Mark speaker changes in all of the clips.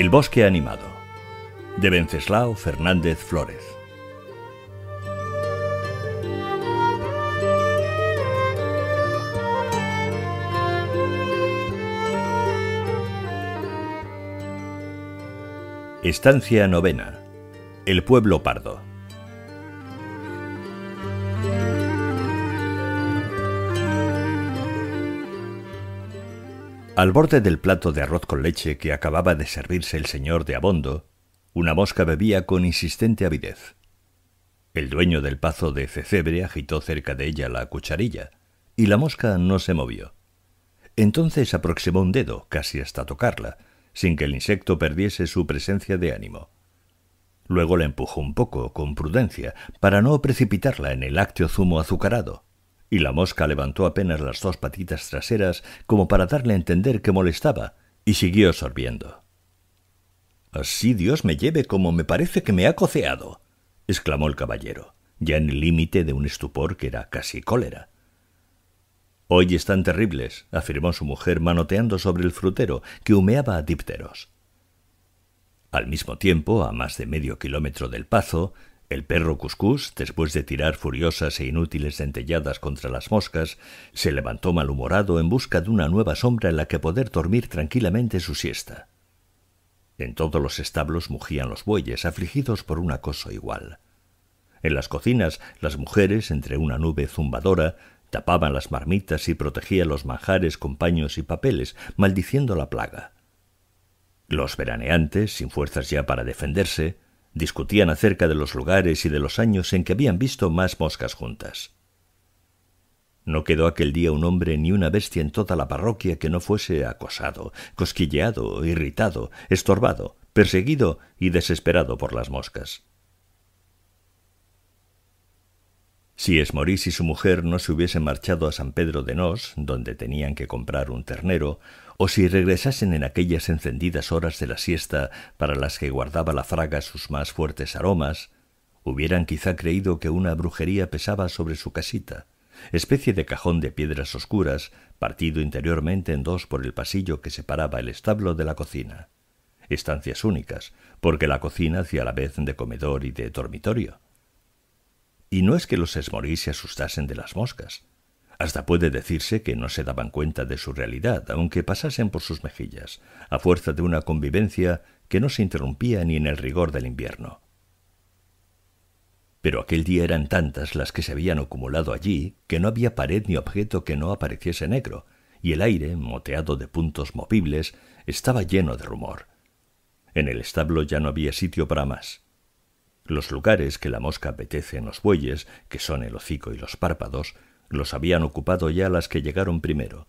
Speaker 1: El bosque animado de Venceslao Fernández Flores. Estancia novena. El pueblo pardo. Al borde del plato de arroz con leche que acababa de servirse el señor de Abondo, una mosca bebía con insistente avidez. El dueño del pazo de Cecebre agitó cerca de ella la cucharilla, y la mosca no se movió. Entonces aproximó un dedo, casi hasta tocarla, sin que el insecto perdiese su presencia de ánimo. Luego la empujó un poco, con prudencia, para no precipitarla en el lácteo zumo azucarado y la mosca levantó apenas las dos patitas traseras como para darle a entender que molestaba, y siguió sorbiendo. Así Dios me lleve como me parece que me ha coceado, exclamó el caballero, ya en el límite de un estupor que era casi cólera. Hoy están terribles, afirmó su mujer manoteando sobre el frutero que humeaba a dípteros. Al mismo tiempo, a más de medio kilómetro del pazo, el perro Cuscús, después de tirar furiosas e inútiles dentelladas contra las moscas, se levantó malhumorado en busca de una nueva sombra en la que poder dormir tranquilamente su siesta. En todos los establos mugían los bueyes, afligidos por un acoso igual. En las cocinas, las mujeres, entre una nube zumbadora, tapaban las marmitas y protegían los manjares con paños y papeles, maldiciendo la plaga. Los veraneantes, sin fuerzas ya para defenderse, Discutían acerca de los lugares y de los años en que habían visto más moscas juntas. No quedó aquel día un hombre ni una bestia en toda la parroquia que no fuese acosado, cosquilleado, irritado, estorbado, perseguido y desesperado por las moscas. Si Esmorís y su mujer no se hubiesen marchado a San Pedro de Nos, donde tenían que comprar un ternero, o si regresasen en aquellas encendidas horas de la siesta para las que guardaba la fraga sus más fuertes aromas, hubieran quizá creído que una brujería pesaba sobre su casita, especie de cajón de piedras oscuras, partido interiormente en dos por el pasillo que separaba el establo de la cocina. Estancias únicas, porque la cocina hacía a la vez de comedor y de dormitorio. Y no es que los esmorís se asustasen de las moscas, hasta puede decirse que no se daban cuenta de su realidad, aunque pasasen por sus mejillas, a fuerza de una convivencia que no se interrumpía ni en el rigor del invierno. Pero aquel día eran tantas las que se habían acumulado allí que no había pared ni objeto que no apareciese negro, y el aire, moteado de puntos movibles, estaba lleno de rumor. En el establo ya no había sitio para más. Los lugares que la mosca apetece en los bueyes, que son el hocico y los párpados, los habían ocupado ya las que llegaron primero,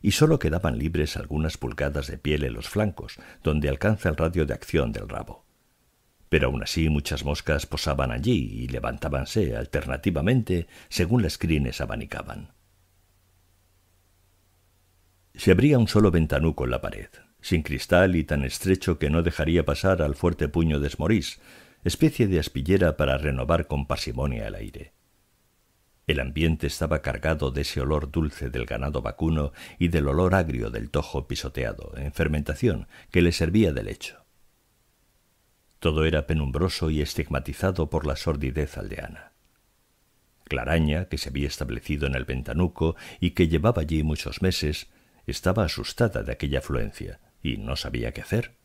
Speaker 1: y sólo quedaban libres algunas pulgadas de piel en los flancos, donde alcanza el radio de acción del rabo. Pero aún así muchas moscas posaban allí y levantábanse alternativamente según las crines abanicaban. Se abría un solo ventanuco en la pared, sin cristal y tan estrecho que no dejaría pasar al fuerte puño de Smorís, especie de aspillera para renovar con parsimonia el aire. El ambiente estaba cargado de ese olor dulce del ganado vacuno y del olor agrio del tojo pisoteado, en fermentación, que le servía de lecho. Todo era penumbroso y estigmatizado por la sordidez aldeana. Claraña, que se había establecido en el ventanuco y que llevaba allí muchos meses, estaba asustada de aquella afluencia y no sabía qué hacer.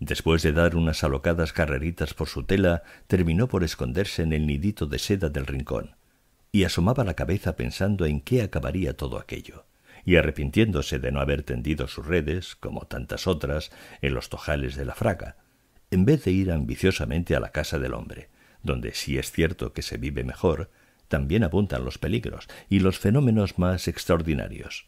Speaker 1: Después de dar unas alocadas carreritas por su tela, terminó por esconderse en el nidito de seda del rincón, y asomaba la cabeza pensando en qué acabaría todo aquello, y arrepintiéndose de no haber tendido sus redes, como tantas otras, en los tojales de la fraga, en vez de ir ambiciosamente a la casa del hombre, donde si es cierto que se vive mejor, también apuntan los peligros y los fenómenos más extraordinarios.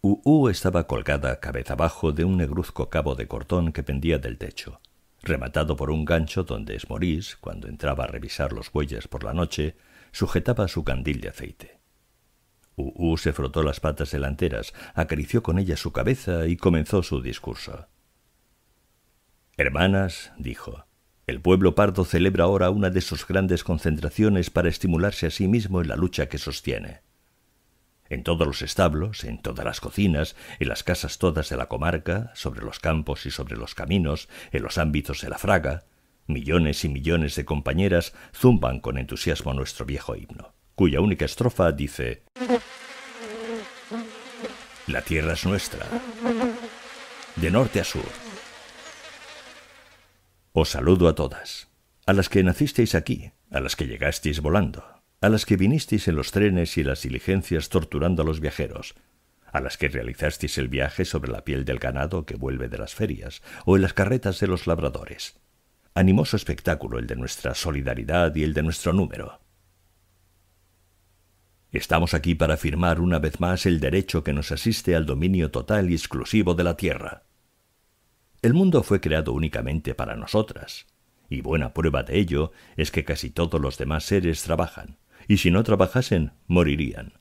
Speaker 1: U estaba colgada cabeza abajo de un negruzco cabo de cortón que pendía del techo rematado por un gancho donde Esmorís, cuando entraba a revisar los bueyes por la noche, sujetaba su candil de aceite. Uú se frotó las patas delanteras, acarició con ellas su cabeza y comenzó su discurso. Hermanas, dijo, el pueblo pardo celebra ahora una de sus grandes concentraciones para estimularse a sí mismo en la lucha que sostiene en todos los establos, en todas las cocinas, en las casas todas de la comarca, sobre los campos y sobre los caminos, en los ámbitos de la fraga, millones y millones de compañeras zumban con entusiasmo nuestro viejo himno, cuya única estrofa dice La tierra es nuestra, de norte a sur. Os saludo a todas, a las que nacisteis aquí, a las que llegasteis volando, a las que vinisteis en los trenes y las diligencias torturando a los viajeros, a las que realizasteis el viaje sobre la piel del ganado que vuelve de las ferias o en las carretas de los labradores. Animoso espectáculo el de nuestra solidaridad y el de nuestro número. Estamos aquí para afirmar una vez más el derecho que nos asiste al dominio total y exclusivo de la Tierra. El mundo fue creado únicamente para nosotras, y buena prueba de ello es que casi todos los demás seres trabajan, y si no trabajasen, morirían.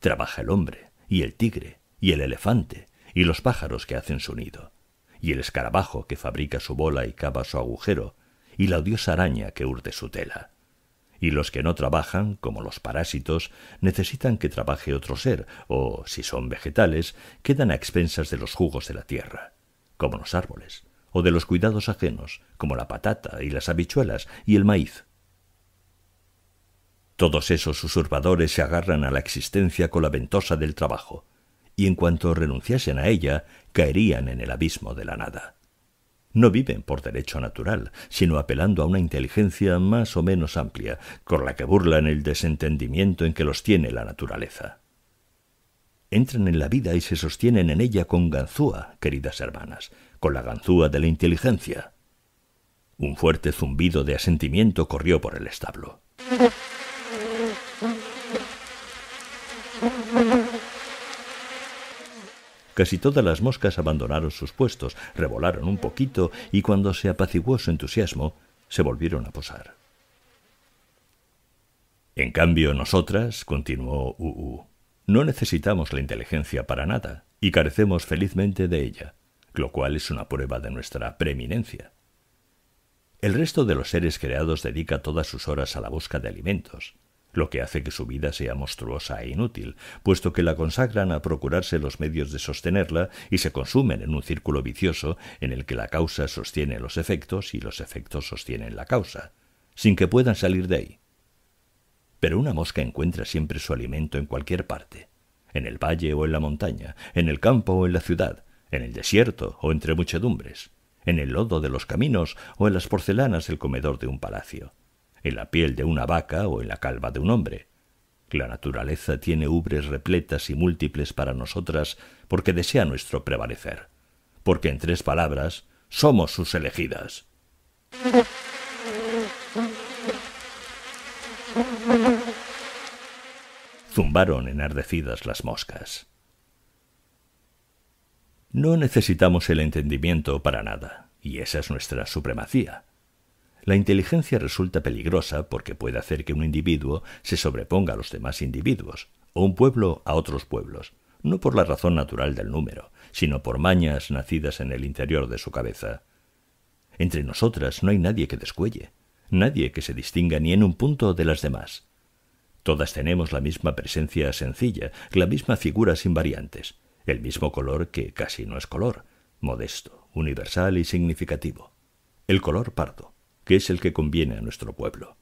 Speaker 1: Trabaja el hombre, y el tigre, y el elefante, y los pájaros que hacen su nido, y el escarabajo que fabrica su bola y cava su agujero, y la odiosa araña que urde su tela. Y los que no trabajan, como los parásitos, necesitan que trabaje otro ser, o, si son vegetales, quedan a expensas de los jugos de la tierra, como los árboles, o de los cuidados ajenos, como la patata y las habichuelas y el maíz, todos esos usurpadores se agarran a la existencia con la ventosa del trabajo, y en cuanto renunciasen a ella, caerían en el abismo de la nada. No viven por derecho natural, sino apelando a una inteligencia más o menos amplia, con la que burlan el desentendimiento en que los tiene la naturaleza. Entran en la vida y se sostienen en ella con ganzúa, queridas hermanas, con la ganzúa de la inteligencia. Un fuerte zumbido de asentimiento corrió por el establo. Casi todas las moscas abandonaron sus puestos, revolaron un poquito y cuando se apaciguó su entusiasmo, se volvieron a posar. En cambio, nosotras, continuó UU, no necesitamos la inteligencia para nada y carecemos felizmente de ella, lo cual es una prueba de nuestra preeminencia. El resto de los seres creados dedica todas sus horas a la busca de alimentos, lo que hace que su vida sea monstruosa e inútil, puesto que la consagran a procurarse los medios de sostenerla y se consumen en un círculo vicioso en el que la causa sostiene los efectos y los efectos sostienen la causa, sin que puedan salir de ahí. Pero una mosca encuentra siempre su alimento en cualquier parte, en el valle o en la montaña, en el campo o en la ciudad, en el desierto o entre muchedumbres, en el lodo de los caminos o en las porcelanas del comedor de un palacio en la piel de una vaca o en la calva de un hombre. La naturaleza tiene ubres repletas y múltiples para nosotras porque desea nuestro prevalecer, porque en tres palabras somos sus elegidas. Zumbaron enardecidas las moscas. No necesitamos el entendimiento para nada, y esa es nuestra supremacía. La inteligencia resulta peligrosa porque puede hacer que un individuo se sobreponga a los demás individuos, o un pueblo a otros pueblos, no por la razón natural del número, sino por mañas nacidas en el interior de su cabeza. Entre nosotras no hay nadie que descuelle, nadie que se distinga ni en un punto de las demás. Todas tenemos la misma presencia sencilla, la misma figura sin variantes, el mismo color que casi no es color, modesto, universal y significativo. El color pardo que es el que conviene a nuestro pueblo.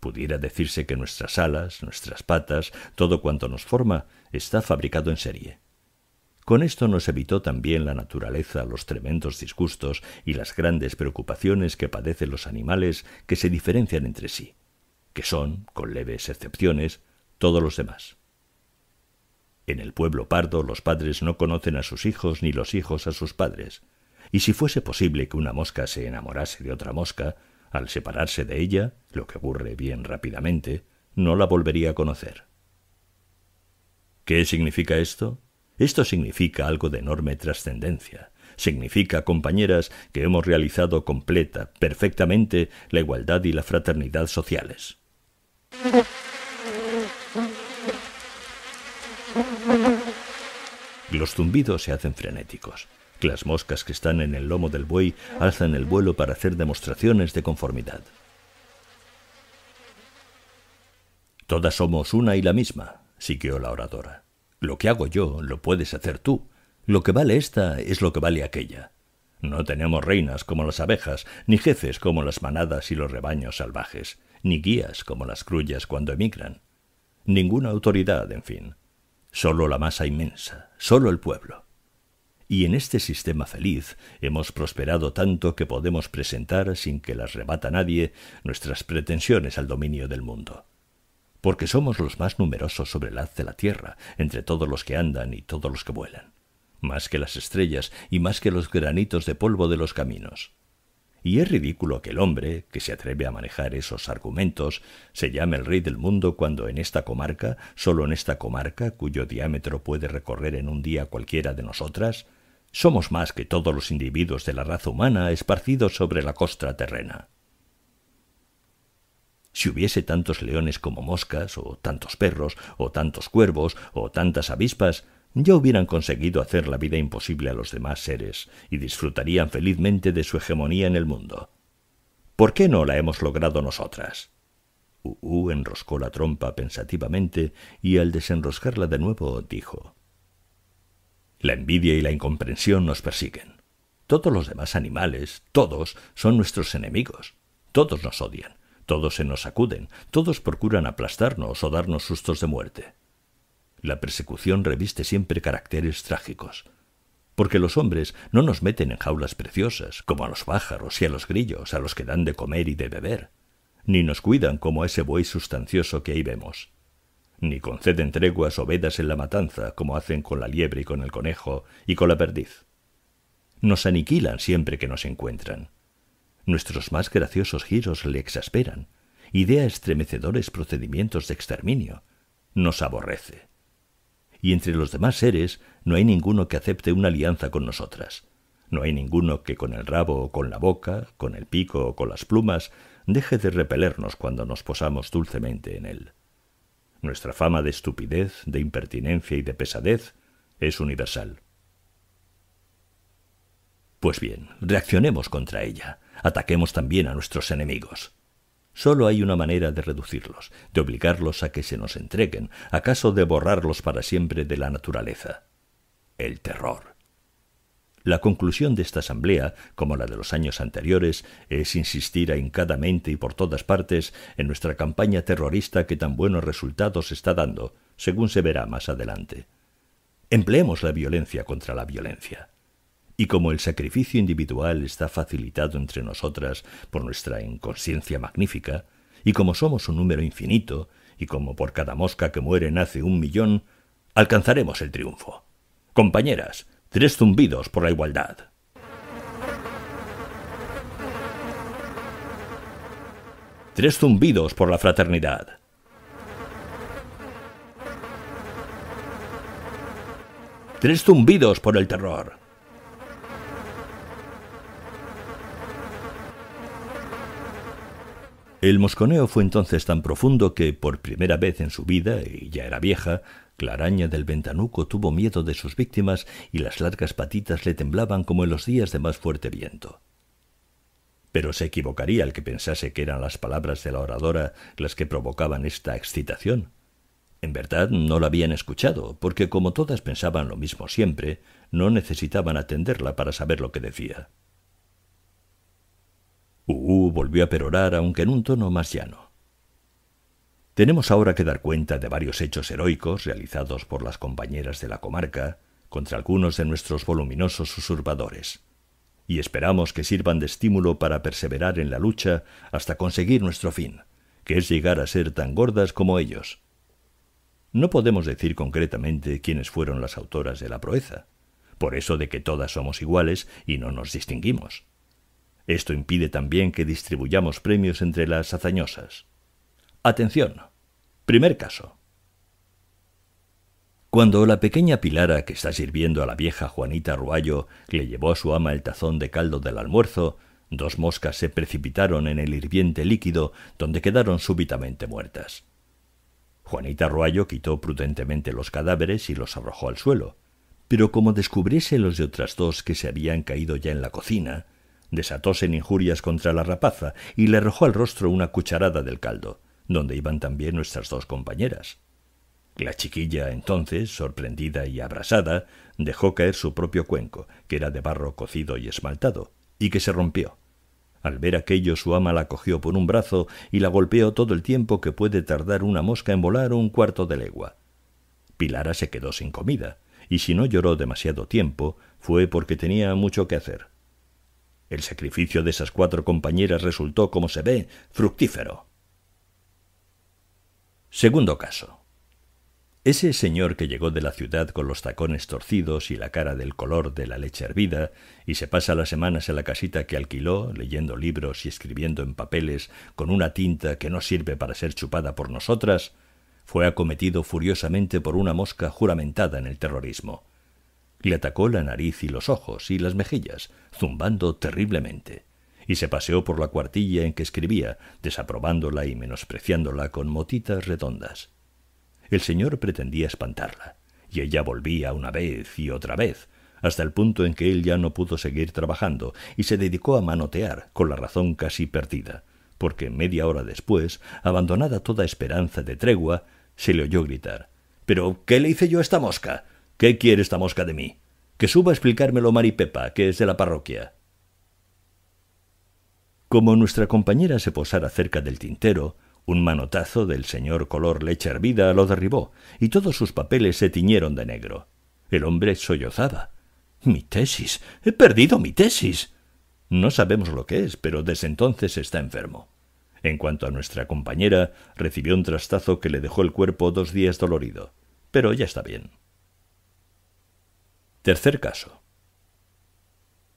Speaker 1: Pudiera decirse que nuestras alas, nuestras patas, todo cuanto nos forma, está fabricado en serie. Con esto nos evitó también la naturaleza los tremendos disgustos y las grandes preocupaciones que padecen los animales que se diferencian entre sí, que son, con leves excepciones, todos los demás. En el pueblo pardo los padres no conocen a sus hijos ni los hijos a sus padres, y si fuese posible que una mosca se enamorase de otra mosca, al separarse de ella, lo que ocurre bien rápidamente, no la volvería a conocer. ¿Qué significa esto? Esto significa algo de enorme trascendencia. Significa, compañeras, que hemos realizado completa, perfectamente, la igualdad y la fraternidad sociales. Los zumbidos se hacen frenéticos las moscas que están en el lomo del buey alzan el vuelo para hacer demostraciones de conformidad. Todas somos una y la misma, siguió la oradora. Lo que hago yo lo puedes hacer tú. Lo que vale esta es lo que vale aquella. No tenemos reinas como las abejas, ni jefes como las manadas y los rebaños salvajes, ni guías como las crullas cuando emigran. Ninguna autoridad, en fin. Solo la masa inmensa, solo el pueblo y en este sistema feliz hemos prosperado tanto que podemos presentar, sin que las rebata nadie, nuestras pretensiones al dominio del mundo. Porque somos los más numerosos sobre el haz de la tierra, entre todos los que andan y todos los que vuelan, más que las estrellas y más que los granitos de polvo de los caminos. Y es ridículo que el hombre, que se atreve a manejar esos argumentos, se llame el rey del mundo cuando en esta comarca, solo en esta comarca, cuyo diámetro puede recorrer en un día cualquiera de nosotras, somos más que todos los individuos de la raza humana esparcidos sobre la costra terrena. Si hubiese tantos leones como moscas, o tantos perros, o tantos cuervos, o tantas avispas, ya hubieran conseguido hacer la vida imposible a los demás seres, y disfrutarían felizmente de su hegemonía en el mundo. ¿Por qué no la hemos logrado nosotras? Uú enroscó la trompa pensativamente y al desenroscarla de nuevo dijo la envidia y la incomprensión nos persiguen. Todos los demás animales, todos, son nuestros enemigos. Todos nos odian, todos se nos acuden, todos procuran aplastarnos o darnos sustos de muerte. La persecución reviste siempre caracteres trágicos, porque los hombres no nos meten en jaulas preciosas, como a los pájaros y a los grillos, a los que dan de comer y de beber, ni nos cuidan como a ese buey sustancioso que ahí vemos ni conceden treguas o vedas en la matanza, como hacen con la liebre y con el conejo y con la perdiz. Nos aniquilan siempre que nos encuentran. Nuestros más graciosos giros le exasperan, idea estremecedores procedimientos de exterminio. Nos aborrece. Y entre los demás seres no hay ninguno que acepte una alianza con nosotras. No hay ninguno que con el rabo o con la boca, con el pico o con las plumas, deje de repelernos cuando nos posamos dulcemente en él. Nuestra fama de estupidez, de impertinencia y de pesadez es universal. Pues bien, reaccionemos contra ella. Ataquemos también a nuestros enemigos. Solo hay una manera de reducirlos, de obligarlos a que se nos entreguen, acaso de borrarlos para siempre de la naturaleza. El terror. La conclusión de esta asamblea, como la de los años anteriores, es insistir ahincadamente y por todas partes en nuestra campaña terrorista que tan buenos resultados está dando, según se verá más adelante. Empleemos la violencia contra la violencia. Y como el sacrificio individual está facilitado entre nosotras por nuestra inconsciencia magnífica, y como somos un número infinito, y como por cada mosca que muere nace un millón, alcanzaremos el triunfo. Compañeras, Tres zumbidos por la igualdad. Tres zumbidos por la fraternidad. Tres zumbidos por el terror. El mosconeo fue entonces tan profundo que, por primera vez en su vida, y ya era vieja, la araña del Ventanuco tuvo miedo de sus víctimas y las largas patitas le temblaban como en los días de más fuerte viento. Pero se equivocaría el que pensase que eran las palabras de la oradora las que provocaban esta excitación. En verdad no la habían escuchado, porque como todas pensaban lo mismo siempre, no necesitaban atenderla para saber lo que decía. Uhu volvió a perorar, aunque en un tono más llano. Tenemos ahora que dar cuenta de varios hechos heroicos realizados por las compañeras de la comarca contra algunos de nuestros voluminosos usurpadores, y esperamos que sirvan de estímulo para perseverar en la lucha hasta conseguir nuestro fin, que es llegar a ser tan gordas como ellos. No podemos decir concretamente quiénes fueron las autoras de la proeza, por eso de que todas somos iguales y no nos distinguimos. Esto impide también que distribuyamos premios entre las hazañosas. Atención, Primer caso. Cuando la pequeña Pilara, que está sirviendo a la vieja Juanita Ruallo, le llevó a su ama el tazón de caldo del almuerzo, dos moscas se precipitaron en el hirviente líquido donde quedaron súbitamente muertas. Juanita Ruallo quitó prudentemente los cadáveres y los arrojó al suelo, pero como descubriese los de otras dos que se habían caído ya en la cocina, desatóse en injurias contra la rapaza y le arrojó al rostro una cucharada del caldo donde iban también nuestras dos compañeras. La chiquilla entonces, sorprendida y abrasada, dejó caer su propio cuenco, que era de barro cocido y esmaltado, y que se rompió. Al ver aquello su ama la cogió por un brazo y la golpeó todo el tiempo que puede tardar una mosca en volar un cuarto de legua. Pilara se quedó sin comida, y si no lloró demasiado tiempo fue porque tenía mucho que hacer. El sacrificio de esas cuatro compañeras resultó, como se ve, fructífero. Segundo caso. Ese señor que llegó de la ciudad con los tacones torcidos y la cara del color de la leche hervida, y se pasa las semanas en la casita que alquiló, leyendo libros y escribiendo en papeles con una tinta que no sirve para ser chupada por nosotras, fue acometido furiosamente por una mosca juramentada en el terrorismo. Le atacó la nariz y los ojos y las mejillas, zumbando terriblemente y se paseó por la cuartilla en que escribía, desaprobándola y menospreciándola con motitas redondas. El señor pretendía espantarla, y ella volvía una vez y otra vez, hasta el punto en que él ya no pudo seguir trabajando y se dedicó a manotear, con la razón casi perdida, porque media hora después, abandonada toda esperanza de tregua, se le oyó gritar ¿Pero qué le hice yo a esta mosca? ¿Qué quiere esta mosca de mí? Que suba a explicármelo Maripepa, que es de la parroquia. Como nuestra compañera se posara cerca del tintero, un manotazo del señor color leche hervida lo derribó, y todos sus papeles se tiñeron de negro. El hombre sollozaba. Mi tesis. He perdido mi tesis. No sabemos lo que es, pero desde entonces está enfermo. En cuanto a nuestra compañera, recibió un trastazo que le dejó el cuerpo dos días dolorido, pero ya está bien. Tercer caso.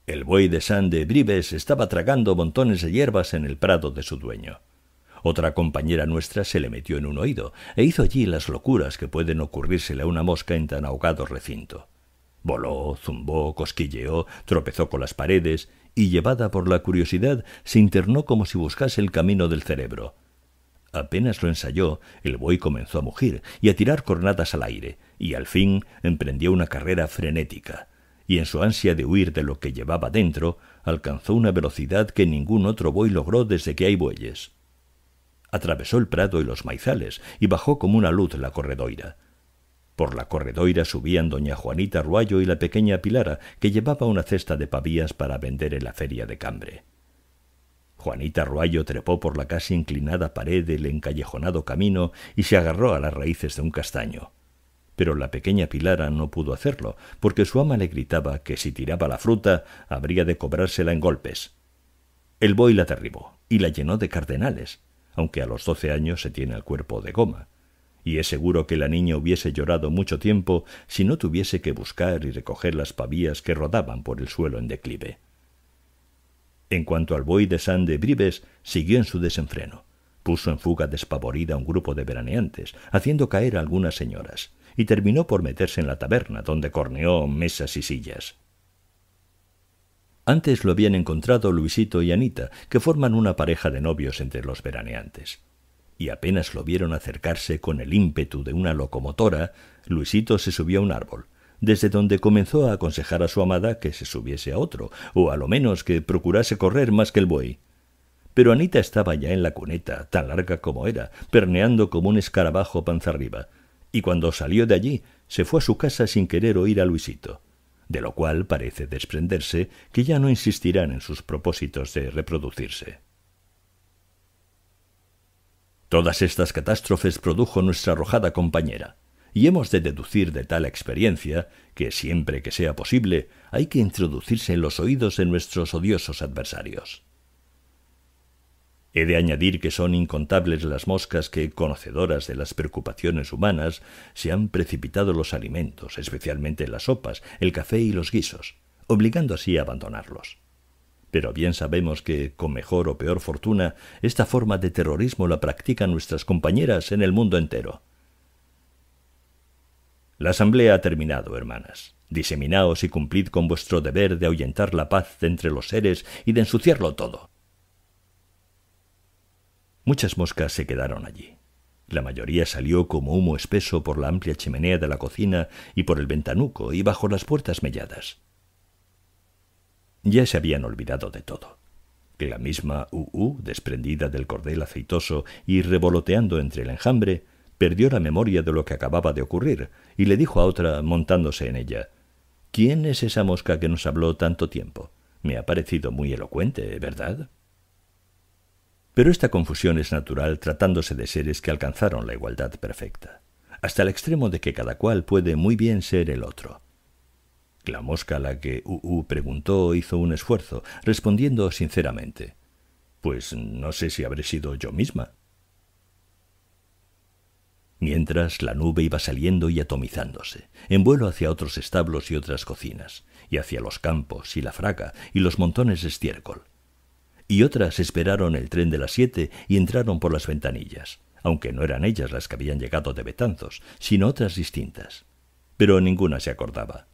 Speaker 1: El buey de San de Brives estaba tragando montones de hierbas en el prado de su dueño. Otra compañera nuestra se le metió en un oído e hizo allí las locuras que pueden ocurrírsele a una mosca en tan ahogado recinto. Voló, zumbó, cosquilleó, tropezó con las paredes y, llevada por la curiosidad, se internó como si buscase el camino del cerebro. Apenas lo ensayó, el buey comenzó a mugir y a tirar cornadas al aire, y al fin emprendió una carrera frenética y en su ansia de huir de lo que llevaba dentro, alcanzó una velocidad que ningún otro buey logró desde que hay bueyes. Atravesó el prado y los maizales y bajó como una luz la corredoira. Por la corredoira subían doña Juanita Ruallo y la pequeña Pilara, que llevaba una cesta de pavías para vender en la feria de Cambre. Juanita Ruallo trepó por la casi inclinada pared del encallejonado camino y se agarró a las raíces de un castaño. Pero la pequeña Pilara no pudo hacerlo, porque su ama le gritaba que si tiraba la fruta habría de cobrársela en golpes. El boy la derribó y la llenó de cardenales, aunque a los doce años se tiene el cuerpo de goma, y es seguro que la niña hubiese llorado mucho tiempo si no tuviese que buscar y recoger las pavías que rodaban por el suelo en declive. En cuanto al boy de San de Brives, siguió en su desenfreno. Puso en fuga despavorida un grupo de veraneantes, haciendo caer a algunas señoras, y terminó por meterse en la taberna, donde corneó mesas y sillas. Antes lo habían encontrado Luisito y Anita, que forman una pareja de novios entre los veraneantes. Y apenas lo vieron acercarse con el ímpetu de una locomotora, Luisito se subió a un árbol, desde donde comenzó a aconsejar a su amada que se subiese a otro, o a lo menos que procurase correr más que el buey. Pero Anita estaba ya en la cuneta, tan larga como era, perneando como un escarabajo panza arriba, y cuando salió de allí se fue a su casa sin querer oír a Luisito, de lo cual parece desprenderse que ya no insistirán en sus propósitos de reproducirse. Todas estas catástrofes produjo nuestra arrojada compañera, y hemos de deducir de tal experiencia que siempre que sea posible hay que introducirse en los oídos de nuestros odiosos adversarios. He de añadir que son incontables las moscas que, conocedoras de las preocupaciones humanas, se han precipitado los alimentos, especialmente las sopas, el café y los guisos, obligando así a abandonarlos. Pero bien sabemos que, con mejor o peor fortuna, esta forma de terrorismo la practican nuestras compañeras en el mundo entero. La asamblea ha terminado, hermanas. Diseminaos y cumplid con vuestro deber de ahuyentar la paz entre los seres y de ensuciarlo todo. Muchas moscas se quedaron allí. La mayoría salió como humo espeso por la amplia chimenea de la cocina y por el ventanuco y bajo las puertas melladas. Ya se habían olvidado de todo. Que La misma UU, desprendida del cordel aceitoso y revoloteando entre el enjambre, perdió la memoria de lo que acababa de ocurrir y le dijo a otra, montándose en ella, ¿Quién es esa mosca que nos habló tanto tiempo? Me ha parecido muy elocuente, ¿verdad? Pero esta confusión es natural tratándose de seres que alcanzaron la igualdad perfecta, hasta el extremo de que cada cual puede muy bien ser el otro. La mosca a la que U preguntó hizo un esfuerzo, respondiendo sinceramente. Pues no sé si habré sido yo misma. Mientras la nube iba saliendo y atomizándose, en vuelo hacia otros establos y otras cocinas, y hacia los campos y la fraga y los montones de estiércol y otras esperaron el tren de las siete y entraron por las ventanillas, aunque no eran ellas las que habían llegado de Betanzos, sino otras distintas. Pero ninguna se acordaba.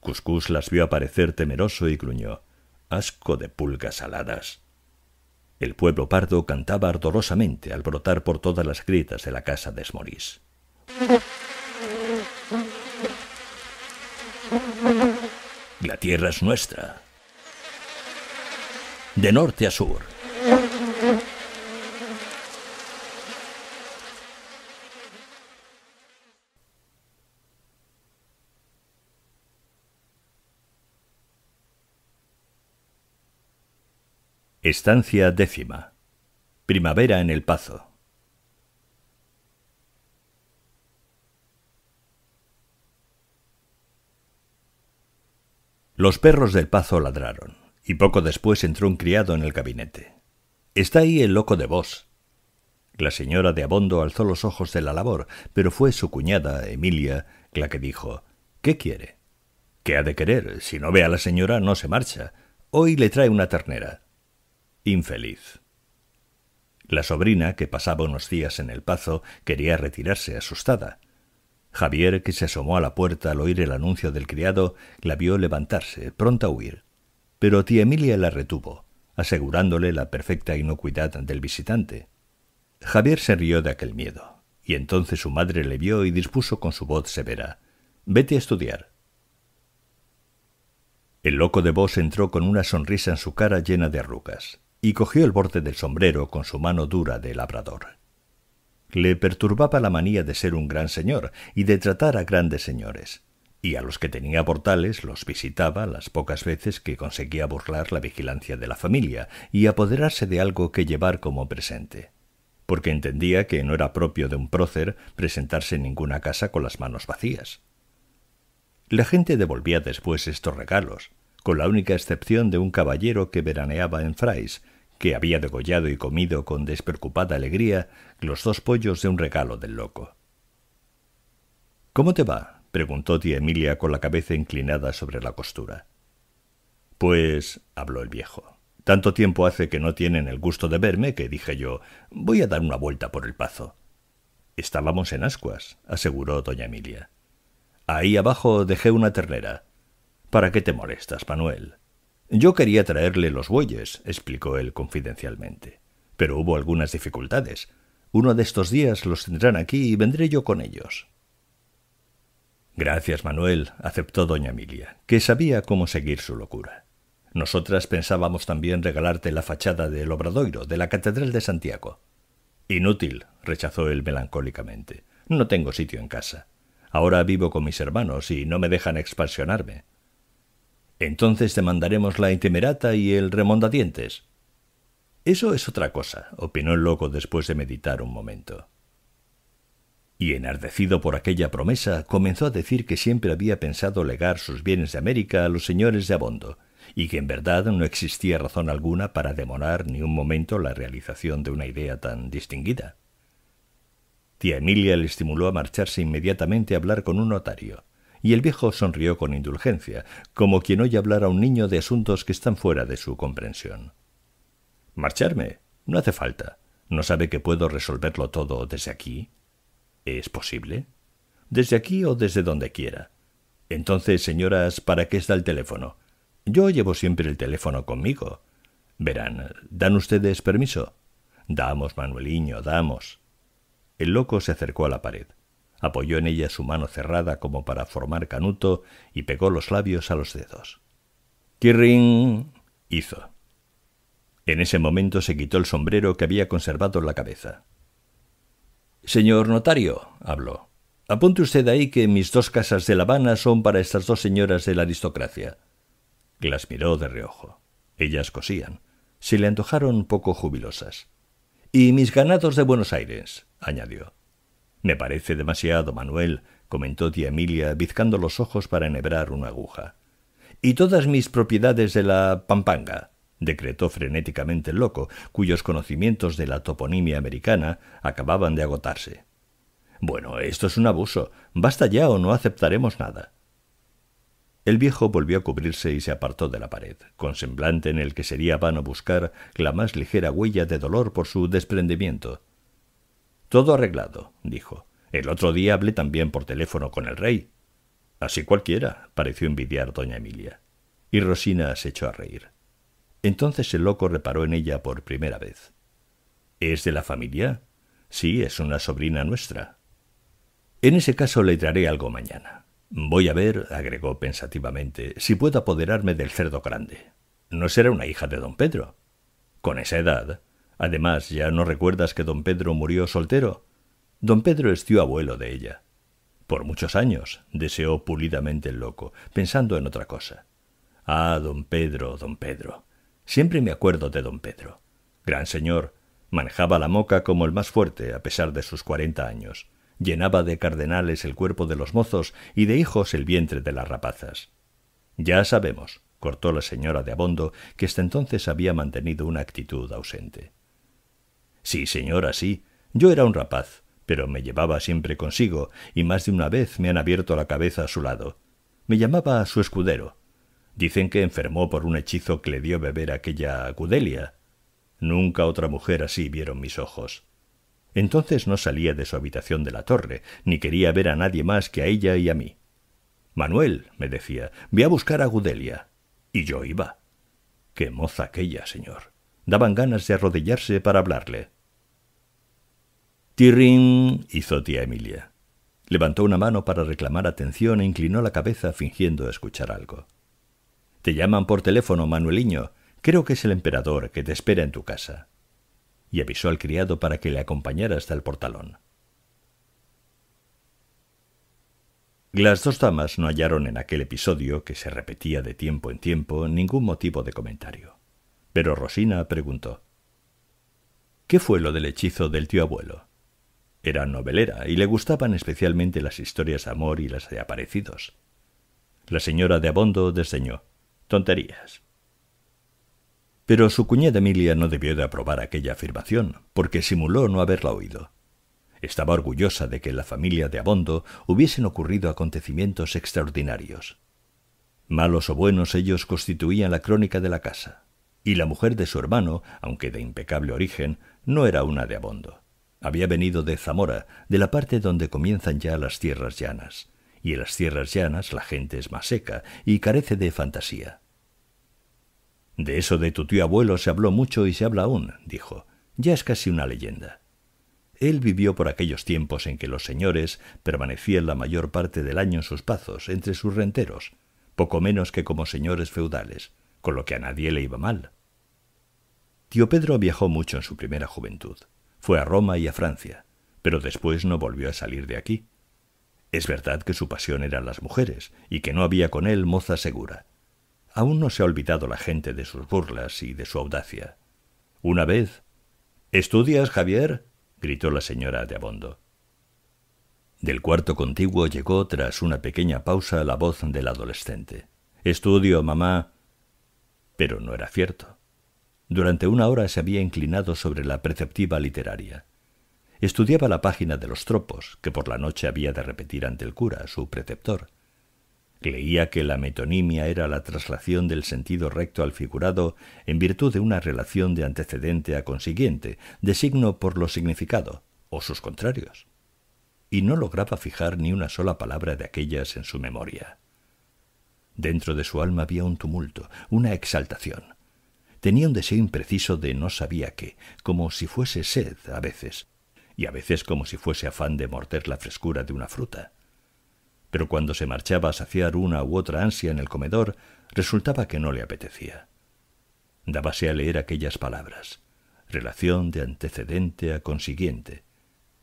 Speaker 1: Cuscús las vio aparecer temeroso y gruñó. Asco de pulgas aladas. El pueblo pardo cantaba ardorosamente al brotar por todas las grietas de la casa de Esmorís. La tierra es nuestra, de norte a sur. Estancia décima. Primavera en el Pazo. Los perros del Pazo ladraron y poco después entró un criado en el gabinete. Está ahí el loco de vos. La señora de Abondo alzó los ojos de la labor, pero fue su cuñada, Emilia, la que dijo ¿Qué quiere? ¿Qué ha de querer? Si no ve a la señora, no se marcha. Hoy le trae una ternera. Infeliz. La sobrina, que pasaba unos días en el pazo, quería retirarse asustada. Javier, que se asomó a la puerta al oír el anuncio del criado, la vio levantarse, pronta a huir pero tía Emilia la retuvo, asegurándole la perfecta inocuidad del visitante. Javier se rió de aquel miedo, y entonces su madre le vio y dispuso con su voz severa Vete a estudiar. El loco de voz entró con una sonrisa en su cara llena de arrugas, y cogió el borde del sombrero con su mano dura de labrador. Le perturbaba la manía de ser un gran señor y de tratar a grandes señores, y a los que tenía portales los visitaba las pocas veces que conseguía burlar la vigilancia de la familia y apoderarse de algo que llevar como presente porque entendía que no era propio de un prócer presentarse en ninguna casa con las manos vacías. La gente devolvía después estos regalos, con la única excepción de un caballero que veraneaba en Frais, que había degollado y comido con despreocupada alegría los dos pollos de un regalo del loco. ¿Cómo te va? preguntó tía Emilia con la cabeza inclinada sobre la costura. Pues, habló el viejo, tanto tiempo hace que no tienen el gusto de verme que dije yo, voy a dar una vuelta por el pazo. Estábamos en ascuas, aseguró doña Emilia. Ahí abajo dejé una ternera. ¿Para qué te molestas, Manuel? Yo quería traerle los bueyes, explicó él confidencialmente. Pero hubo algunas dificultades. Uno de estos días los tendrán aquí y vendré yo con ellos. Gracias, Manuel, aceptó doña Emilia, que sabía cómo seguir su locura. Nosotras pensábamos también regalarte la fachada del obradoiro de la Catedral de Santiago. Inútil, rechazó él melancólicamente. No tengo sitio en casa. Ahora vivo con mis hermanos y no me dejan expansionarme. Entonces te la Intimerata y el remondadientes. Eso es otra cosa, opinó el loco después de meditar un momento y enardecido por aquella promesa, comenzó a decir que siempre había pensado legar sus bienes de América a los señores de Abondo, y que en verdad no existía razón alguna para demorar ni un momento la realización de una idea tan distinguida. Tía Emilia le estimuló a marcharse inmediatamente a hablar con un notario, y el viejo sonrió con indulgencia, como quien oye hablar a un niño de asuntos que están fuera de su comprensión. ¿Marcharme? No hace falta. ¿No sabe que puedo resolverlo todo desde aquí? ¿Es posible? Desde aquí o desde donde quiera. Entonces, señoras, ¿para qué está el teléfono? Yo llevo siempre el teléfono conmigo. Verán, ¿dan ustedes permiso? Damos, Manueliño, damos. El loco se acercó a la pared, apoyó en ella su mano cerrada como para formar canuto y pegó los labios a los dedos. Kirrin hizo. En ese momento se quitó el sombrero que había conservado en la cabeza. Señor notario, habló, apunte usted ahí que mis dos casas de La Habana son para estas dos señoras de la aristocracia. Las miró de reojo. Ellas cosían. Se le antojaron poco jubilosas. Y mis ganados de Buenos Aires, añadió. Me parece demasiado, Manuel, comentó tía Emilia, bizcando los ojos para enhebrar una aguja. Y todas mis propiedades de la Pampanga decretó frenéticamente el loco, cuyos conocimientos de la toponimia americana acababan de agotarse. Bueno, esto es un abuso. Basta ya o no aceptaremos nada. El viejo volvió a cubrirse y se apartó de la pared, con semblante en el que sería vano buscar la más ligera huella de dolor por su desprendimiento. Todo arreglado, dijo. El otro día hablé también por teléfono con el rey. Así cualquiera, pareció envidiar doña Emilia. Y Rosina se echó a reír. Entonces el loco reparó en ella por primera vez. ¿Es de la familia? Sí, es una sobrina nuestra. En ese caso le traeré algo mañana. Voy a ver, agregó pensativamente, si puedo apoderarme del cerdo grande. No será una hija de don Pedro. Con esa edad. Además, ¿ya no recuerdas que don Pedro murió soltero? Don Pedro es tío abuelo de ella. Por muchos años, deseó pulidamente el loco, pensando en otra cosa. Ah, don Pedro, don Pedro. Siempre me acuerdo de don Pedro. Gran señor, manejaba la moca como el más fuerte a pesar de sus cuarenta años. Llenaba de cardenales el cuerpo de los mozos y de hijos el vientre de las rapazas. Ya sabemos, cortó la señora de Abondo, que hasta entonces había mantenido una actitud ausente. Sí, señora, sí. Yo era un rapaz, pero me llevaba siempre consigo, y más de una vez me han abierto la cabeza a su lado. Me llamaba a su escudero, Dicen que enfermó por un hechizo que le dio beber aquella Gudelia. Nunca otra mujer así vieron mis ojos. Entonces no salía de su habitación de la torre, ni quería ver a nadie más que a ella y a mí. Manuel, me decía, ve a buscar a Gudelia. Y yo iba. Qué moza aquella, señor. Daban ganas de arrodillarse para hablarle. Tirrin hizo tía Emilia. Levantó una mano para reclamar atención e inclinó la cabeza fingiendo escuchar algo. Te llaman por teléfono, Manueliño. Creo que es el emperador que te espera en tu casa. Y avisó al criado para que le acompañara hasta el portalón. Las dos damas no hallaron en aquel episodio, que se repetía de tiempo en tiempo, ningún motivo de comentario. Pero Rosina preguntó ¿Qué fue lo del hechizo del tío abuelo? Era novelera y le gustaban especialmente las historias de amor y las de aparecidos. La señora de Abondo desdeñó. Tonterías. Pero su cuñada Emilia no debió de aprobar aquella afirmación, porque simuló no haberla oído. Estaba orgullosa de que en la familia de Abondo hubiesen ocurrido acontecimientos extraordinarios. Malos o buenos ellos constituían la crónica de la casa, y la mujer de su hermano, aunque de impecable origen, no era una de Abondo. Había venido de Zamora, de la parte donde comienzan ya las tierras llanas, y en las tierras llanas la gente es más seca y carece de fantasía. De eso de tu tío abuelo se habló mucho y se habla aún, dijo. Ya es casi una leyenda. Él vivió por aquellos tiempos en que los señores permanecían la mayor parte del año en sus pazos, entre sus renteros, poco menos que como señores feudales, con lo que a nadie le iba mal. Tío Pedro viajó mucho en su primera juventud. Fue a Roma y a Francia, pero después no volvió a salir de aquí. Es verdad que su pasión eran las mujeres, y que no había con él moza segura. Aún no se ha olvidado la gente de sus burlas y de su audacia. Una vez. ¿Estudias, Javier? gritó la señora de Abondo. Del cuarto contiguo llegó, tras una pequeña pausa, la voz del adolescente. Estudio, mamá. Pero no era cierto. Durante una hora se había inclinado sobre la preceptiva literaria. Estudiaba la página de los tropos, que por la noche había de repetir ante el cura, su preceptor. Leía que la metonimia era la traslación del sentido recto al figurado en virtud de una relación de antecedente a consiguiente, de signo por lo significado, o sus contrarios. Y no lograba fijar ni una sola palabra de aquellas en su memoria. Dentro de su alma había un tumulto, una exaltación. Tenía un deseo impreciso de no sabía qué, como si fuese sed a veces, y a veces como si fuese afán de morder la frescura de una fruta. Pero cuando se marchaba a saciar una u otra ansia en el comedor, resultaba que no le apetecía. Dábase a leer aquellas palabras, relación de antecedente a consiguiente,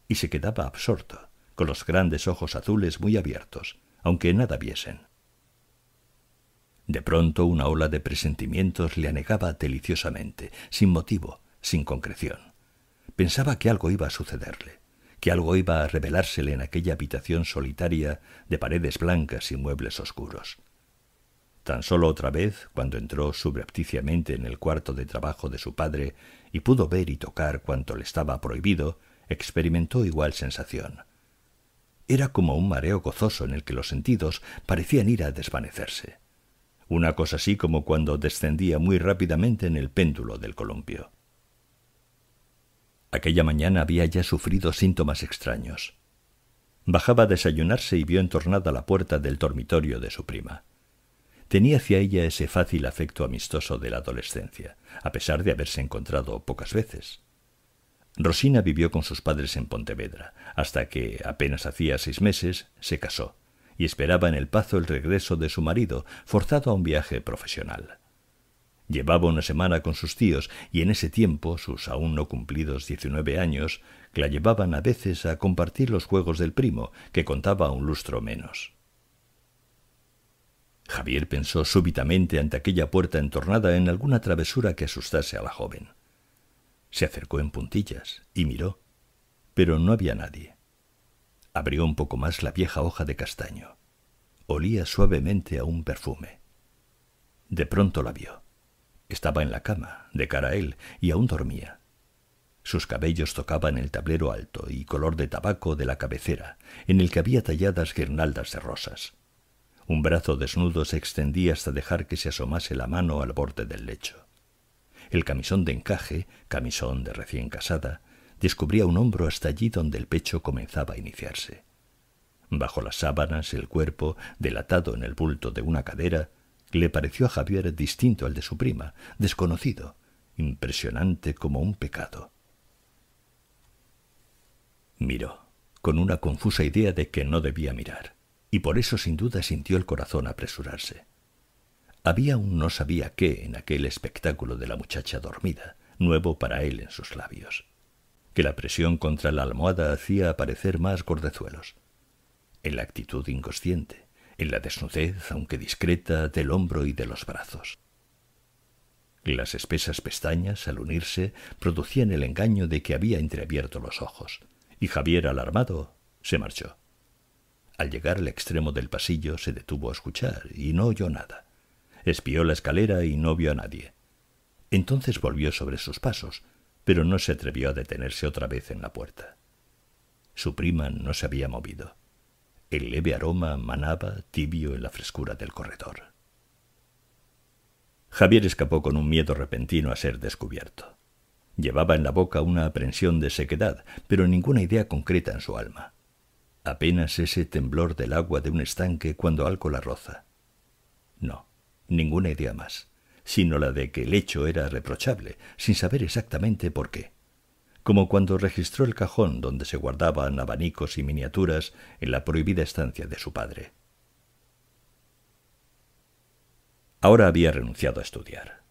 Speaker 1: y se quedaba absorto, con los grandes ojos azules muy abiertos, aunque nada viesen. De pronto una ola de presentimientos le anegaba deliciosamente, sin motivo, sin concreción. Pensaba que algo iba a sucederle, que algo iba a revelársele en aquella habitación solitaria de paredes blancas y muebles oscuros. Tan solo otra vez, cuando entró subrepticiamente en el cuarto de trabajo de su padre y pudo ver y tocar cuanto le estaba prohibido, experimentó igual sensación. Era como un mareo gozoso en el que los sentidos parecían ir a desvanecerse. Una cosa así como cuando descendía muy rápidamente en el péndulo del columpio. Aquella mañana había ya sufrido síntomas extraños. Bajaba a desayunarse y vio entornada la puerta del dormitorio de su prima. Tenía hacia ella ese fácil afecto amistoso de la adolescencia, a pesar de haberse encontrado pocas veces. Rosina vivió con sus padres en Pontevedra, hasta que, apenas hacía seis meses, se casó, y esperaba en el Pazo el regreso de su marido, forzado a un viaje profesional. Llevaba una semana con sus tíos y en ese tiempo sus aún no cumplidos diecinueve años la llevaban a veces a compartir los juegos del primo, que contaba un lustro menos. Javier pensó súbitamente ante aquella puerta entornada en alguna travesura que asustase a la joven. Se acercó en puntillas y miró, pero no había nadie. Abrió un poco más la vieja hoja de castaño. Olía suavemente a un perfume. De pronto la vio. Estaba en la cama, de cara a él, y aún dormía. Sus cabellos tocaban el tablero alto y color de tabaco de la cabecera, en el que había talladas guirnaldas de rosas. Un brazo desnudo se extendía hasta dejar que se asomase la mano al borde del lecho. El camisón de encaje, camisón de recién casada, descubría un hombro hasta allí donde el pecho comenzaba a iniciarse. Bajo las sábanas, el cuerpo, delatado en el bulto de una cadera, le pareció a Javier distinto al de su prima, desconocido, impresionante como un pecado. Miró, con una confusa idea de que no debía mirar, y por eso sin duda sintió el corazón apresurarse. Había un no sabía qué en aquel espectáculo de la muchacha dormida, nuevo para él en sus labios, que la presión contra la almohada hacía aparecer más gordezuelos. En la actitud inconsciente, en la desnudez, aunque discreta, del hombro y de los brazos. Las espesas pestañas, al unirse, producían el engaño de que había entreabierto los ojos, y Javier, alarmado, se marchó. Al llegar al extremo del pasillo se detuvo a escuchar y no oyó nada. Espió la escalera y no vio a nadie. Entonces volvió sobre sus pasos, pero no se atrevió a detenerse otra vez en la puerta. Su prima no se había movido. El leve aroma manaba tibio en la frescura del corredor. Javier escapó con un miedo repentino a ser descubierto. Llevaba en la boca una aprensión de sequedad, pero ninguna idea concreta en su alma. Apenas ese temblor del agua de un estanque cuando algo la roza. No, ninguna idea más, sino la de que el hecho era reprochable, sin saber exactamente por qué como cuando registró el cajón donde se guardaban abanicos y miniaturas en la prohibida estancia de su padre. Ahora había renunciado a estudiar.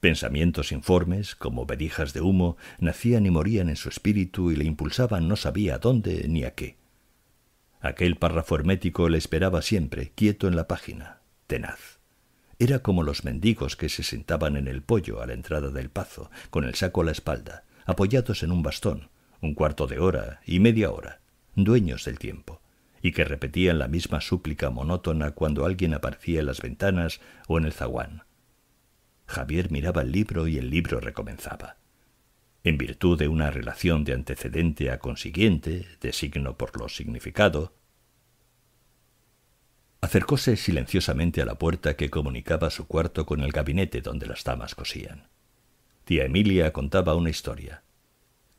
Speaker 1: Pensamientos informes, como verijas de humo, nacían y morían en su espíritu y le impulsaban no sabía dónde ni a qué. Aquel párrafo hermético le esperaba siempre, quieto en la página, tenaz. Era como los mendigos que se sentaban en el pollo a la entrada del pazo, con el saco a la espalda, apoyados en un bastón, un cuarto de hora y media hora, dueños del tiempo, y que repetían la misma súplica monótona cuando alguien aparecía en las ventanas o en el zaguán. Javier miraba el libro y el libro recomenzaba. En virtud de una relación de antecedente a consiguiente, de signo por lo significado, acercóse silenciosamente a la puerta que comunicaba su cuarto con el gabinete donde las damas cosían. Tía Emilia contaba una historia.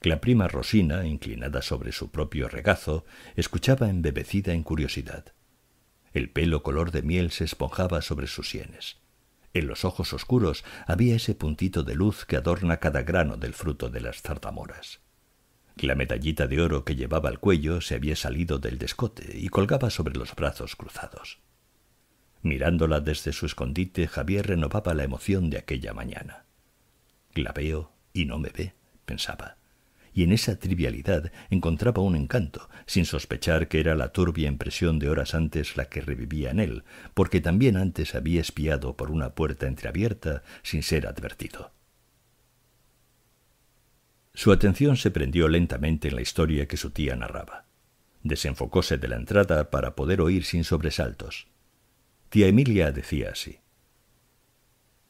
Speaker 1: La prima Rosina, inclinada sobre su propio regazo, escuchaba embebecida en curiosidad. El pelo color de miel se esponjaba sobre sus sienes. En los ojos oscuros había ese puntito de luz que adorna cada grano del fruto de las zarzamoras. La medallita de oro que llevaba al cuello se había salido del descote y colgaba sobre los brazos cruzados. Mirándola desde su escondite, Javier renovaba la emoción de aquella mañana. La veo y no me ve, pensaba. Y en esa trivialidad encontraba un encanto, sin sospechar que era la turbia impresión de horas antes la que revivía en él, porque también antes había espiado por una puerta entreabierta sin ser advertido. Su atención se prendió lentamente en la historia que su tía narraba. Desenfocóse de la entrada para poder oír sin sobresaltos. Tía Emilia decía así.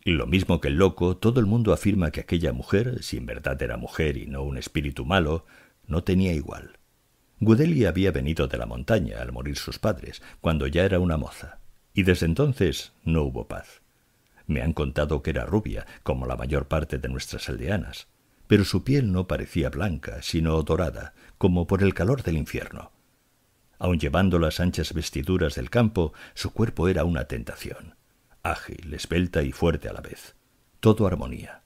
Speaker 1: Y Lo mismo que el loco, todo el mundo afirma que aquella mujer, si en verdad era mujer y no un espíritu malo, no tenía igual. Gudeli había venido de la montaña al morir sus padres, cuando ya era una moza, y desde entonces no hubo paz. Me han contado que era rubia, como la mayor parte de nuestras aldeanas, pero su piel no parecía blanca, sino dorada, como por el calor del infierno. Aun llevando las anchas vestiduras del campo, su cuerpo era una tentación ágil, esbelta y fuerte a la vez. Todo armonía.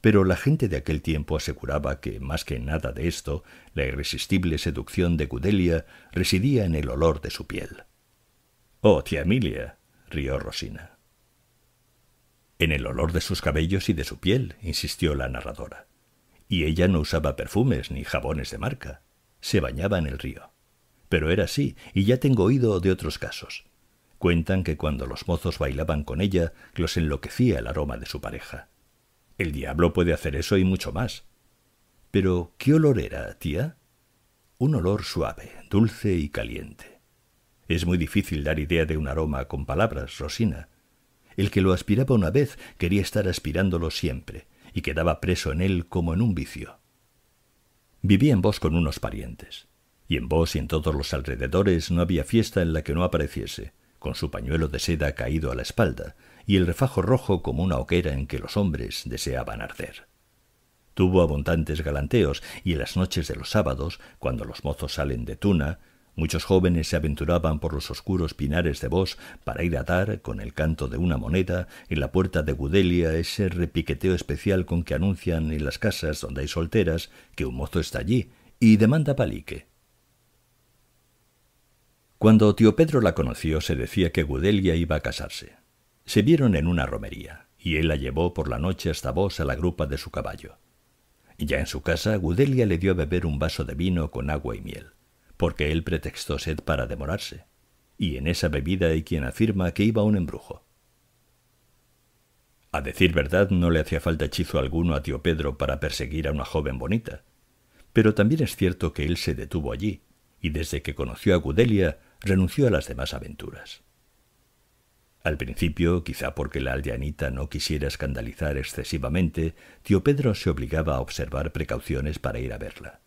Speaker 1: Pero la gente de aquel tiempo aseguraba que, más que nada de esto, la irresistible seducción de Gudelia residía en el olor de su piel. Oh, tía Emilia, rió Rosina. En el olor de sus cabellos y de su piel, insistió la narradora. Y ella no usaba perfumes ni jabones de marca. Se bañaba en el río. Pero era así, y ya tengo oído de otros casos. Cuentan que cuando los mozos bailaban con ella, los enloquecía el aroma de su pareja. El diablo puede hacer eso y mucho más. Pero, ¿qué olor era, tía? Un olor suave, dulce y caliente. Es muy difícil dar idea de un aroma con palabras, Rosina. El que lo aspiraba una vez quería estar aspirándolo siempre, y quedaba preso en él como en un vicio. Vivía en Vos con unos parientes, y en Vos y en todos los alrededores no había fiesta en la que no apareciese, con su pañuelo de seda caído a la espalda y el refajo rojo como una hoquera en que los hombres deseaban arder. Tuvo abundantes galanteos y en las noches de los sábados, cuando los mozos salen de tuna, muchos jóvenes se aventuraban por los oscuros pinares de Bos para ir a dar, con el canto de una moneda, en la puerta de Gudelia ese repiqueteo especial con que anuncian en las casas donde hay solteras que un mozo está allí y demanda palique. Cuando tío Pedro la conoció, se decía que Gudelia iba a casarse. Se vieron en una romería, y él la llevó por la noche hasta vos a la grupa de su caballo. Ya en su casa, Gudelia le dio a beber un vaso de vino con agua y miel, porque él pretextó sed para demorarse, y en esa bebida hay quien afirma que iba un embrujo. A decir verdad, no le hacía falta hechizo alguno a tío Pedro para perseguir a una joven bonita, pero también es cierto que él se detuvo allí, y desde que conoció a Gudelia renunció a las demás aventuras. Al principio, quizá porque la aldeanita no quisiera escandalizar excesivamente, tío Pedro se obligaba a observar precauciones para ir a verla.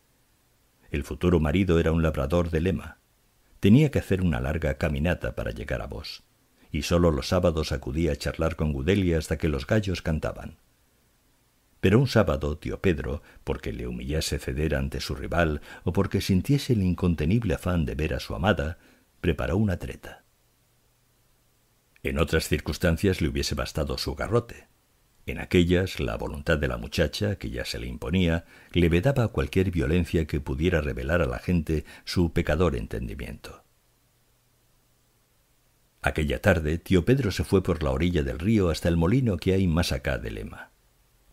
Speaker 1: El futuro marido era un labrador de lema. Tenía que hacer una larga caminata para llegar a Vos, y sólo los sábados acudía a charlar con Gudelia hasta que los gallos cantaban. Pero un sábado, tío Pedro, porque le humillase ceder ante su rival o porque sintiese el incontenible afán de ver a su amada, preparó una treta. En otras circunstancias le hubiese bastado su garrote. En aquellas, la voluntad de la muchacha, que ya se le imponía, le vedaba cualquier violencia que pudiera revelar a la gente su pecador entendimiento. Aquella tarde, tío Pedro se fue por la orilla del río hasta el molino que hay más acá de Lema.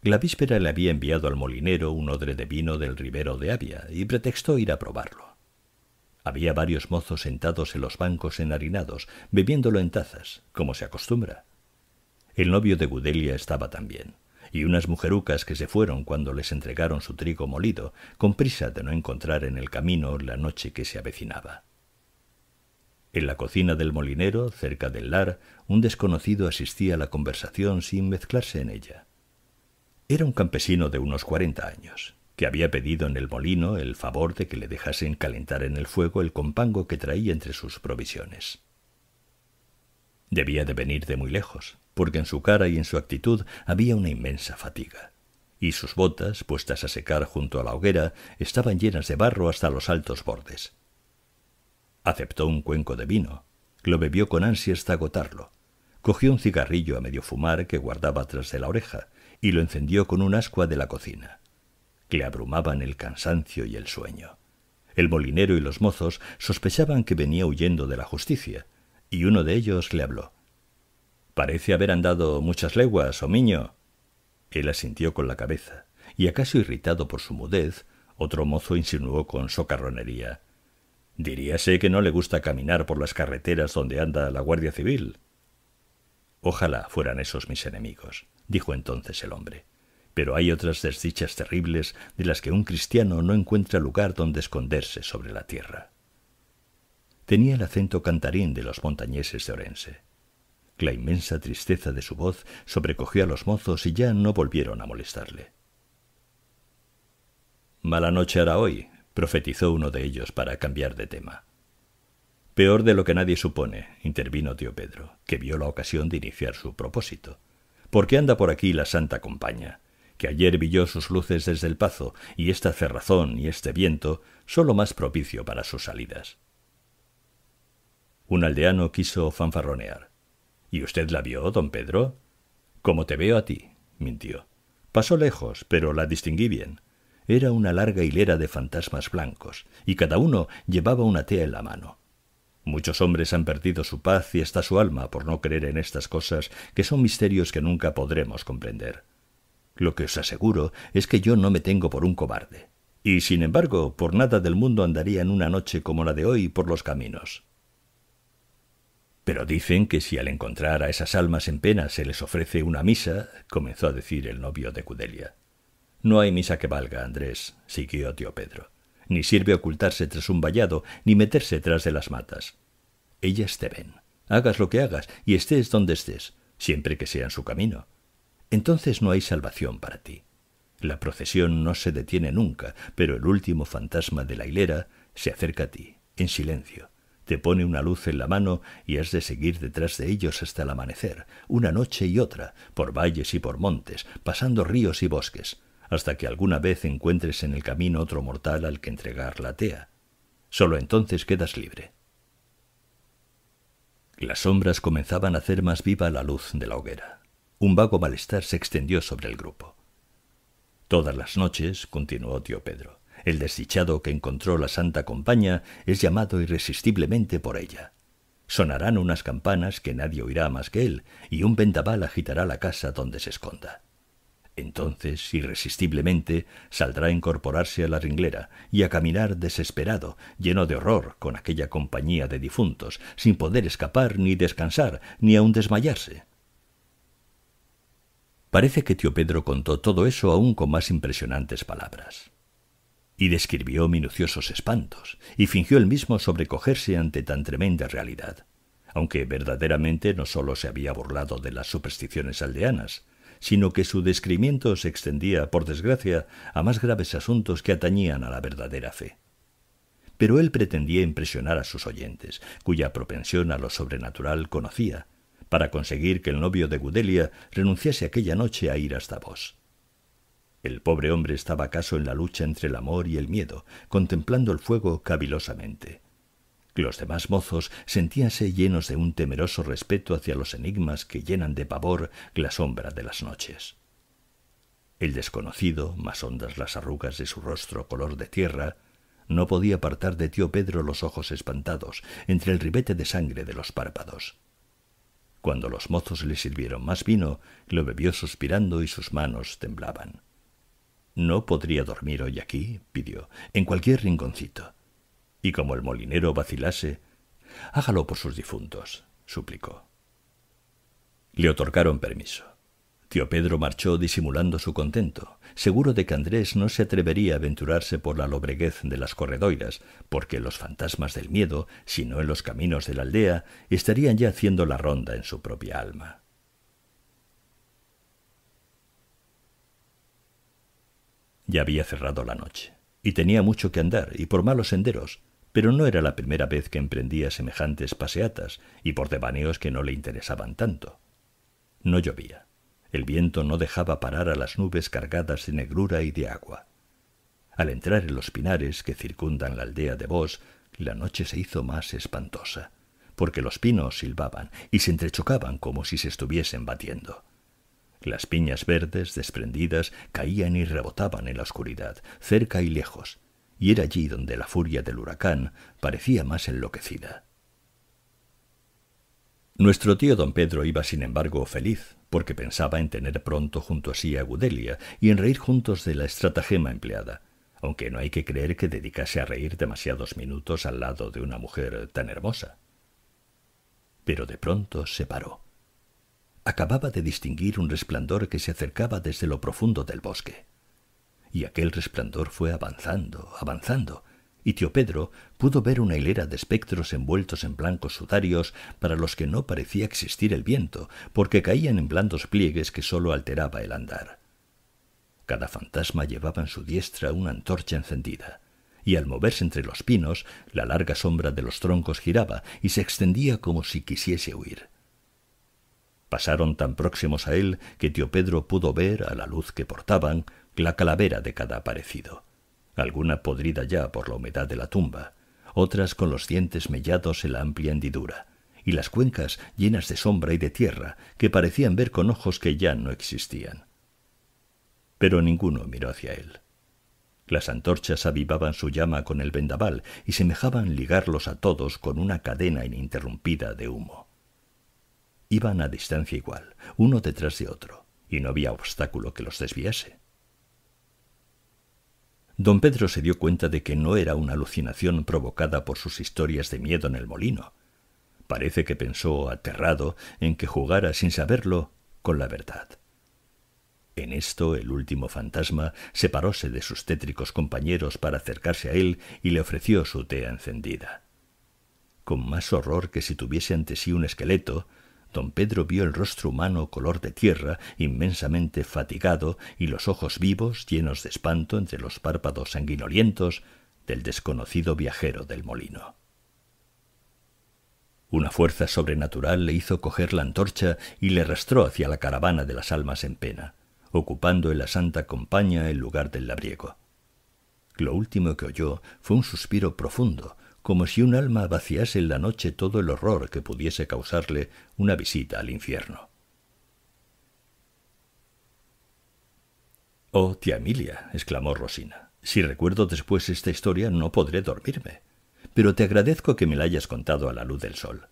Speaker 1: La víspera le había enviado al molinero un odre de vino del Ribero de Avia y pretextó ir a probarlo. Había varios mozos sentados en los bancos enharinados, bebiéndolo en tazas, como se acostumbra. El novio de Gudelia estaba también, y unas mujerucas que se fueron cuando les entregaron su trigo molido, con prisa de no encontrar en el camino la noche que se avecinaba. En la cocina del molinero, cerca del lar, un desconocido asistía a la conversación sin mezclarse en ella. Era un campesino de unos cuarenta años que había pedido en el molino el favor de que le dejasen calentar en el fuego el compango que traía entre sus provisiones. Debía de venir de muy lejos, porque en su cara y en su actitud había una inmensa fatiga, y sus botas, puestas a secar junto a la hoguera, estaban llenas de barro hasta los altos bordes. Aceptó un cuenco de vino, lo bebió con ansia hasta agotarlo, cogió un cigarrillo a medio fumar que guardaba tras de la oreja, y lo encendió con un ascua de la cocina le abrumaban el cansancio y el sueño. El molinero y los mozos sospechaban que venía huyendo de la justicia, y uno de ellos le habló. Parece haber andado muchas leguas, miño. Él asintió con la cabeza, y acaso irritado por su mudez, otro mozo insinuó con socarronería. Diríase que no le gusta caminar por las carreteras donde anda la Guardia Civil. Ojalá fueran esos mis enemigos, dijo entonces el hombre. Pero hay otras desdichas terribles de las que un cristiano no encuentra lugar donde esconderse sobre la tierra. Tenía el acento cantarín de los montañeses de Orense. La inmensa tristeza de su voz sobrecogió a los mozos y ya no volvieron a molestarle. Mala noche hará hoy, profetizó uno de ellos para cambiar de tema. Peor de lo que nadie supone, intervino tío Pedro, que vio la ocasión de iniciar su propósito. ¿Por qué anda por aquí la Santa Compañía? que ayer brilló sus luces desde el pazo, y esta cerrazón y este viento, sólo más propicio para sus salidas. Un aldeano quiso fanfarronear. ¿Y usted la vio, don Pedro? Como te veo a ti, mintió. Pasó lejos, pero la distinguí bien. Era una larga hilera de fantasmas blancos, y cada uno llevaba una tea en la mano. Muchos hombres han perdido su paz y hasta su alma por no creer en estas cosas que son misterios que nunca podremos comprender. Lo que os aseguro es que yo no me tengo por un cobarde. Y sin embargo, por nada del mundo andaría en una noche como la de hoy por los caminos. Pero dicen que si al encontrar a esas almas en pena se les ofrece una misa, comenzó a decir el novio de Cudelia. No hay misa que valga, Andrés, siguió tío Pedro. Ni sirve ocultarse tras un vallado, ni meterse tras de las matas. Ellas te ven. Hagas lo que hagas y estés donde estés, siempre que sea en su camino entonces no hay salvación para ti. La procesión no se detiene nunca, pero el último fantasma de la hilera se acerca a ti, en silencio. Te pone una luz en la mano y has de seguir detrás de ellos hasta el amanecer, una noche y otra, por valles y por montes, pasando ríos y bosques, hasta que alguna vez encuentres en el camino otro mortal al que entregar la tea. Solo entonces quedas libre. Las sombras comenzaban a hacer más viva la luz de la hoguera. Un vago malestar se extendió sobre el grupo. Todas las noches, continuó tío Pedro, el desdichado que encontró la Santa compañía es llamado irresistiblemente por ella. Sonarán unas campanas que nadie oirá más que él, y un vendaval agitará la casa donde se esconda. Entonces, irresistiblemente, saldrá a incorporarse a la ringlera y a caminar desesperado, lleno de horror, con aquella compañía de difuntos, sin poder escapar ni descansar, ni aun desmayarse. Parece que tío Pedro contó todo eso aún con más impresionantes palabras. Y describió minuciosos espantos, y fingió el mismo sobrecogerse ante tan tremenda realidad, aunque verdaderamente no sólo se había burlado de las supersticiones aldeanas, sino que su descrimiento se extendía, por desgracia, a más graves asuntos que atañían a la verdadera fe. Pero él pretendía impresionar a sus oyentes, cuya propensión a lo sobrenatural conocía, para conseguir que el novio de Gudelia renunciase aquella noche a ir hasta vos. El pobre hombre estaba acaso en la lucha entre el amor y el miedo, contemplando el fuego cavilosamente. Los demás mozos sentíanse llenos de un temeroso respeto hacia los enigmas que llenan de pavor la sombra de las noches. El desconocido, más hondas las arrugas de su rostro color de tierra, no podía apartar de tío Pedro los ojos espantados entre el ribete de sangre de los párpados. Cuando los mozos le sirvieron más vino, lo bebió suspirando y sus manos temblaban. ¿No podría dormir hoy aquí? pidió, en cualquier rinconcito. Y como el molinero vacilase, hágalo por sus difuntos, suplicó. Le otorgaron permiso. Tío Pedro marchó disimulando su contento, seguro de que Andrés no se atrevería a aventurarse por la lobreguez de las corredoiras, porque los fantasmas del miedo, si no en los caminos de la aldea, estarían ya haciendo la ronda en su propia alma. Ya había cerrado la noche, y tenía mucho que andar, y por malos senderos, pero no era la primera vez que emprendía semejantes paseatas, y por devaneos que no le interesaban tanto. No llovía. El viento no dejaba parar a las nubes cargadas de negrura y de agua. Al entrar en los pinares que circundan la aldea de Vos, la noche se hizo más espantosa, porque los pinos silbaban y se entrechocaban como si se estuviesen batiendo. Las piñas verdes desprendidas caían y rebotaban en la oscuridad, cerca y lejos, y era allí donde la furia del huracán parecía más enloquecida. Nuestro tío don Pedro iba, sin embargo, feliz, porque pensaba en tener pronto junto a sí a Gudelia y en reír juntos de la estratagema empleada, aunque no hay que creer que dedicase a reír demasiados minutos al lado de una mujer tan hermosa. Pero de pronto se paró. Acababa de distinguir un resplandor que se acercaba desde lo profundo del bosque. Y aquel resplandor fue avanzando, avanzando, y tío Pedro pudo ver una hilera de espectros envueltos en blancos sudarios para los que no parecía existir el viento, porque caían en blandos pliegues que sólo alteraba el andar. Cada fantasma llevaba en su diestra una antorcha encendida, y al moverse entre los pinos, la larga sombra de los troncos giraba y se extendía como si quisiese huir. Pasaron tan próximos a él que tío Pedro pudo ver, a la luz que portaban, la calavera de cada aparecido alguna podrida ya por la humedad de la tumba, otras con los dientes mellados en la amplia hendidura, y las cuencas llenas de sombra y de tierra que parecían ver con ojos que ya no existían. Pero ninguno miró hacia él. Las antorchas avivaban su llama con el vendaval y semejaban ligarlos a todos con una cadena ininterrumpida de humo. Iban a distancia igual, uno detrás de otro, y no había obstáculo que los desviase. Don Pedro se dio cuenta de que no era una alucinación provocada por sus historias de miedo en el molino. Parece que pensó, aterrado, en que jugara sin saberlo con la verdad. En esto el último fantasma separóse de sus tétricos compañeros para acercarse a él y le ofreció su tea encendida. Con más horror que si tuviese ante sí un esqueleto, Don Pedro vio el rostro humano color de tierra, inmensamente fatigado, y los ojos vivos, llenos de espanto entre los párpados sanguinolientos, del desconocido viajero del molino. Una fuerza sobrenatural le hizo coger la antorcha y le arrastró hacia la caravana de las almas en pena, ocupando en la Santa compañía el lugar del labriego. Lo último que oyó fue un suspiro profundo, como si un alma vaciase en la noche todo el horror que pudiese causarle una visita al infierno. Oh, tía Emilia, exclamó Rosina, si recuerdo después esta historia no podré dormirme, pero te agradezco que me la hayas contado a la luz del sol.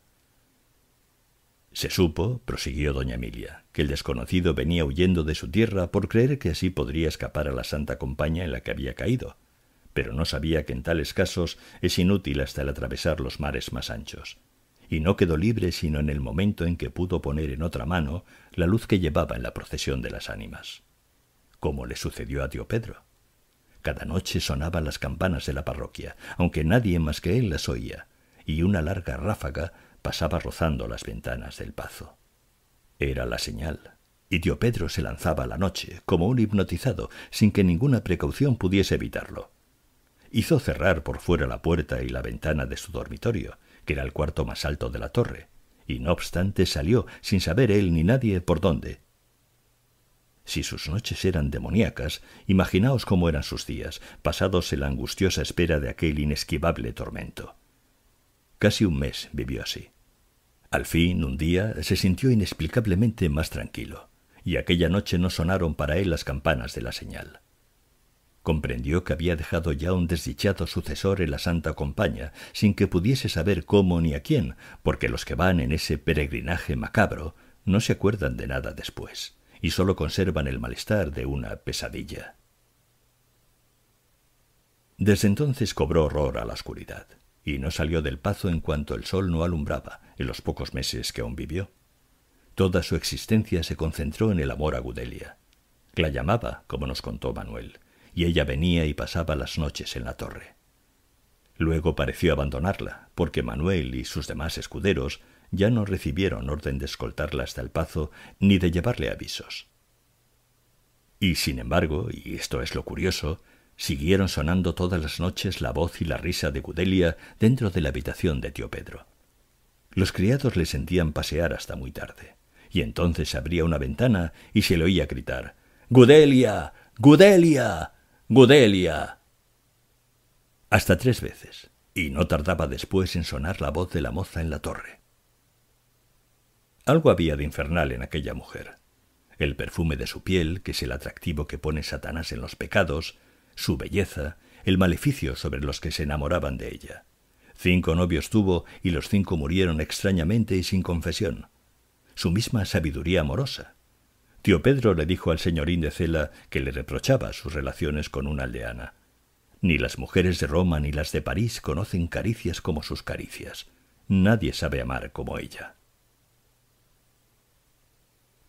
Speaker 1: Se supo, prosiguió doña Emilia, que el desconocido venía huyendo de su tierra por creer que así podría escapar a la santa compañía en la que había caído, pero no sabía que en tales casos es inútil hasta el atravesar los mares más anchos. Y no quedó libre sino en el momento en que pudo poner en otra mano la luz que llevaba en la procesión de las ánimas. Como le sucedió a tío Pedro. Cada noche sonaban las campanas de la parroquia, aunque nadie más que él las oía, y una larga ráfaga pasaba rozando las ventanas del pazo. Era la señal, y tío Pedro se lanzaba a la noche, como un hipnotizado, sin que ninguna precaución pudiese evitarlo hizo cerrar por fuera la puerta y la ventana de su dormitorio, que era el cuarto más alto de la torre, y no obstante salió, sin saber él ni nadie por dónde. Si sus noches eran demoníacas, imaginaos cómo eran sus días, pasados en la angustiosa espera de aquel inesquivable tormento. Casi un mes vivió así. Al fin, un día, se sintió inexplicablemente más tranquilo, y aquella noche no sonaron para él las campanas de la señal. Comprendió que había dejado ya un desdichado sucesor en la Santa Compañía, sin que pudiese saber cómo ni a quién, porque los que van en ese peregrinaje macabro no se acuerdan de nada después, y sólo conservan el malestar de una pesadilla. Desde entonces cobró horror a la oscuridad, y no salió del pazo en cuanto el sol no alumbraba, en los pocos meses que aún vivió. Toda su existencia se concentró en el amor a Gudelia. La llamaba, como nos contó Manuel y ella venía y pasaba las noches en la torre. Luego pareció abandonarla, porque Manuel y sus demás escuderos ya no recibieron orden de escoltarla hasta el pazo ni de llevarle avisos. Y sin embargo, y esto es lo curioso, siguieron sonando todas las noches la voz y la risa de Gudelia dentro de la habitación de tío Pedro. Los criados le sentían pasear hasta muy tarde, y entonces abría una ventana y se le oía gritar Gudelia. Gudelia. Gudelia. hasta tres veces, y no tardaba después en sonar la voz de la moza en la torre. Algo había de infernal en aquella mujer. El perfume de su piel, que es el atractivo que pone Satanás en los pecados, su belleza, el maleficio sobre los que se enamoraban de ella. Cinco novios tuvo y los cinco murieron extrañamente y sin confesión. Su misma sabiduría amorosa, Tío Pedro le dijo al señorín de Cela que le reprochaba sus relaciones con una aldeana. Ni las mujeres de Roma ni las de París conocen caricias como sus caricias. Nadie sabe amar como ella.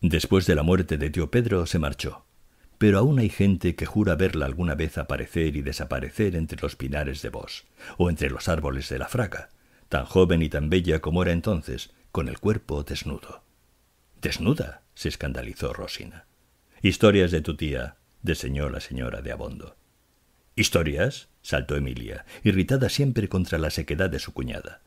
Speaker 1: Después de la muerte de tío Pedro se marchó, pero aún hay gente que jura verla alguna vez aparecer y desaparecer entre los pinares de Bos, o entre los árboles de la fraga, tan joven y tan bella como era entonces, con el cuerpo desnudo. ¿Desnuda? se escandalizó Rosina. Historias de tu tía, deseñó la señora de Abondo. ¿Historias? saltó Emilia, irritada siempre contra la sequedad de su cuñada.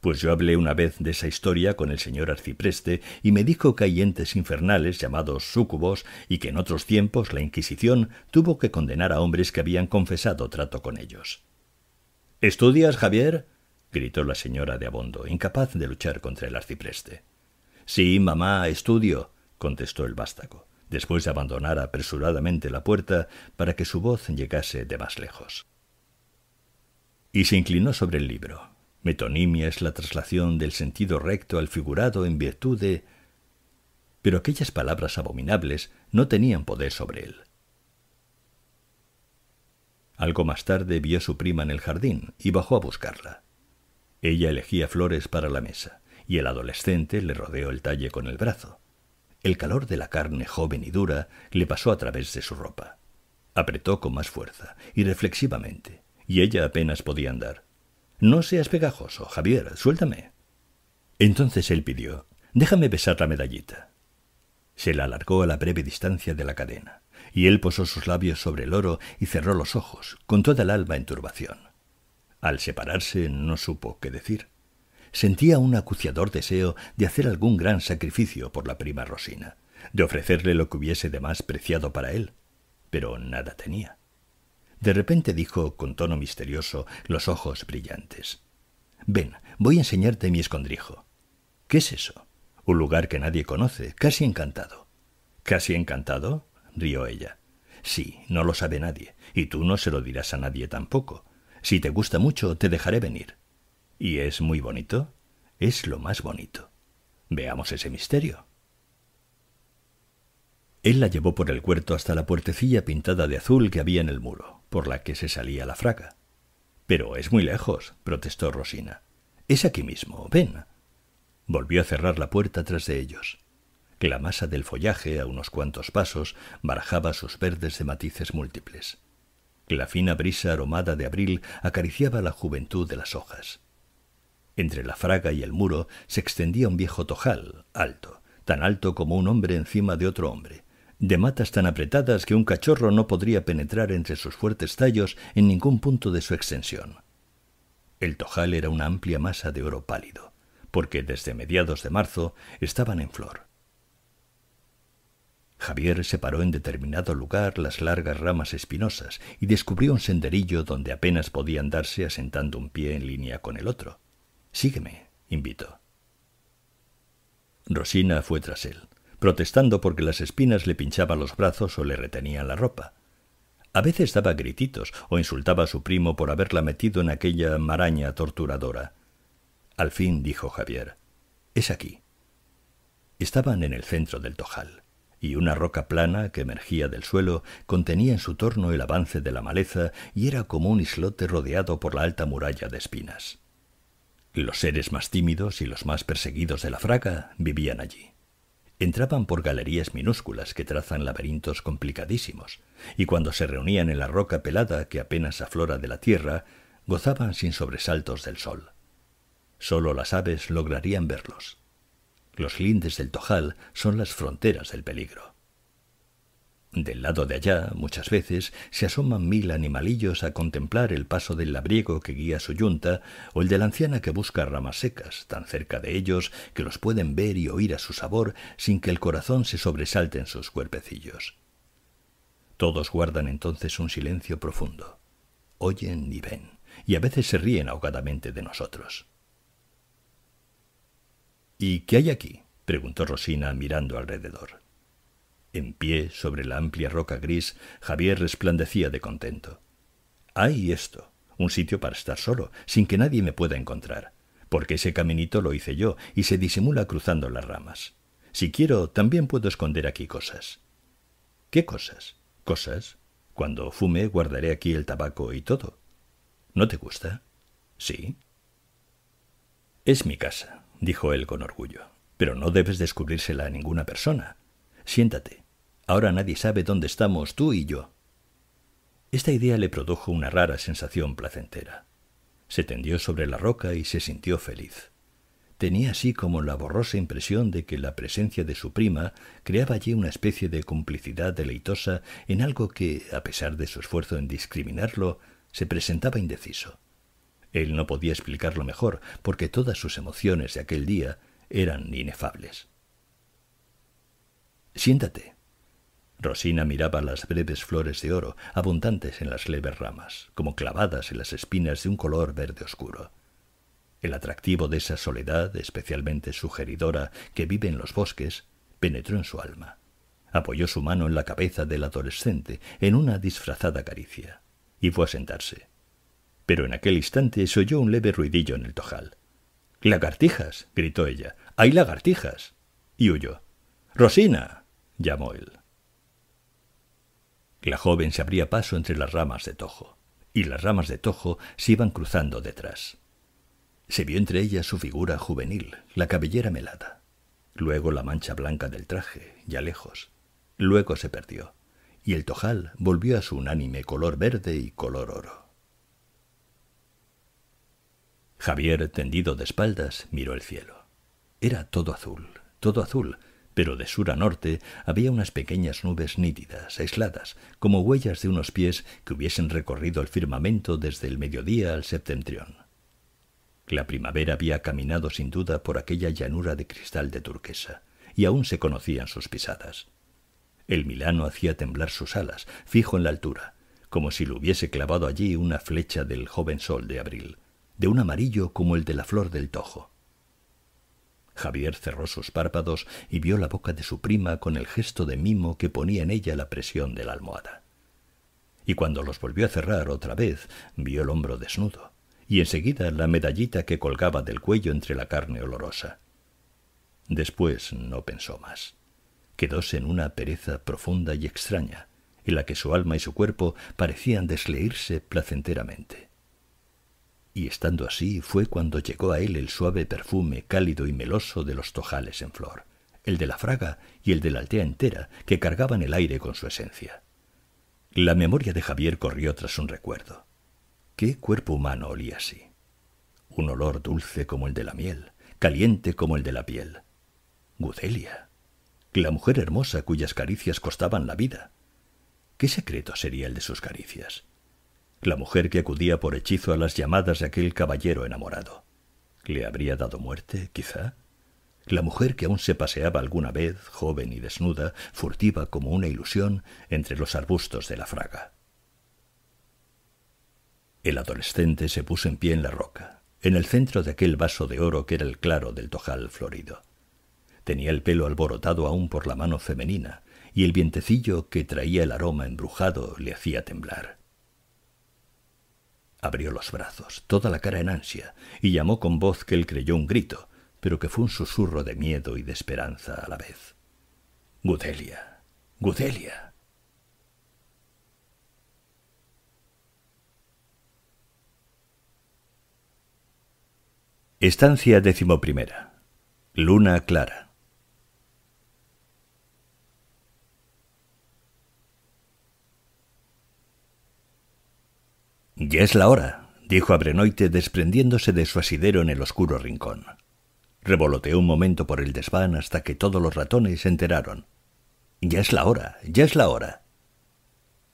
Speaker 1: Pues yo hablé una vez de esa historia con el señor arcipreste y me dijo que hay entes infernales llamados súcubos y que en otros tiempos la Inquisición tuvo que condenar a hombres que habían confesado trato con ellos. ¿Estudias, Javier? gritó la señora de Abondo, incapaz de luchar contra el arcipreste. Sí, mamá, estudio, contestó el vástago, después de abandonar apresuradamente la puerta para que su voz llegase de más lejos. Y se inclinó sobre el libro. Metonimia es la traslación del sentido recto al figurado en virtud de... Pero aquellas palabras abominables no tenían poder sobre él. Algo más tarde vio a su prima en el jardín y bajó a buscarla. Ella elegía flores para la mesa, y el adolescente le rodeó el talle con el brazo. El calor de la carne joven y dura le pasó a través de su ropa. Apretó con más fuerza y reflexivamente, y ella apenas podía andar. No seas pegajoso, Javier, suéltame. Entonces él pidió, déjame besar la medallita. Se la alargó a la breve distancia de la cadena, y él posó sus labios sobre el oro y cerró los ojos, con toda el alma en turbación. Al separarse no supo qué decir sentía un acuciador deseo de hacer algún gran sacrificio por la prima Rosina, de ofrecerle lo que hubiese de más preciado para él, pero nada tenía. De repente dijo con tono misterioso, los ojos brillantes. Ven, voy a enseñarte mi escondrijo. ¿Qué es eso? Un lugar que nadie conoce, casi encantado. ¿Casi encantado? rió ella. Sí, no lo sabe nadie, y tú no se lo dirás a nadie tampoco. Si te gusta mucho, te dejaré venir. ¿Y es muy bonito? Es lo más bonito. Veamos ese misterio. Él la llevó por el cuarto hasta la puertecilla pintada de azul que había en el muro, por la que se salía la fraga. Pero es muy lejos, protestó Rosina. Es aquí mismo, ven. Volvió a cerrar la puerta tras de ellos. La masa del follaje, a unos cuantos pasos, barajaba sus verdes de matices múltiples. La fina brisa aromada de abril acariciaba la juventud de las hojas. Entre la fraga y el muro se extendía un viejo tojal, alto, tan alto como un hombre encima de otro hombre, de matas tan apretadas que un cachorro no podría penetrar entre sus fuertes tallos en ningún punto de su extensión. El tojal era una amplia masa de oro pálido, porque desde mediados de marzo estaban en flor. Javier separó en determinado lugar las largas ramas espinosas y descubrió un senderillo donde apenas podían darse asentando un pie en línea con el otro. Sígueme, invito. Rosina fue tras él, protestando porque las espinas le pinchaban los brazos o le retenían la ropa. A veces daba grititos o insultaba a su primo por haberla metido en aquella maraña torturadora. Al fin dijo Javier, es aquí. Estaban en el centro del tojal, y una roca plana que emergía del suelo contenía en su torno el avance de la maleza y era como un islote rodeado por la alta muralla de espinas. Los seres más tímidos y los más perseguidos de la fraca vivían allí. Entraban por galerías minúsculas que trazan laberintos complicadísimos, y cuando se reunían en la roca pelada que apenas aflora de la tierra, gozaban sin sobresaltos del sol. Solo las aves lograrían verlos. Los lindes del tojal son las fronteras del peligro. Del lado de allá, muchas veces, se asoman mil animalillos a contemplar el paso del labriego que guía su yunta o el de la anciana que busca ramas secas, tan cerca de ellos que los pueden ver y oír a su sabor sin que el corazón se sobresalte en sus cuerpecillos. Todos guardan entonces un silencio profundo. Oyen y ven, y a veces se ríen ahogadamente de nosotros. ¿Y qué hay aquí? preguntó Rosina mirando alrededor. En pie, sobre la amplia roca gris, Javier resplandecía de contento. ¡Ay, esto! Un sitio para estar solo, sin que nadie me pueda encontrar. Porque ese caminito lo hice yo y se disimula cruzando las ramas. Si quiero, también puedo esconder aquí cosas. ¿Qué cosas? Cosas. Cuando fume, guardaré aquí el tabaco y todo. ¿No te gusta? Sí. Es mi casa, dijo él con orgullo, pero no debes descubrírsela a ninguna persona. Siéntate, Ahora nadie sabe dónde estamos tú y yo. Esta idea le produjo una rara sensación placentera. Se tendió sobre la roca y se sintió feliz. Tenía así como la borrosa impresión de que la presencia de su prima creaba allí una especie de complicidad deleitosa en algo que, a pesar de su esfuerzo en discriminarlo, se presentaba indeciso. Él no podía explicarlo mejor, porque todas sus emociones de aquel día eran inefables. Siéntate, Rosina miraba las breves flores de oro, abundantes en las leves ramas, como clavadas en las espinas de un color verde oscuro. El atractivo de esa soledad, especialmente sugeridora, que vive en los bosques, penetró en su alma. Apoyó su mano en la cabeza del adolescente, en una disfrazada caricia, y fue a sentarse. Pero en aquel instante se oyó un leve ruidillo en el tojal. —¡Lagartijas! —gritó ella. —¡Hay lagartijas! Y huyó. —¡Rosina! —llamó él. La joven se abría paso entre las ramas de tojo, y las ramas de tojo se iban cruzando detrás. Se vio entre ellas su figura juvenil, la cabellera melada, luego la mancha blanca del traje, ya lejos. Luego se perdió, y el tojal volvió a su unánime color verde y color oro. Javier, tendido de espaldas, miró el cielo. Era todo azul, todo azul, pero de sur a norte había unas pequeñas nubes nítidas, aisladas, como huellas de unos pies que hubiesen recorrido el firmamento desde el mediodía al septentrión. La primavera había caminado sin duda por aquella llanura de cristal de turquesa, y aún se conocían sus pisadas. El Milano hacía temblar sus alas, fijo en la altura, como si lo hubiese clavado allí una flecha del joven sol de abril, de un amarillo como el de la flor del tojo. Javier cerró sus párpados y vio la boca de su prima con el gesto de mimo que ponía en ella la presión de la almohada. Y cuando los volvió a cerrar otra vez, vio el hombro desnudo, y enseguida la medallita que colgaba del cuello entre la carne olorosa. Después no pensó más. Quedóse en una pereza profunda y extraña, en la que su alma y su cuerpo parecían desleírse placenteramente y estando así fue cuando llegó a él el suave perfume cálido y meloso de los tojales en flor, el de la fraga y el de la altea entera que cargaban el aire con su esencia. La memoria de Javier corrió tras un recuerdo. ¿Qué cuerpo humano olía así? Un olor dulce como el de la miel, caliente como el de la piel. Gudelia, la mujer hermosa cuyas caricias costaban la vida. ¿Qué secreto sería el de sus caricias? la mujer que acudía por hechizo a las llamadas de aquel caballero enamorado. ¿Le habría dado muerte, quizá? La mujer que aún se paseaba alguna vez, joven y desnuda, furtiva como una ilusión, entre los arbustos de la fraga. El adolescente se puso en pie en la roca, en el centro de aquel vaso de oro que era el claro del tojal florido. Tenía el pelo alborotado aún por la mano femenina, y el vientecillo que traía el aroma embrujado le hacía temblar. Abrió los brazos, toda la cara en ansia, y llamó con voz que él creyó un grito, pero que fue un susurro de miedo y de esperanza a la vez. Gudelia. Gudelia. Estancia primera. Luna clara. Ya es la hora, dijo Abrenoite desprendiéndose de su asidero en el oscuro rincón. Revoloteó un momento por el desván hasta que todos los ratones se enteraron. Ya es la hora, ya es la hora.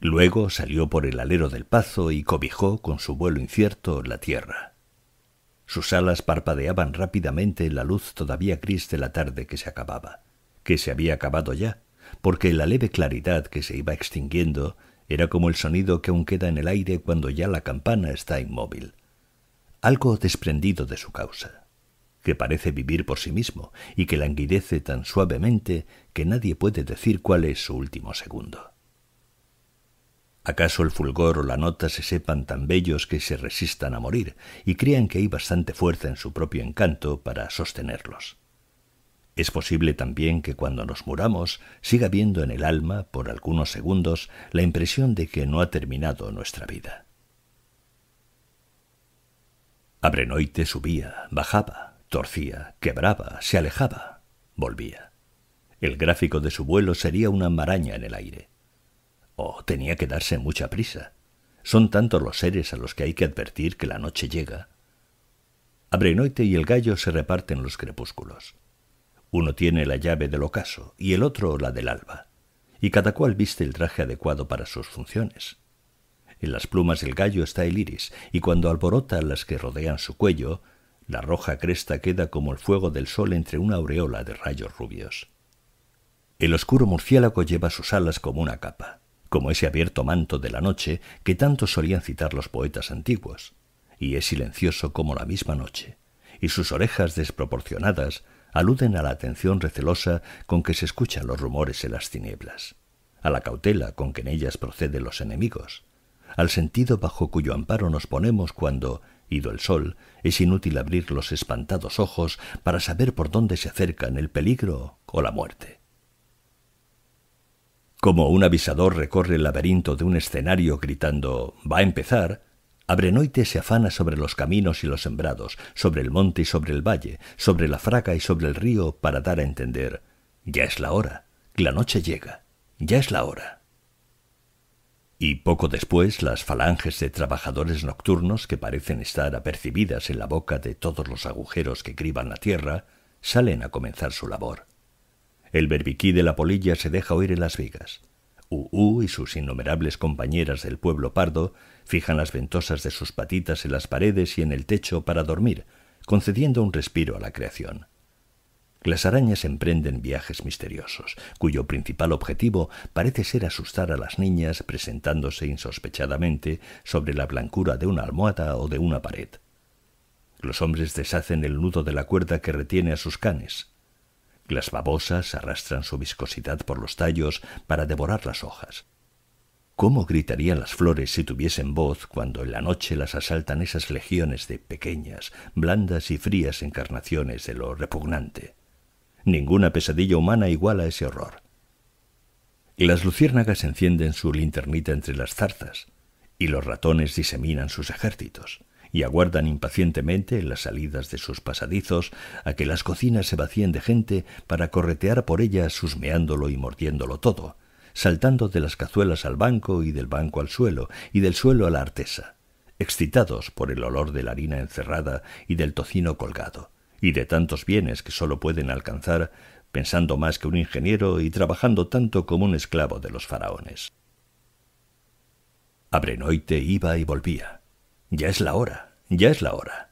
Speaker 1: Luego salió por el alero del pazo y cobijó con su vuelo incierto la tierra. Sus alas parpadeaban rápidamente en la luz todavía gris de la tarde que se acababa, que se había acabado ya, porque la leve claridad que se iba extinguiendo era como el sonido que aún queda en el aire cuando ya la campana está inmóvil. Algo desprendido de su causa, que parece vivir por sí mismo y que languidece tan suavemente que nadie puede decir cuál es su último segundo. ¿Acaso el fulgor o la nota se sepan tan bellos que se resistan a morir y crean que hay bastante fuerza en su propio encanto para sostenerlos? Es posible también que cuando nos muramos siga viendo en el alma, por algunos segundos, la impresión de que no ha terminado nuestra vida. Abrenoite subía, bajaba, torcía, quebraba, se alejaba, volvía. El gráfico de su vuelo sería una maraña en el aire. Oh, tenía que darse mucha prisa. Son tantos los seres a los que hay que advertir que la noche llega. Abrenoite y el gallo se reparten los crepúsculos. Uno tiene la llave del ocaso y el otro la del alba, y cada cual viste el traje adecuado para sus funciones. En las plumas del gallo está el iris, y cuando alborota las que rodean su cuello, la roja cresta queda como el fuego del sol entre una aureola de rayos rubios. El oscuro murciélago lleva sus alas como una capa, como ese abierto manto de la noche que tanto solían citar los poetas antiguos, y es silencioso como la misma noche, y sus orejas desproporcionadas aluden a la atención recelosa con que se escuchan los rumores en las tinieblas, a la cautela con que en ellas proceden los enemigos, al sentido bajo cuyo amparo nos ponemos cuando, ido el sol, es inútil abrir los espantados ojos para saber por dónde se acercan el peligro o la muerte. Como un avisador recorre el laberinto de un escenario gritando va a empezar, Abrenoite se afana sobre los caminos y los sembrados, sobre el monte y sobre el valle, sobre la fraca y sobre el río para dar a entender, ya es la hora, la noche llega, ya es la hora. Y poco después las falanges de trabajadores nocturnos que parecen estar apercibidas en la boca de todos los agujeros que criban la tierra, salen a comenzar su labor. El berbiquí de la polilla se deja oír en las vigas. Uú y sus innumerables compañeras del pueblo pardo fijan las ventosas de sus patitas en las paredes y en el techo para dormir, concediendo un respiro a la creación. Las arañas emprenden viajes misteriosos, cuyo principal objetivo parece ser asustar a las niñas presentándose insospechadamente sobre la blancura de una almohada o de una pared. Los hombres deshacen el nudo de la cuerda que retiene a sus canes. Las babosas arrastran su viscosidad por los tallos para devorar las hojas. ¿Cómo gritarían las flores si tuviesen voz cuando en la noche las asaltan esas legiones de pequeñas, blandas y frías encarnaciones de lo repugnante? Ninguna pesadilla humana iguala ese horror. Las luciérnagas encienden su linternita entre las zarzas, y los ratones diseminan sus ejércitos, y aguardan impacientemente en las salidas de sus pasadizos a que las cocinas se vacíen de gente para corretear por ellas susmeándolo y mordiéndolo todo, saltando de las cazuelas al banco y del banco al suelo y del suelo a la artesa, excitados por el olor de la harina encerrada y del tocino colgado, y de tantos bienes que sólo pueden alcanzar pensando más que un ingeniero y trabajando tanto como un esclavo de los faraones. Abrenoite iba y volvía. Ya es la hora, ya es la hora.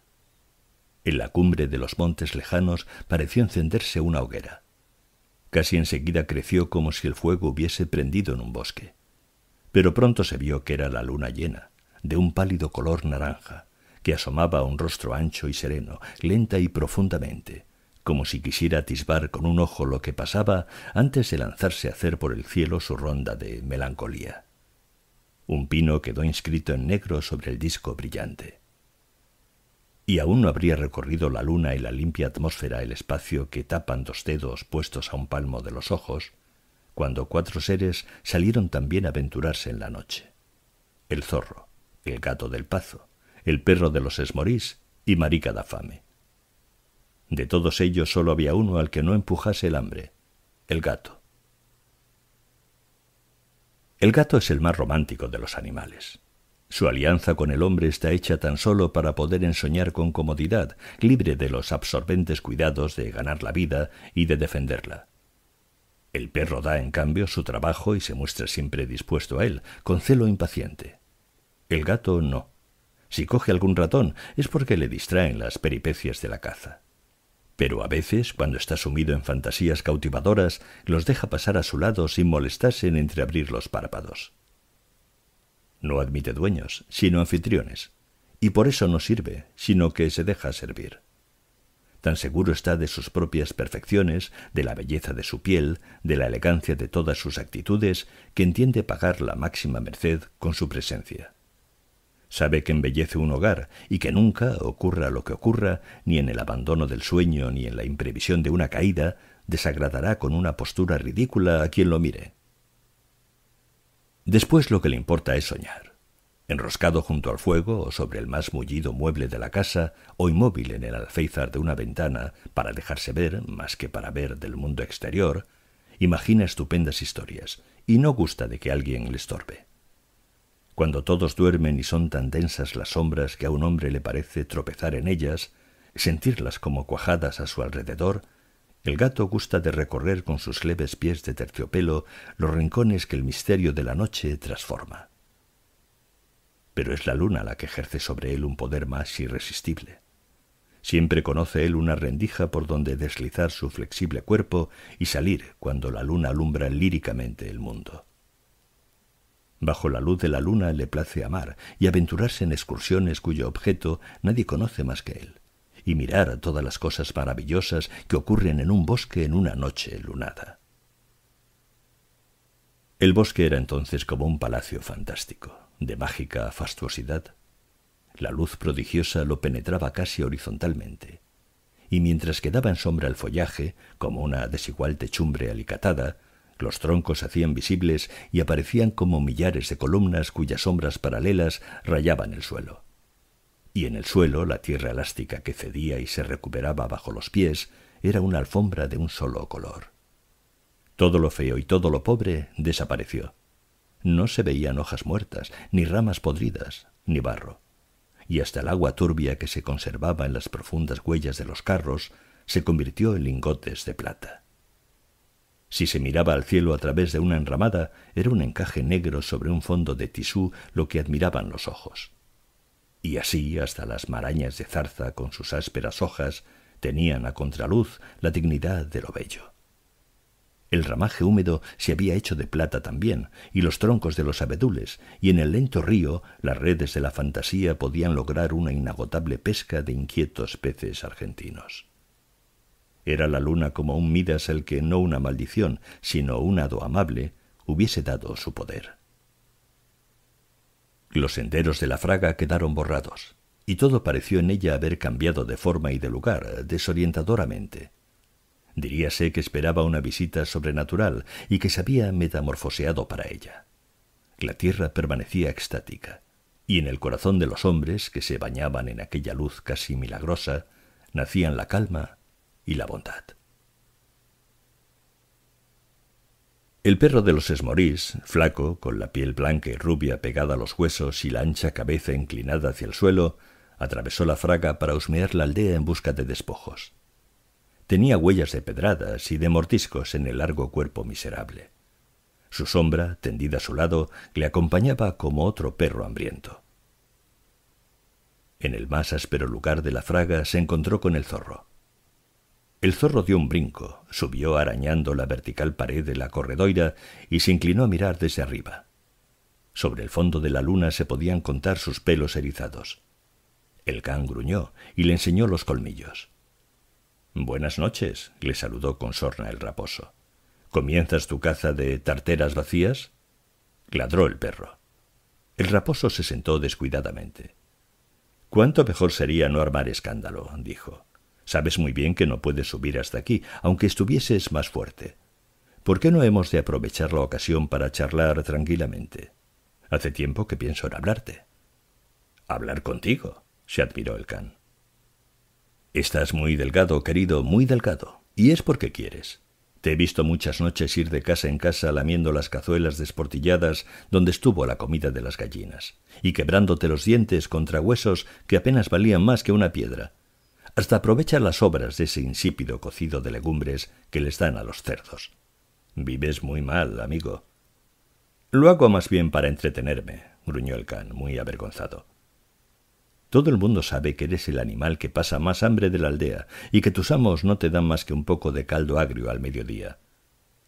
Speaker 1: En la cumbre de los montes lejanos pareció encenderse una hoguera. Casi enseguida creció como si el fuego hubiese prendido en un bosque. Pero pronto se vio que era la luna llena, de un pálido color naranja, que asomaba un rostro ancho y sereno, lenta y profundamente, como si quisiera atisbar con un ojo lo que pasaba antes de lanzarse a hacer por el cielo su ronda de melancolía. Un pino quedó inscrito en negro sobre el disco brillante y aún no habría recorrido la luna y la limpia atmósfera el espacio que tapan dos dedos puestos a un palmo de los ojos, cuando cuatro seres salieron también a aventurarse en la noche. El zorro, el gato del pazo, el perro de los esmorís y Marica da Fame. De todos ellos sólo había uno al que no empujase el hambre, el gato. El gato es el más romántico de los animales. Su alianza con el hombre está hecha tan solo para poder ensoñar con comodidad, libre de los absorbentes cuidados de ganar la vida y de defenderla. El perro da, en cambio, su trabajo y se muestra siempre dispuesto a él, con celo impaciente. El gato no. Si coge algún ratón es porque le distraen las peripecias de la caza. Pero a veces, cuando está sumido en fantasías cautivadoras, los deja pasar a su lado sin molestarse en entreabrir los párpados. No admite dueños, sino anfitriones, y por eso no sirve, sino que se deja servir. Tan seguro está de sus propias perfecciones, de la belleza de su piel, de la elegancia de todas sus actitudes, que entiende pagar la máxima merced con su presencia. Sabe que embellece un hogar y que nunca, ocurra lo que ocurra, ni en el abandono del sueño ni en la imprevisión de una caída, desagradará con una postura ridícula a quien lo mire. Después lo que le importa es soñar. Enroscado junto al fuego o sobre el más mullido mueble de la casa o inmóvil en el alféizar de una ventana para dejarse ver más que para ver del mundo exterior, imagina estupendas historias y no gusta de que alguien le estorbe. Cuando todos duermen y son tan densas las sombras que a un hombre le parece tropezar en ellas, sentirlas como cuajadas a su alrededor, el gato gusta de recorrer con sus leves pies de terciopelo los rincones que el misterio de la noche transforma. Pero es la luna la que ejerce sobre él un poder más irresistible. Siempre conoce él una rendija por donde deslizar su flexible cuerpo y salir cuando la luna alumbra líricamente el mundo. Bajo la luz de la luna le place amar y aventurarse en excursiones cuyo objeto nadie conoce más que él y mirar todas las cosas maravillosas que ocurren en un bosque en una noche lunada. El bosque era entonces como un palacio fantástico, de mágica fastuosidad. La luz prodigiosa lo penetraba casi horizontalmente, y mientras quedaba en sombra el follaje, como una desigual techumbre alicatada, los troncos hacían visibles y aparecían como millares de columnas cuyas sombras paralelas rayaban el suelo y en el suelo la tierra elástica que cedía y se recuperaba bajo los pies era una alfombra de un solo color. Todo lo feo y todo lo pobre desapareció. No se veían hojas muertas, ni ramas podridas, ni barro. Y hasta el agua turbia que se conservaba en las profundas huellas de los carros se convirtió en lingotes de plata. Si se miraba al cielo a través de una enramada, era un encaje negro sobre un fondo de tisú lo que admiraban los ojos y así hasta las marañas de zarza con sus ásperas hojas tenían a contraluz la dignidad de lo bello. El ramaje húmedo se había hecho de plata también, y los troncos de los abedules, y en el lento río las redes de la fantasía podían lograr una inagotable pesca de inquietos peces argentinos. Era la luna como un Midas el que no una maldición, sino un hado amable, hubiese dado su poder. Los senderos de la fraga quedaron borrados, y todo pareció en ella haber cambiado de forma y de lugar desorientadoramente. Diríase que esperaba una visita sobrenatural y que se había metamorfoseado para ella. La tierra permanecía extática, y en el corazón de los hombres que se bañaban en aquella luz casi milagrosa nacían la calma y la bondad. El perro de los esmorís, flaco, con la piel blanca y rubia pegada a los huesos y la ancha cabeza inclinada hacia el suelo, atravesó la fraga para husmear la aldea en busca de despojos. Tenía huellas de pedradas y de mortiscos en el largo cuerpo miserable. Su sombra, tendida a su lado, le acompañaba como otro perro hambriento. En el más áspero lugar de la fraga se encontró con el zorro. El zorro dio un brinco, subió arañando la vertical pared de la corredoira y se inclinó a mirar desde arriba. Sobre el fondo de la luna se podían contar sus pelos erizados. El can gruñó y le enseñó los colmillos. Buenas noches, le saludó con sorna el raposo. ¿Comienzas tu caza de tarteras vacías? Ladró el perro. El raposo se sentó descuidadamente. Cuánto mejor sería no armar escándalo, dijo. Sabes muy bien que no puedes subir hasta aquí, aunque estuvieses más fuerte. ¿Por qué no hemos de aprovechar la ocasión para charlar tranquilamente? Hace tiempo que pienso en hablarte. Hablar contigo, se admiró el can. Estás muy delgado, querido, muy delgado, y es porque quieres. Te he visto muchas noches ir de casa en casa lamiendo las cazuelas desportilladas donde estuvo la comida de las gallinas, y quebrándote los dientes contra huesos que apenas valían más que una piedra, hasta aprovecha las obras de ese insípido cocido de legumbres que les dan a los cerdos. Vives muy mal, amigo. Lo hago más bien para entretenerme, gruñó el can, muy avergonzado. Todo el mundo sabe que eres el animal que pasa más hambre de la aldea y que tus amos no te dan más que un poco de caldo agrio al mediodía.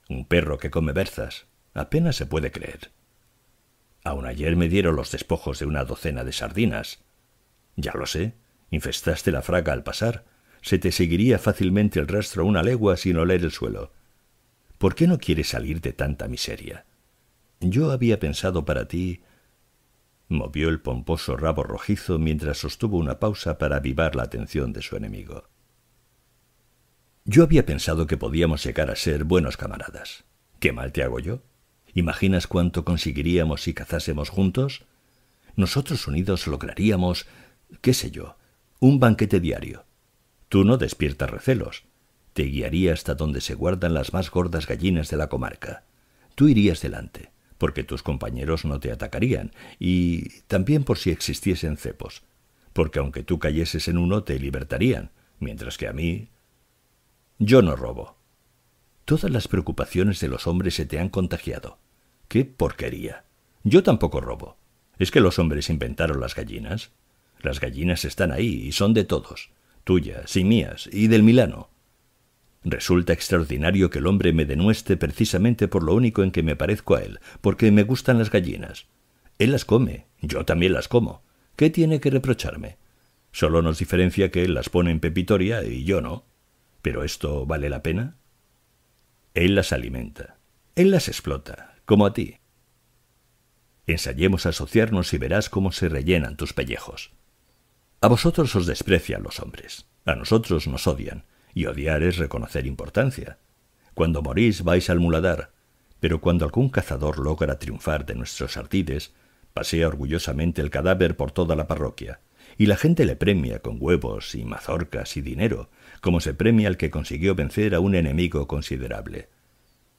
Speaker 1: Un perro que come berzas. Apenas se puede creer. Aún ayer me dieron los despojos de una docena de sardinas. Ya lo sé, Infestaste la fraga al pasar. Se te seguiría fácilmente el rastro una legua sin oler el suelo. ¿Por qué no quieres salir de tanta miseria? Yo había pensado para ti... Movió el pomposo rabo rojizo mientras sostuvo una pausa para avivar la atención de su enemigo. Yo había pensado que podíamos llegar a ser buenos camaradas. ¿Qué mal te hago yo? ¿Imaginas cuánto conseguiríamos si cazásemos juntos? Nosotros unidos lograríamos, qué sé yo, un banquete diario. Tú no despiertas recelos. Te guiaría hasta donde se guardan las más gordas gallinas de la comarca. Tú irías delante, porque tus compañeros no te atacarían, y también por si existiesen cepos, porque aunque tú cayeses en uno te libertarían, mientras que a mí... Yo no robo. Todas las preocupaciones de los hombres se te han contagiado. ¡Qué porquería! Yo tampoco robo. ¿Es que los hombres inventaron las gallinas? Las gallinas están ahí y son de todos, tuyas y mías y del Milano. Resulta extraordinario que el hombre me denueste precisamente por lo único en que me parezco a él, porque me gustan las gallinas. Él las come, yo también las como. ¿Qué tiene que reprocharme? Solo nos diferencia que él las pone en pepitoria y yo no. ¿Pero esto vale la pena? Él las alimenta. Él las explota, como a ti. Ensayemos a asociarnos y verás cómo se rellenan tus pellejos. A vosotros os desprecian los hombres, a nosotros nos odian, y odiar es reconocer importancia. Cuando morís vais al muladar, pero cuando algún cazador logra triunfar de nuestros artides, pasea orgullosamente el cadáver por toda la parroquia, y la gente le premia con huevos y mazorcas y dinero, como se premia al que consiguió vencer a un enemigo considerable.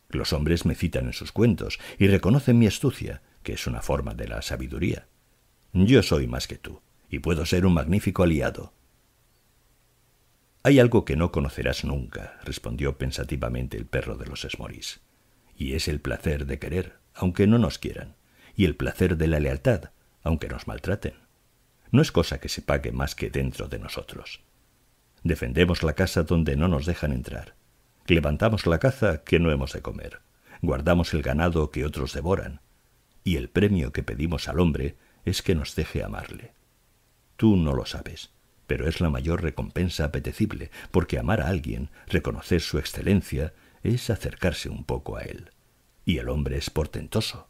Speaker 1: Los hombres me citan en sus cuentos y reconocen mi astucia, que es una forma de la sabiduría. Yo soy más que tú y puedo ser un magnífico aliado. Hay algo que no conocerás nunca, respondió pensativamente el perro de los esmorís. y es el placer de querer, aunque no nos quieran, y el placer de la lealtad, aunque nos maltraten. No es cosa que se pague más que dentro de nosotros. Defendemos la casa donde no nos dejan entrar. Levantamos la caza que no hemos de comer. Guardamos el ganado que otros devoran. Y el premio que pedimos al hombre es que nos deje amarle. Tú no lo sabes, pero es la mayor recompensa apetecible, porque amar a alguien, reconocer su excelencia, es acercarse un poco a él. Y el hombre es portentoso,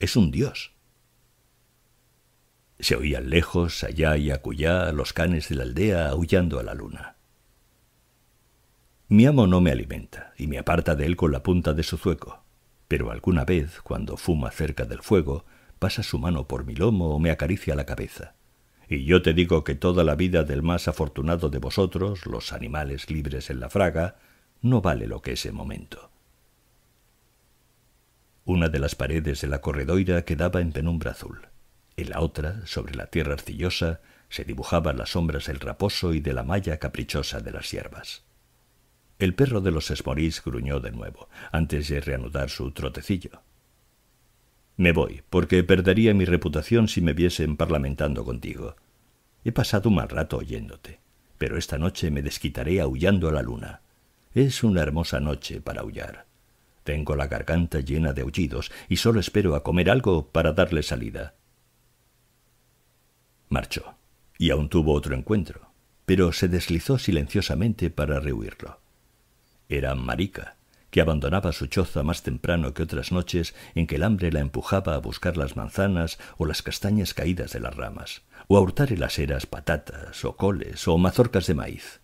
Speaker 1: es un dios. Se oían lejos, allá y acullá, los canes de la aldea aullando a la luna. Mi amo no me alimenta y me aparta de él con la punta de su zueco, pero alguna vez, cuando fuma cerca del fuego, pasa su mano por mi lomo o me acaricia la cabeza. Y yo te digo que toda la vida del más afortunado de vosotros, los animales libres en la fraga, no vale lo que ese momento. Una de las paredes de la corredoira quedaba en penumbra azul. En la otra, sobre la tierra arcillosa, se dibujaban las sombras del raposo y de la malla caprichosa de las hierbas. El perro de los esmorís gruñó de nuevo, antes de reanudar su trotecillo. Me voy, porque perdería mi reputación si me viesen parlamentando contigo. He pasado un mal rato oyéndote, pero esta noche me desquitaré aullando a la luna. Es una hermosa noche para aullar. Tengo la garganta llena de aullidos y solo espero a comer algo para darle salida. Marchó, y aún tuvo otro encuentro, pero se deslizó silenciosamente para rehuirlo. Era marica, que abandonaba su choza más temprano que otras noches en que el hambre la empujaba a buscar las manzanas o las castañas caídas de las ramas, o a hurtar en las eras patatas, o coles, o mazorcas de maíz.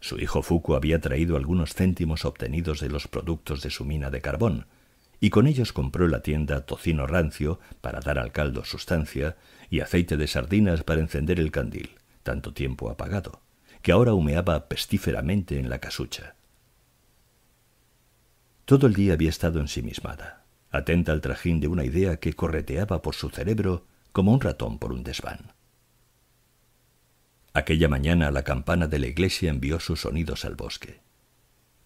Speaker 1: Su hijo Fuco había traído algunos céntimos obtenidos de los productos de su mina de carbón, y con ellos compró en la tienda tocino rancio para dar al caldo sustancia y aceite de sardinas para encender el candil, tanto tiempo apagado, que ahora humeaba pestíferamente en la casucha. Todo el día había estado ensimismada, atenta al trajín de una idea que correteaba por su cerebro como un ratón por un desván. Aquella mañana la campana de la iglesia envió sus sonidos al bosque.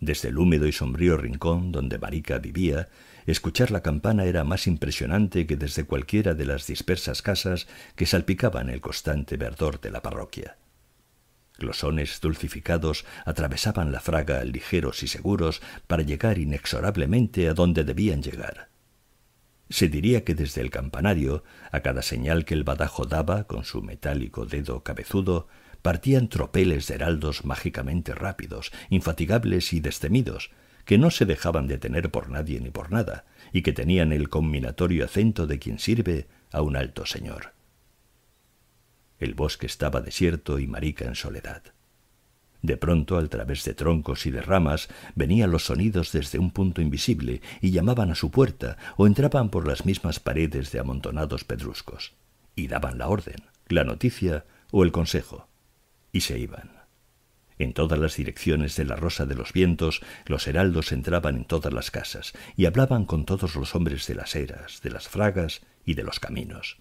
Speaker 1: Desde el húmedo y sombrío rincón donde Marica vivía, escuchar la campana era más impresionante que desde cualquiera de las dispersas casas que salpicaban el constante verdor de la parroquia. Glosones dulcificados atravesaban la fraga ligeros y seguros para llegar inexorablemente a donde debían llegar. Se diría que desde el campanario, a cada señal que el badajo daba con su metálico dedo cabezudo, partían tropeles de heraldos mágicamente rápidos, infatigables y destemidos, que no se dejaban de tener por nadie ni por nada, y que tenían el combinatorio acento de quien sirve a un alto señor. El bosque estaba desierto y Marica en soledad. De pronto, al través de troncos y de ramas, venían los sonidos desde un punto invisible y llamaban a su puerta o entraban por las mismas paredes de amontonados pedruscos y daban la orden, la noticia o el consejo y se iban. En todas las direcciones de la rosa de los vientos, los heraldos entraban en todas las casas y hablaban con todos los hombres de las eras, de las fragas y de los caminos.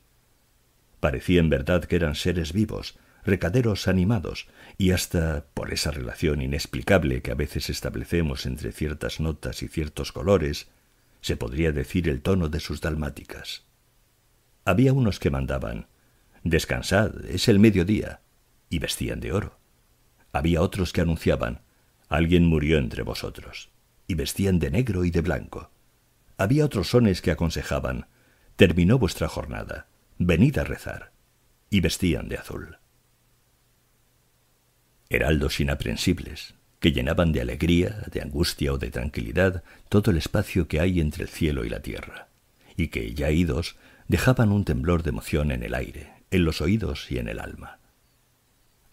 Speaker 1: Parecía en verdad que eran seres vivos, recaderos animados, y hasta por esa relación inexplicable que a veces establecemos entre ciertas notas y ciertos colores, se podría decir el tono de sus dalmáticas. Había unos que mandaban Descansad, es el mediodía, y vestían de oro. Había otros que anunciaban Alguien murió entre vosotros, y vestían de negro y de blanco. Había otros sones que aconsejaban Terminó vuestra jornada, venid a rezar, y vestían de azul. Heraldos inaprensibles, que llenaban de alegría, de angustia o de tranquilidad todo el espacio que hay entre el cielo y la tierra, y que, ya idos, dejaban un temblor de emoción en el aire, en los oídos y en el alma.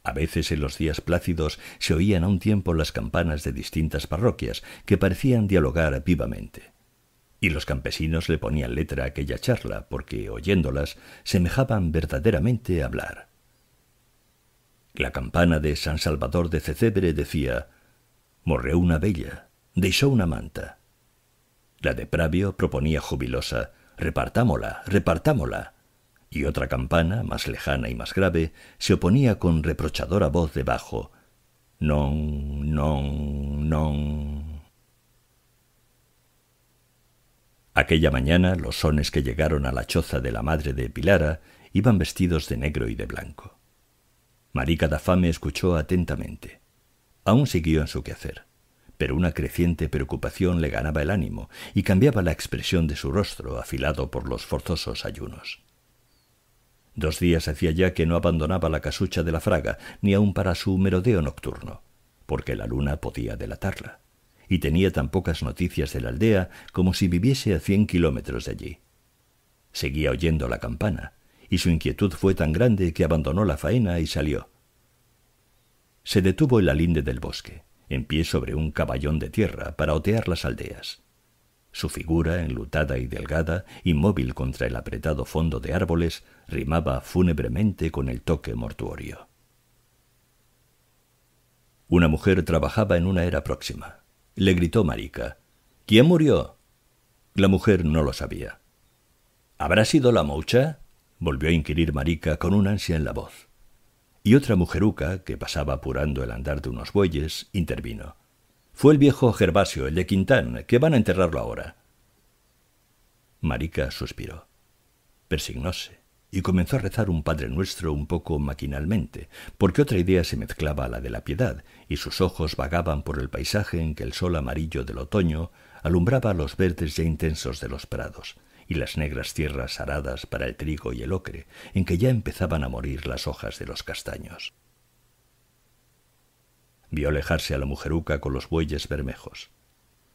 Speaker 1: A veces en los días plácidos se oían a un tiempo las campanas de distintas parroquias, que parecían dialogar vivamente, y los campesinos le ponían letra a aquella charla, porque oyéndolas semejaban verdaderamente hablar. La campana de San Salvador de Cecebre decía Morreó una bella, deixó una manta. La de Pravio proponía jubilosa Repartámola, repartámola. Y otra campana, más lejana y más grave, se oponía con reprochadora voz debajo Non, non, non. Aquella mañana los sones que llegaron a la choza de la madre de Pilara iban vestidos de negro y de blanco. Marica da Fame escuchó atentamente. Aún siguió en su quehacer, pero una creciente preocupación le ganaba el ánimo y cambiaba la expresión de su rostro afilado por los forzosos ayunos. Dos días hacía ya que no abandonaba la casucha de la fraga, ni aun para su merodeo nocturno, porque la luna podía delatarla y tenía tan pocas noticias de la aldea como si viviese a cien kilómetros de allí. Seguía oyendo la campana, y su inquietud fue tan grande que abandonó la faena y salió. Se detuvo en la linde del bosque, en pie sobre un caballón de tierra para otear las aldeas. Su figura, enlutada y delgada, inmóvil contra el apretado fondo de árboles, rimaba fúnebremente con el toque mortuorio. Una mujer trabajaba en una era próxima, le gritó Marica. ¿Quién murió? La mujer no lo sabía. ¿Habrá sido la moucha? volvió a inquirir Marica con un ansia en la voz. Y otra mujeruca, que pasaba apurando el andar de unos bueyes, intervino. Fue el viejo Gervasio, el de Quintán, que van a enterrarlo ahora. Marica suspiró. Persignóse y comenzó a rezar un Padre Nuestro un poco maquinalmente, porque otra idea se mezclaba a la de la piedad, y sus ojos vagaban por el paisaje en que el sol amarillo del otoño alumbraba los verdes ya intensos de los prados, y las negras tierras aradas para el trigo y el ocre, en que ya empezaban a morir las hojas de los castaños. Vio alejarse a la mujeruca con los bueyes bermejos.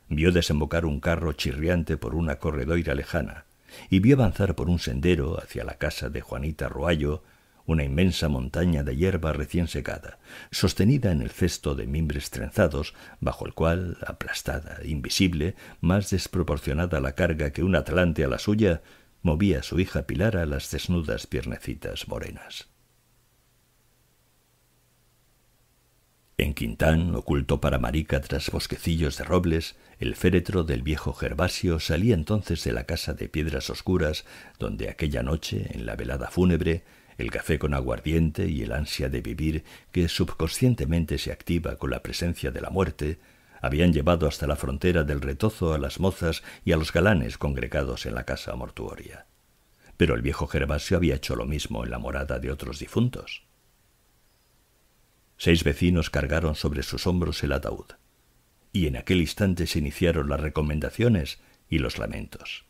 Speaker 1: Vio desembocar un carro chirriante por una corredoira lejana, y vio avanzar por un sendero hacia la casa de Juanita Ruayo una inmensa montaña de hierba recién secada, sostenida en el cesto de mimbres trenzados, bajo el cual, aplastada, invisible, más desproporcionada la carga que un atlante a la suya, movía su hija Pilar a las desnudas piernecitas morenas. En Quintán, oculto para Marica tras bosquecillos de robles, el féretro del viejo Gervasio salía entonces de la casa de piedras oscuras, donde aquella noche, en la velada fúnebre, el café con aguardiente y el ansia de vivir que subconscientemente se activa con la presencia de la muerte, habían llevado hasta la frontera del retozo a las mozas y a los galanes congregados en la casa mortuoria. Pero el viejo Gervasio había hecho lo mismo en la morada de otros difuntos. Seis vecinos cargaron sobre sus hombros el ataúd y en aquel instante se iniciaron las recomendaciones y los lamentos.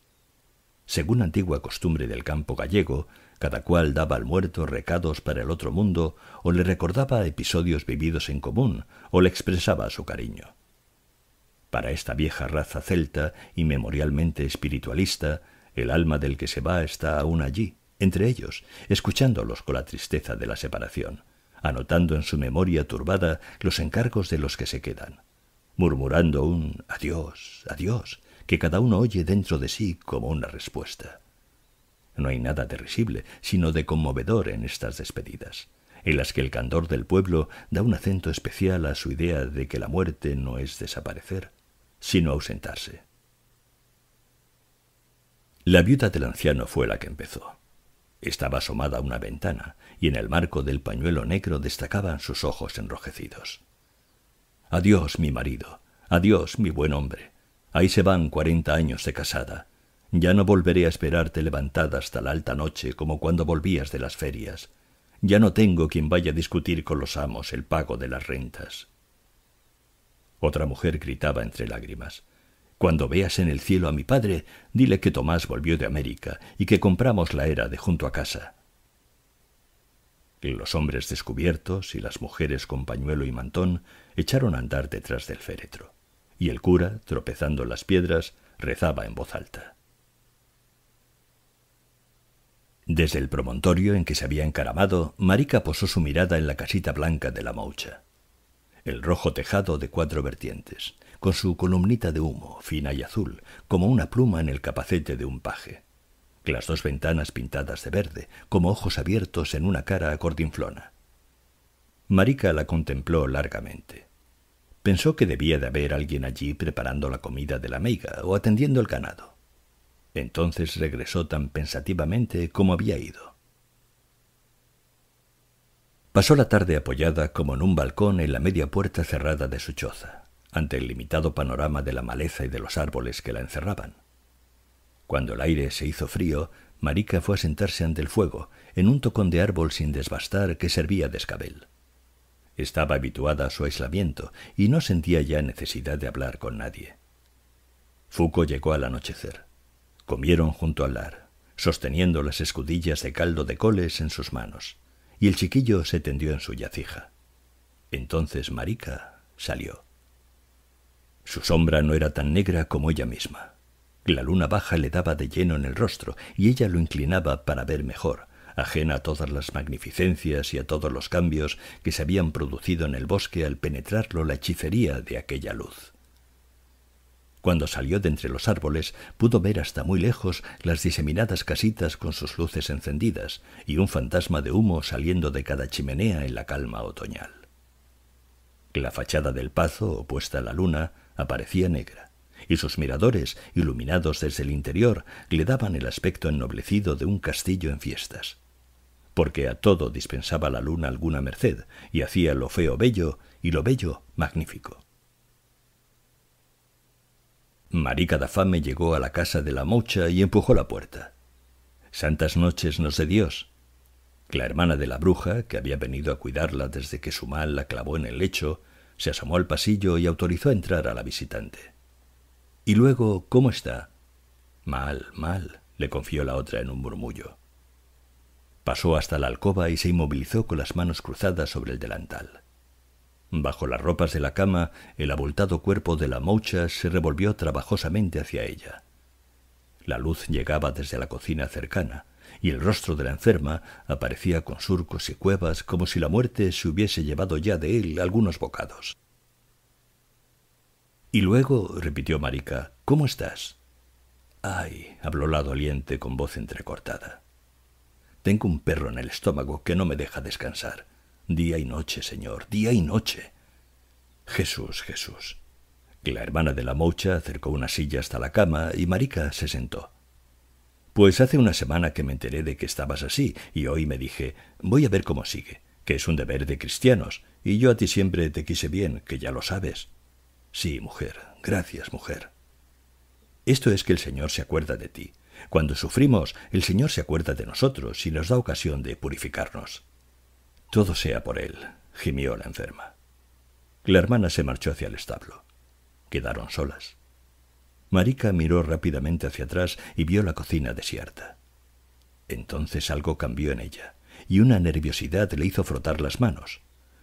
Speaker 1: Según antigua costumbre del campo gallego, cada cual daba al muerto recados para el otro mundo, o le recordaba episodios vividos en común, o le expresaba su cariño. Para esta vieja raza celta y memorialmente espiritualista, el alma del que se va está aún allí, entre ellos, escuchándolos con la tristeza de la separación, anotando en su memoria turbada los encargos de los que se quedan murmurando un adiós, adiós, que cada uno oye dentro de sí como una respuesta. No hay nada de risible, sino de conmovedor en estas despedidas, en las que el candor del pueblo da un acento especial a su idea de que la muerte no es desaparecer, sino ausentarse. La viuda del anciano fue la que empezó. Estaba asomada a una ventana, y en el marco del pañuelo negro destacaban sus ojos enrojecidos. Adiós, mi marido. Adiós, mi buen hombre. Ahí se van cuarenta años de casada. Ya no volveré a esperarte levantada hasta la alta noche como cuando volvías de las ferias. Ya no tengo quien vaya a discutir con los amos el pago de las rentas. Otra mujer gritaba entre lágrimas. Cuando veas en el cielo a mi padre, dile que Tomás volvió de América y que compramos la era de junto a casa. Los hombres descubiertos y las mujeres con pañuelo y mantón echaron a andar detrás del féretro, y el cura, tropezando las piedras, rezaba en voz alta. Desde el promontorio en que se había encaramado, Marica posó su mirada en la casita blanca de la maucha. El rojo tejado de cuatro vertientes, con su columnita de humo, fina y azul, como una pluma en el capacete de un paje las dos ventanas pintadas de verde, como ojos abiertos en una cara acordinflona. Marica la contempló largamente. Pensó que debía de haber alguien allí preparando la comida de la meiga o atendiendo el ganado. Entonces regresó tan pensativamente como había ido. Pasó la tarde apoyada como en un balcón en la media puerta cerrada de su choza, ante el limitado panorama de la maleza y de los árboles que la encerraban. Cuando el aire se hizo frío, Marica fue a sentarse ante el fuego, en un tocón de árbol sin desbastar que servía de escabel. Estaba habituada a su aislamiento y no sentía ya necesidad de hablar con nadie. fuco llegó al anochecer. Comieron junto al lar, sosteniendo las escudillas de caldo de coles en sus manos, y el chiquillo se tendió en su yacija. Entonces Marica salió. Su sombra no era tan negra como ella misma. La luna baja le daba de lleno en el rostro, y ella lo inclinaba para ver mejor, ajena a todas las magnificencias y a todos los cambios que se habían producido en el bosque al penetrarlo la hechicería de aquella luz. Cuando salió de entre los árboles, pudo ver hasta muy lejos las diseminadas casitas con sus luces encendidas y un fantasma de humo saliendo de cada chimenea en la calma otoñal. La fachada del pazo, opuesta a la luna, aparecía negra, y sus miradores, iluminados desde el interior, le daban el aspecto ennoblecido de un castillo en fiestas. Porque a todo dispensaba la luna alguna merced, y hacía lo feo bello y lo bello magnífico. Marica da Fame llegó a la casa de la mocha y empujó la puerta. Santas noches nos de Dios. La hermana de la bruja, que había venido a cuidarla desde que su mal la clavó en el lecho, se asomó al pasillo y autorizó a entrar a la visitante. Y luego, ¿cómo está? Mal, mal, le confió la otra en un murmullo. Pasó hasta la alcoba y se inmovilizó con las manos cruzadas sobre el delantal. Bajo las ropas de la cama, el abultado cuerpo de la mocha se revolvió trabajosamente hacia ella. La luz llegaba desde la cocina cercana, y el rostro de la enferma aparecía con surcos y cuevas como si la muerte se hubiese llevado ya de él algunos bocados. Y luego, repitió Marica, ¿cómo estás? Ay, habló la doliente con voz entrecortada. Tengo un perro en el estómago que no me deja descansar. Día y noche, señor, día y noche. Jesús, Jesús. La hermana de la mocha acercó una silla hasta la cama y Marica se sentó. Pues hace una semana que me enteré de que estabas así y hoy me dije, voy a ver cómo sigue, que es un deber de cristianos, y yo a ti siempre te quise bien, que ya lo sabes. Sí, mujer, gracias, mujer. Esto es que el Señor se acuerda de ti. Cuando sufrimos, el Señor se acuerda de nosotros y nos da ocasión de purificarnos. Todo sea por Él, gimió la enferma. La hermana se marchó hacia el establo. Quedaron solas. Marica miró rápidamente hacia atrás y vio la cocina desierta. Entonces algo cambió en ella, y una nerviosidad le hizo frotar las manos.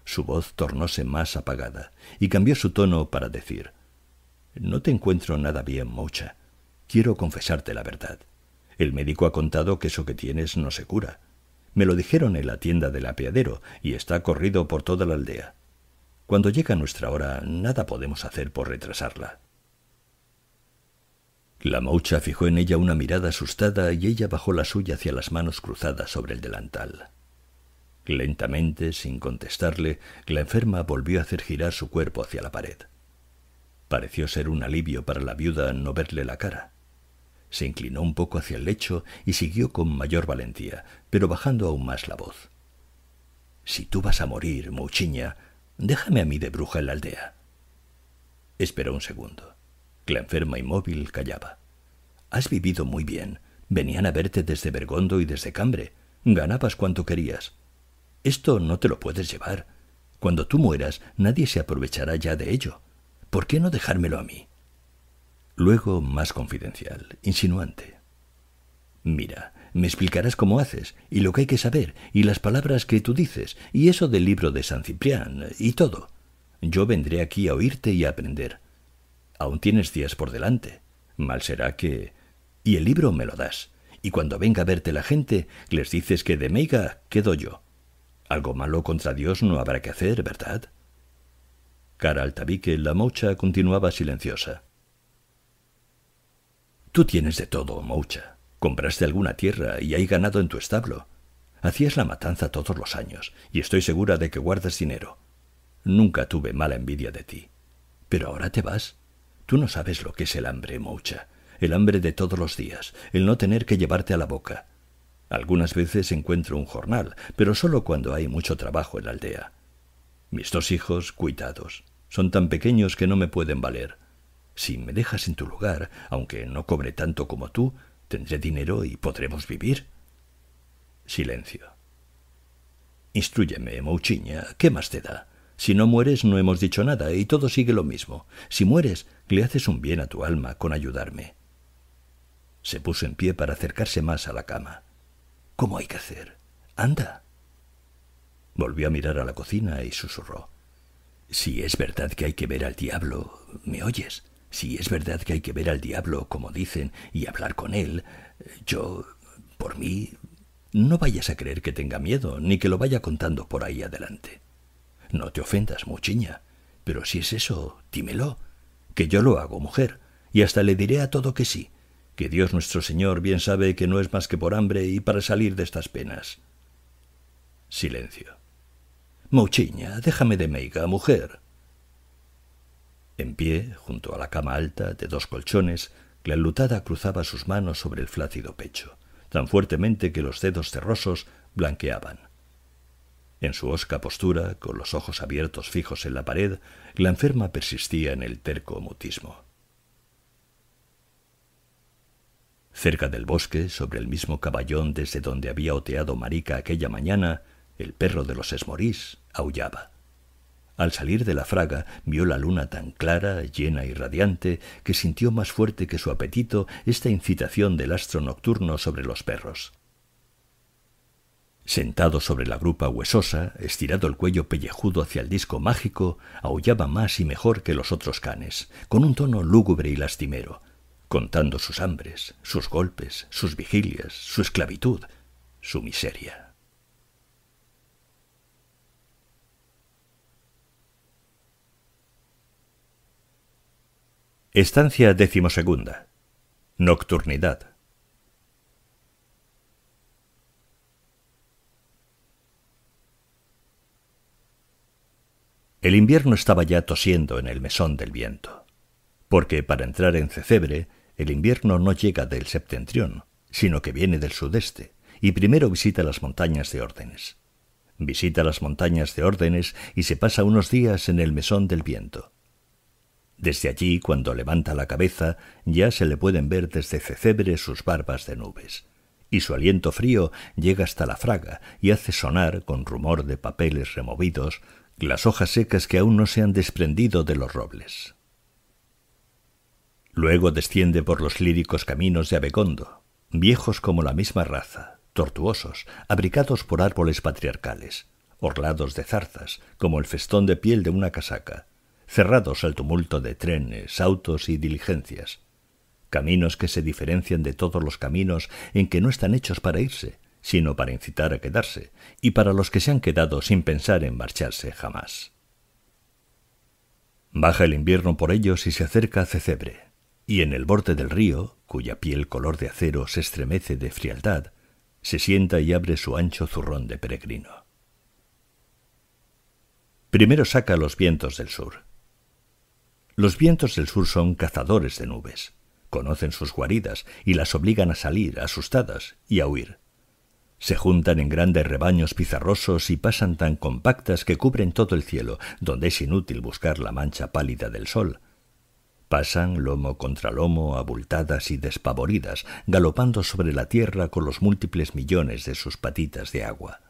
Speaker 1: Su voz tornóse más apagada y cambió su tono para decir No te encuentro nada bien, Mocha. Quiero confesarte la verdad. El médico ha contado que eso que tienes no se cura. Me lo dijeron en la tienda del apeadero y está corrido por toda la aldea. Cuando llega nuestra hora, nada podemos hacer por retrasarla. La moucha fijó en ella una mirada asustada y ella bajó la suya hacia las manos cruzadas sobre el delantal. Lentamente, sin contestarle, la enferma volvió a hacer girar su cuerpo hacia la pared. Pareció ser un alivio para la viuda no verle la cara. Se inclinó un poco hacia el lecho y siguió con mayor valentía, pero bajando aún más la voz. Si tú vas a morir, Mouchiña, déjame a mí de bruja en la aldea. Esperó un segundo. La enferma inmóvil callaba. Has vivido muy bien. Venían a verte desde Bergondo y desde Cambre. Ganabas cuanto querías. Esto no te lo puedes llevar. Cuando tú mueras, nadie se aprovechará ya de ello. ¿Por qué no dejármelo a mí? Luego, más confidencial, insinuante. Mira, me explicarás cómo haces, y lo que hay que saber, y las palabras que tú dices, y eso del libro de San Ciprián, y todo. Yo vendré aquí a oírte y a aprender. Aún tienes días por delante. Mal será que... Y el libro me lo das. Y cuando venga a verte la gente, les dices que de Meiga quedo yo algo malo contra Dios no habrá que hacer, ¿verdad? Cara al tabique, la mocha continuaba silenciosa. Tú tienes de todo, mocha. Compraste alguna tierra y hay ganado en tu establo. Hacías la matanza todos los años, y estoy segura de que guardas dinero. Nunca tuve mala envidia de ti. Pero ahora te vas. Tú no sabes lo que es el hambre, mocha. El hambre de todos los días, el no tener que llevarte a la boca, algunas veces encuentro un jornal, pero solo cuando hay mucho trabajo en la aldea. Mis dos hijos, cuidados, son tan pequeños que no me pueden valer. Si me dejas en tu lugar, aunque no cobre tanto como tú, tendré dinero y podremos vivir. Silencio. —Instrúyeme, Mouchiña, ¿qué más te da? Si no mueres no hemos dicho nada y todo sigue lo mismo. Si mueres, le haces un bien a tu alma con ayudarme. Se puso en pie para acercarse más a la cama. ¿Cómo hay que hacer? Anda. Volvió a mirar a la cocina y susurró. Si es verdad que hay que ver al diablo, ¿me oyes? Si es verdad que hay que ver al diablo, como dicen, y hablar con él, yo, por mí, no vayas a creer que tenga miedo, ni que lo vaya contando por ahí adelante. No te ofendas, muchiña, pero si es eso, dímelo, que yo lo hago, mujer, y hasta le diré a todo que sí, que Dios nuestro Señor bien sabe que no es más que por hambre y para salir de estas penas. Silencio. Mouchiña, déjame de meiga, mujer. En pie, junto a la cama alta de dos colchones, la enlutada cruzaba sus manos sobre el flácido pecho, tan fuertemente que los dedos cerrosos blanqueaban. En su hosca postura, con los ojos abiertos fijos en la pared, la enferma persistía en el terco mutismo. Cerca del bosque, sobre el mismo caballón desde donde había oteado Marica aquella mañana, el perro de los esmorís aullaba. Al salir de la fraga vio la luna tan clara, llena y radiante, que sintió más fuerte que su apetito esta incitación del astro nocturno sobre los perros. Sentado sobre la grupa huesosa, estirado el cuello pellejudo hacia el disco mágico, aullaba más y mejor que los otros canes, con un tono lúgubre y lastimero, contando sus hambres, sus golpes, sus vigilias, su esclavitud, su miseria. Estancia decimosegunda. Nocturnidad. El invierno estaba ya tosiendo en el mesón del viento, porque para entrar en Cecebre el invierno no llega del septentrión, sino que viene del sudeste, y primero visita las montañas de órdenes. Visita las montañas de órdenes y se pasa unos días en el mesón del viento. Desde allí, cuando levanta la cabeza, ya se le pueden ver desde Cecebre sus barbas de nubes, y su aliento frío llega hasta la fraga y hace sonar, con rumor de papeles removidos, las hojas secas que aún no se han desprendido de los robles. Luego desciende por los líricos caminos de Abegondo, viejos como la misma raza, tortuosos, abricados por árboles patriarcales, orlados de zarzas, como el festón de piel de una casaca, cerrados al tumulto de trenes, autos y diligencias. Caminos que se diferencian de todos los caminos en que no están hechos para irse, sino para incitar a quedarse, y para los que se han quedado sin pensar en marcharse jamás. Baja el invierno por ellos y se acerca a Cecebre, y en el borde del río, cuya piel color de acero se estremece de frialdad, se sienta y abre su ancho zurrón de peregrino. Primero saca los vientos del sur. Los vientos del sur son cazadores de nubes. Conocen sus guaridas y las obligan a salir, asustadas, y a huir. Se juntan en grandes rebaños pizarrosos y pasan tan compactas que cubren todo el cielo, donde es inútil buscar la mancha pálida del sol, Pasan lomo contra lomo, abultadas y despavoridas, galopando sobre la tierra con los múltiples millones de sus patitas de agua.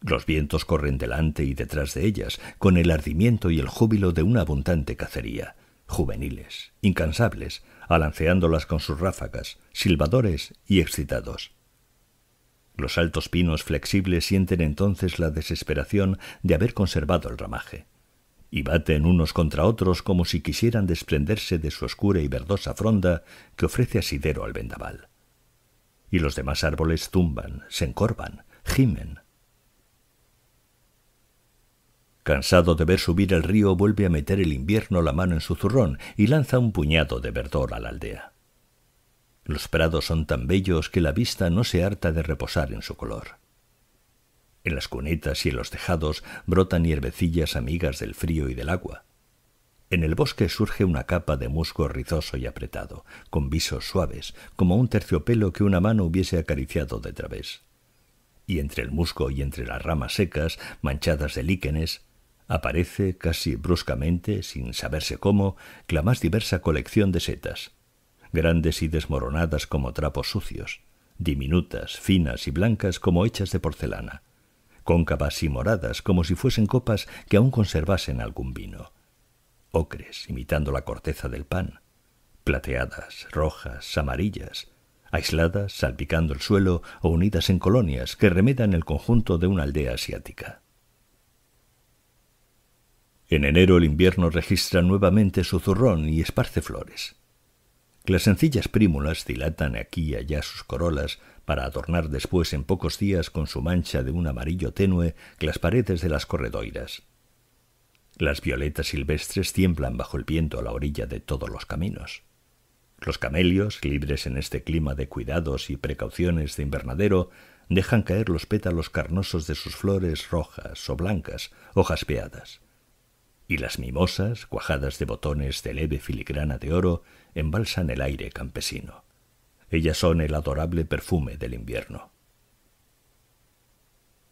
Speaker 1: Los vientos corren delante y detrás de ellas, con el ardimiento y el júbilo de una abundante cacería, juveniles, incansables, alanceándolas con sus ráfagas, silbadores y excitados. Los altos pinos flexibles sienten entonces la desesperación de haber conservado el ramaje y baten unos contra otros como si quisieran desprenderse de su oscura y verdosa fronda que ofrece asidero al vendaval. Y los demás árboles zumban, se encorvan, gimen. Cansado de ver subir el río, vuelve a meter el invierno la mano en su zurrón y lanza un puñado de verdor a la aldea. Los prados son tan bellos que la vista no se harta de reposar en su color. En las cunetas y en los tejados brotan hierbecillas amigas del frío y del agua. En el bosque surge una capa de musgo rizoso y apretado, con visos suaves, como un terciopelo que una mano hubiese acariciado de través. Y entre el musgo y entre las ramas secas, manchadas de líquenes, aparece casi bruscamente, sin saberse cómo, la más diversa colección de setas, grandes y desmoronadas como trapos sucios, diminutas, finas y blancas como hechas de porcelana, cóncavas y moradas, como si fuesen copas que aún conservasen algún vino, ocres, imitando la corteza del pan, plateadas, rojas, amarillas, aisladas, salpicando el suelo o unidas en colonias que remedan el conjunto de una aldea asiática. En enero el invierno registra nuevamente su zurrón y esparce flores. Las sencillas prímulas dilatan aquí y allá sus corolas para adornar después en pocos días con su mancha de un amarillo tenue las paredes de las corredoiras. Las violetas silvestres tiemblan bajo el viento a la orilla de todos los caminos. Los camelios, libres en este clima de cuidados y precauciones de invernadero, dejan caer los pétalos carnosos de sus flores rojas o blancas hojas peadas, Y las mimosas, cuajadas de botones de leve filigrana de oro, embalsan el aire campesino. Ellas son el adorable perfume del invierno.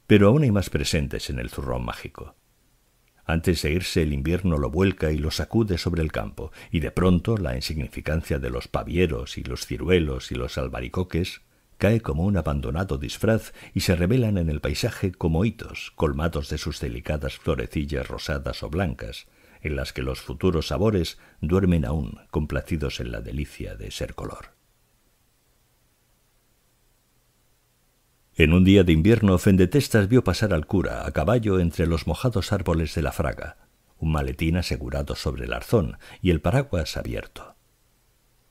Speaker 1: Pero aún hay más presentes en el zurrón mágico. Antes de irse el invierno lo vuelca y lo sacude sobre el campo, y de pronto la insignificancia de los pavieros y los ciruelos y los albaricoques cae como un abandonado disfraz y se revelan en el paisaje como hitos, colmados de sus delicadas florecillas rosadas o blancas, en las que los futuros sabores duermen aún, complacidos en la delicia de ser color. En un día de invierno, Fendetestas vio pasar al cura, a caballo entre los mojados árboles de la fraga, un maletín asegurado sobre el arzón y el paraguas abierto.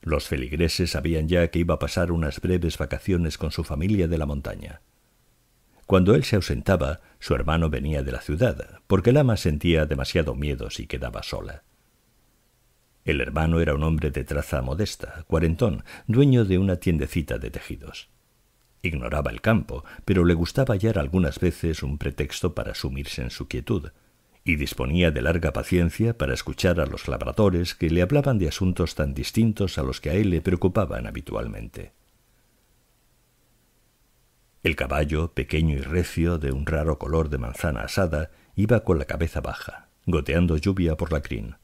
Speaker 1: Los feligreses sabían ya que iba a pasar unas breves vacaciones con su familia de la montaña. Cuando él se ausentaba, su hermano venía de la ciudad, porque el ama sentía demasiado miedo si quedaba sola. El hermano era un hombre de traza modesta, cuarentón, dueño de una tiendecita de tejidos. Ignoraba el campo, pero le gustaba hallar algunas veces un pretexto para sumirse en su quietud, y disponía de larga paciencia para escuchar a los labradores que le hablaban de asuntos tan distintos a los que a él le preocupaban habitualmente. El caballo, pequeño y recio, de un raro color de manzana asada, iba con la cabeza baja, goteando lluvia por la crin.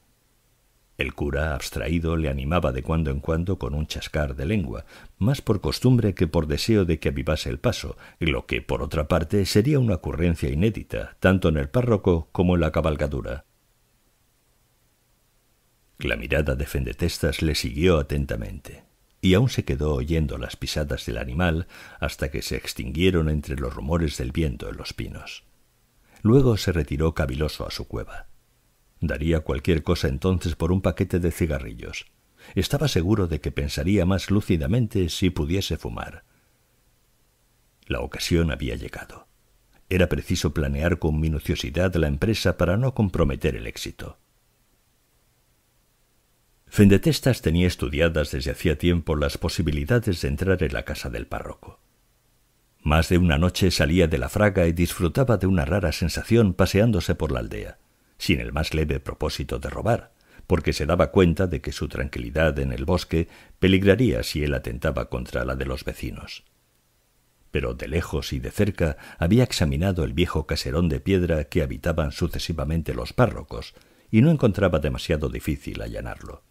Speaker 1: El cura, abstraído, le animaba de cuando en cuando con un chascar de lengua, más por costumbre que por deseo de que avivase el paso, lo que, por otra parte, sería una ocurrencia inédita, tanto en el párroco como en la cabalgadura. La mirada de Fendetestas le siguió atentamente, y aún se quedó oyendo las pisadas del animal hasta que se extinguieron entre los rumores del viento en los pinos. Luego se retiró caviloso a su cueva. Daría cualquier cosa entonces por un paquete de cigarrillos. Estaba seguro de que pensaría más lúcidamente si pudiese fumar. La ocasión había llegado. Era preciso planear con minuciosidad la empresa para no comprometer el éxito. Fendetestas tenía estudiadas desde hacía tiempo las posibilidades de entrar en la casa del párroco. Más de una noche salía de la fraga y disfrutaba de una rara sensación paseándose por la aldea sin el más leve propósito de robar, porque se daba cuenta de que su tranquilidad en el bosque peligraría si él atentaba contra la de los vecinos. Pero de lejos y de cerca había examinado el viejo caserón de piedra que habitaban sucesivamente los párrocos, y no encontraba demasiado difícil allanarlo.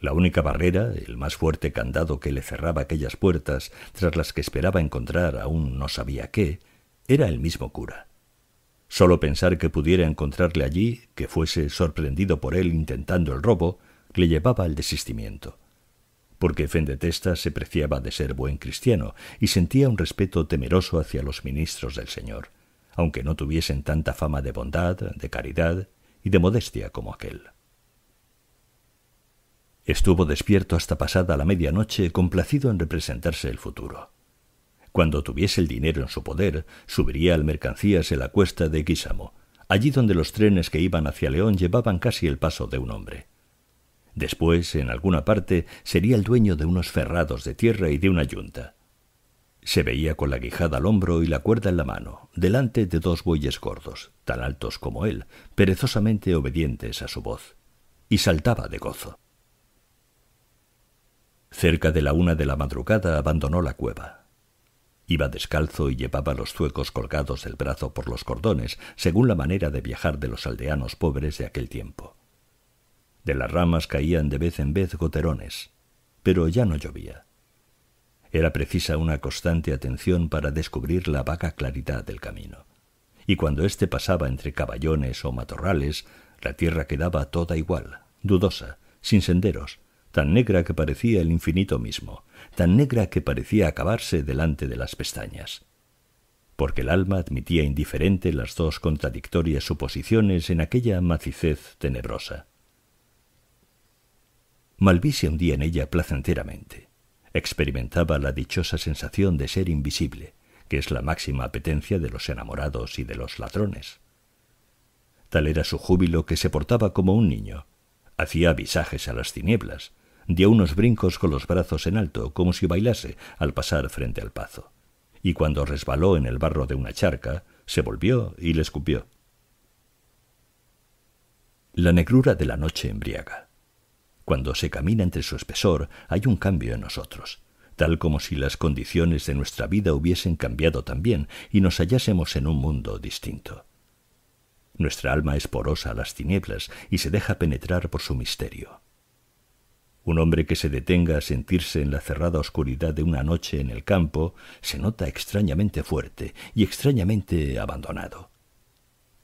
Speaker 1: La única barrera, el más fuerte candado que le cerraba aquellas puertas, tras las que esperaba encontrar aún no sabía qué, era el mismo cura. Solo pensar que pudiera encontrarle allí, que fuese sorprendido por él intentando el robo, le llevaba al desistimiento. Porque Fendetesta se preciaba de ser buen cristiano y sentía un respeto temeroso hacia los ministros del Señor, aunque no tuviesen tanta fama de bondad, de caridad y de modestia como aquel. Estuvo despierto hasta pasada la medianoche, complacido en representarse el futuro. Cuando tuviese el dinero en su poder, subiría al mercancías en la cuesta de Guisamo, allí donde los trenes que iban hacia León llevaban casi el paso de un hombre. Después, en alguna parte, sería el dueño de unos ferrados de tierra y de una yunta. Se veía con la guijada al hombro y la cuerda en la mano, delante de dos bueyes gordos, tan altos como él, perezosamente obedientes a su voz, y saltaba de gozo. Cerca de la una de la madrugada abandonó la cueva, Iba descalzo y llevaba los zuecos colgados del brazo por los cordones, según la manera de viajar de los aldeanos pobres de aquel tiempo. De las ramas caían de vez en vez goterones, pero ya no llovía. Era precisa una constante atención para descubrir la vaga claridad del camino. Y cuando éste pasaba entre caballones o matorrales, la tierra quedaba toda igual, dudosa, sin senderos, tan negra que parecía el infinito mismo, tan negra que parecía acabarse delante de las pestañas, porque el alma admitía indiferente las dos contradictorias suposiciones en aquella macicez tenebrosa. Malví se hundía en ella placenteramente. Experimentaba la dichosa sensación de ser invisible, que es la máxima apetencia de los enamorados y de los ladrones. Tal era su júbilo que se portaba como un niño. Hacía visajes a las tinieblas, dio unos brincos con los brazos en alto, como si bailase al pasar frente al pazo. Y cuando resbaló en el barro de una charca, se volvió y le escupió. La negrura de la noche embriaga. Cuando se camina entre su espesor, hay un cambio en nosotros, tal como si las condiciones de nuestra vida hubiesen cambiado también y nos hallásemos en un mundo distinto. Nuestra alma es porosa a las tinieblas y se deja penetrar por su misterio. Un hombre que se detenga a sentirse en la cerrada oscuridad de una noche en el campo se nota extrañamente fuerte y extrañamente abandonado.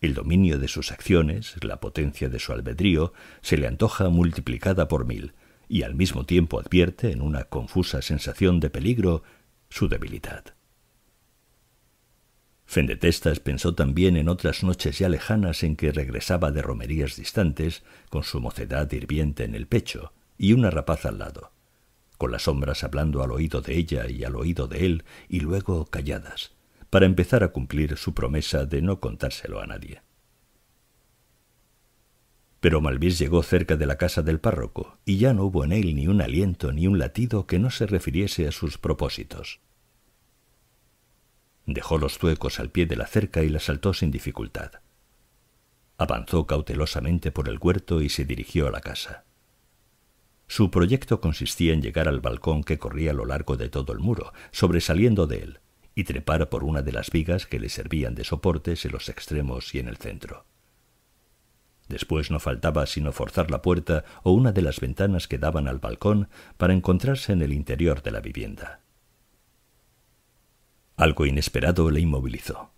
Speaker 1: El dominio de sus acciones, la potencia de su albedrío, se le antoja multiplicada por mil, y al mismo tiempo advierte, en una confusa sensación de peligro, su debilidad. Fendetestas pensó también en otras noches ya lejanas en que regresaba de romerías distantes, con su mocedad hirviente en el pecho, y una rapaz al lado, con las sombras hablando al oído de ella y al oído de él, y luego calladas, para empezar a cumplir su promesa de no contárselo a nadie. Pero Malvís llegó cerca de la casa del párroco, y ya no hubo en él ni un aliento ni un latido que no se refiriese a sus propósitos. Dejó los zuecos al pie de la cerca y la saltó sin dificultad. Avanzó cautelosamente por el huerto y se dirigió a la casa. Su proyecto consistía en llegar al balcón que corría a lo largo de todo el muro, sobresaliendo de él, y trepar por una de las vigas que le servían de soportes en los extremos y en el centro. Después no faltaba sino forzar la puerta o una de las ventanas que daban al balcón para encontrarse en el interior de la vivienda. Algo inesperado le inmovilizó.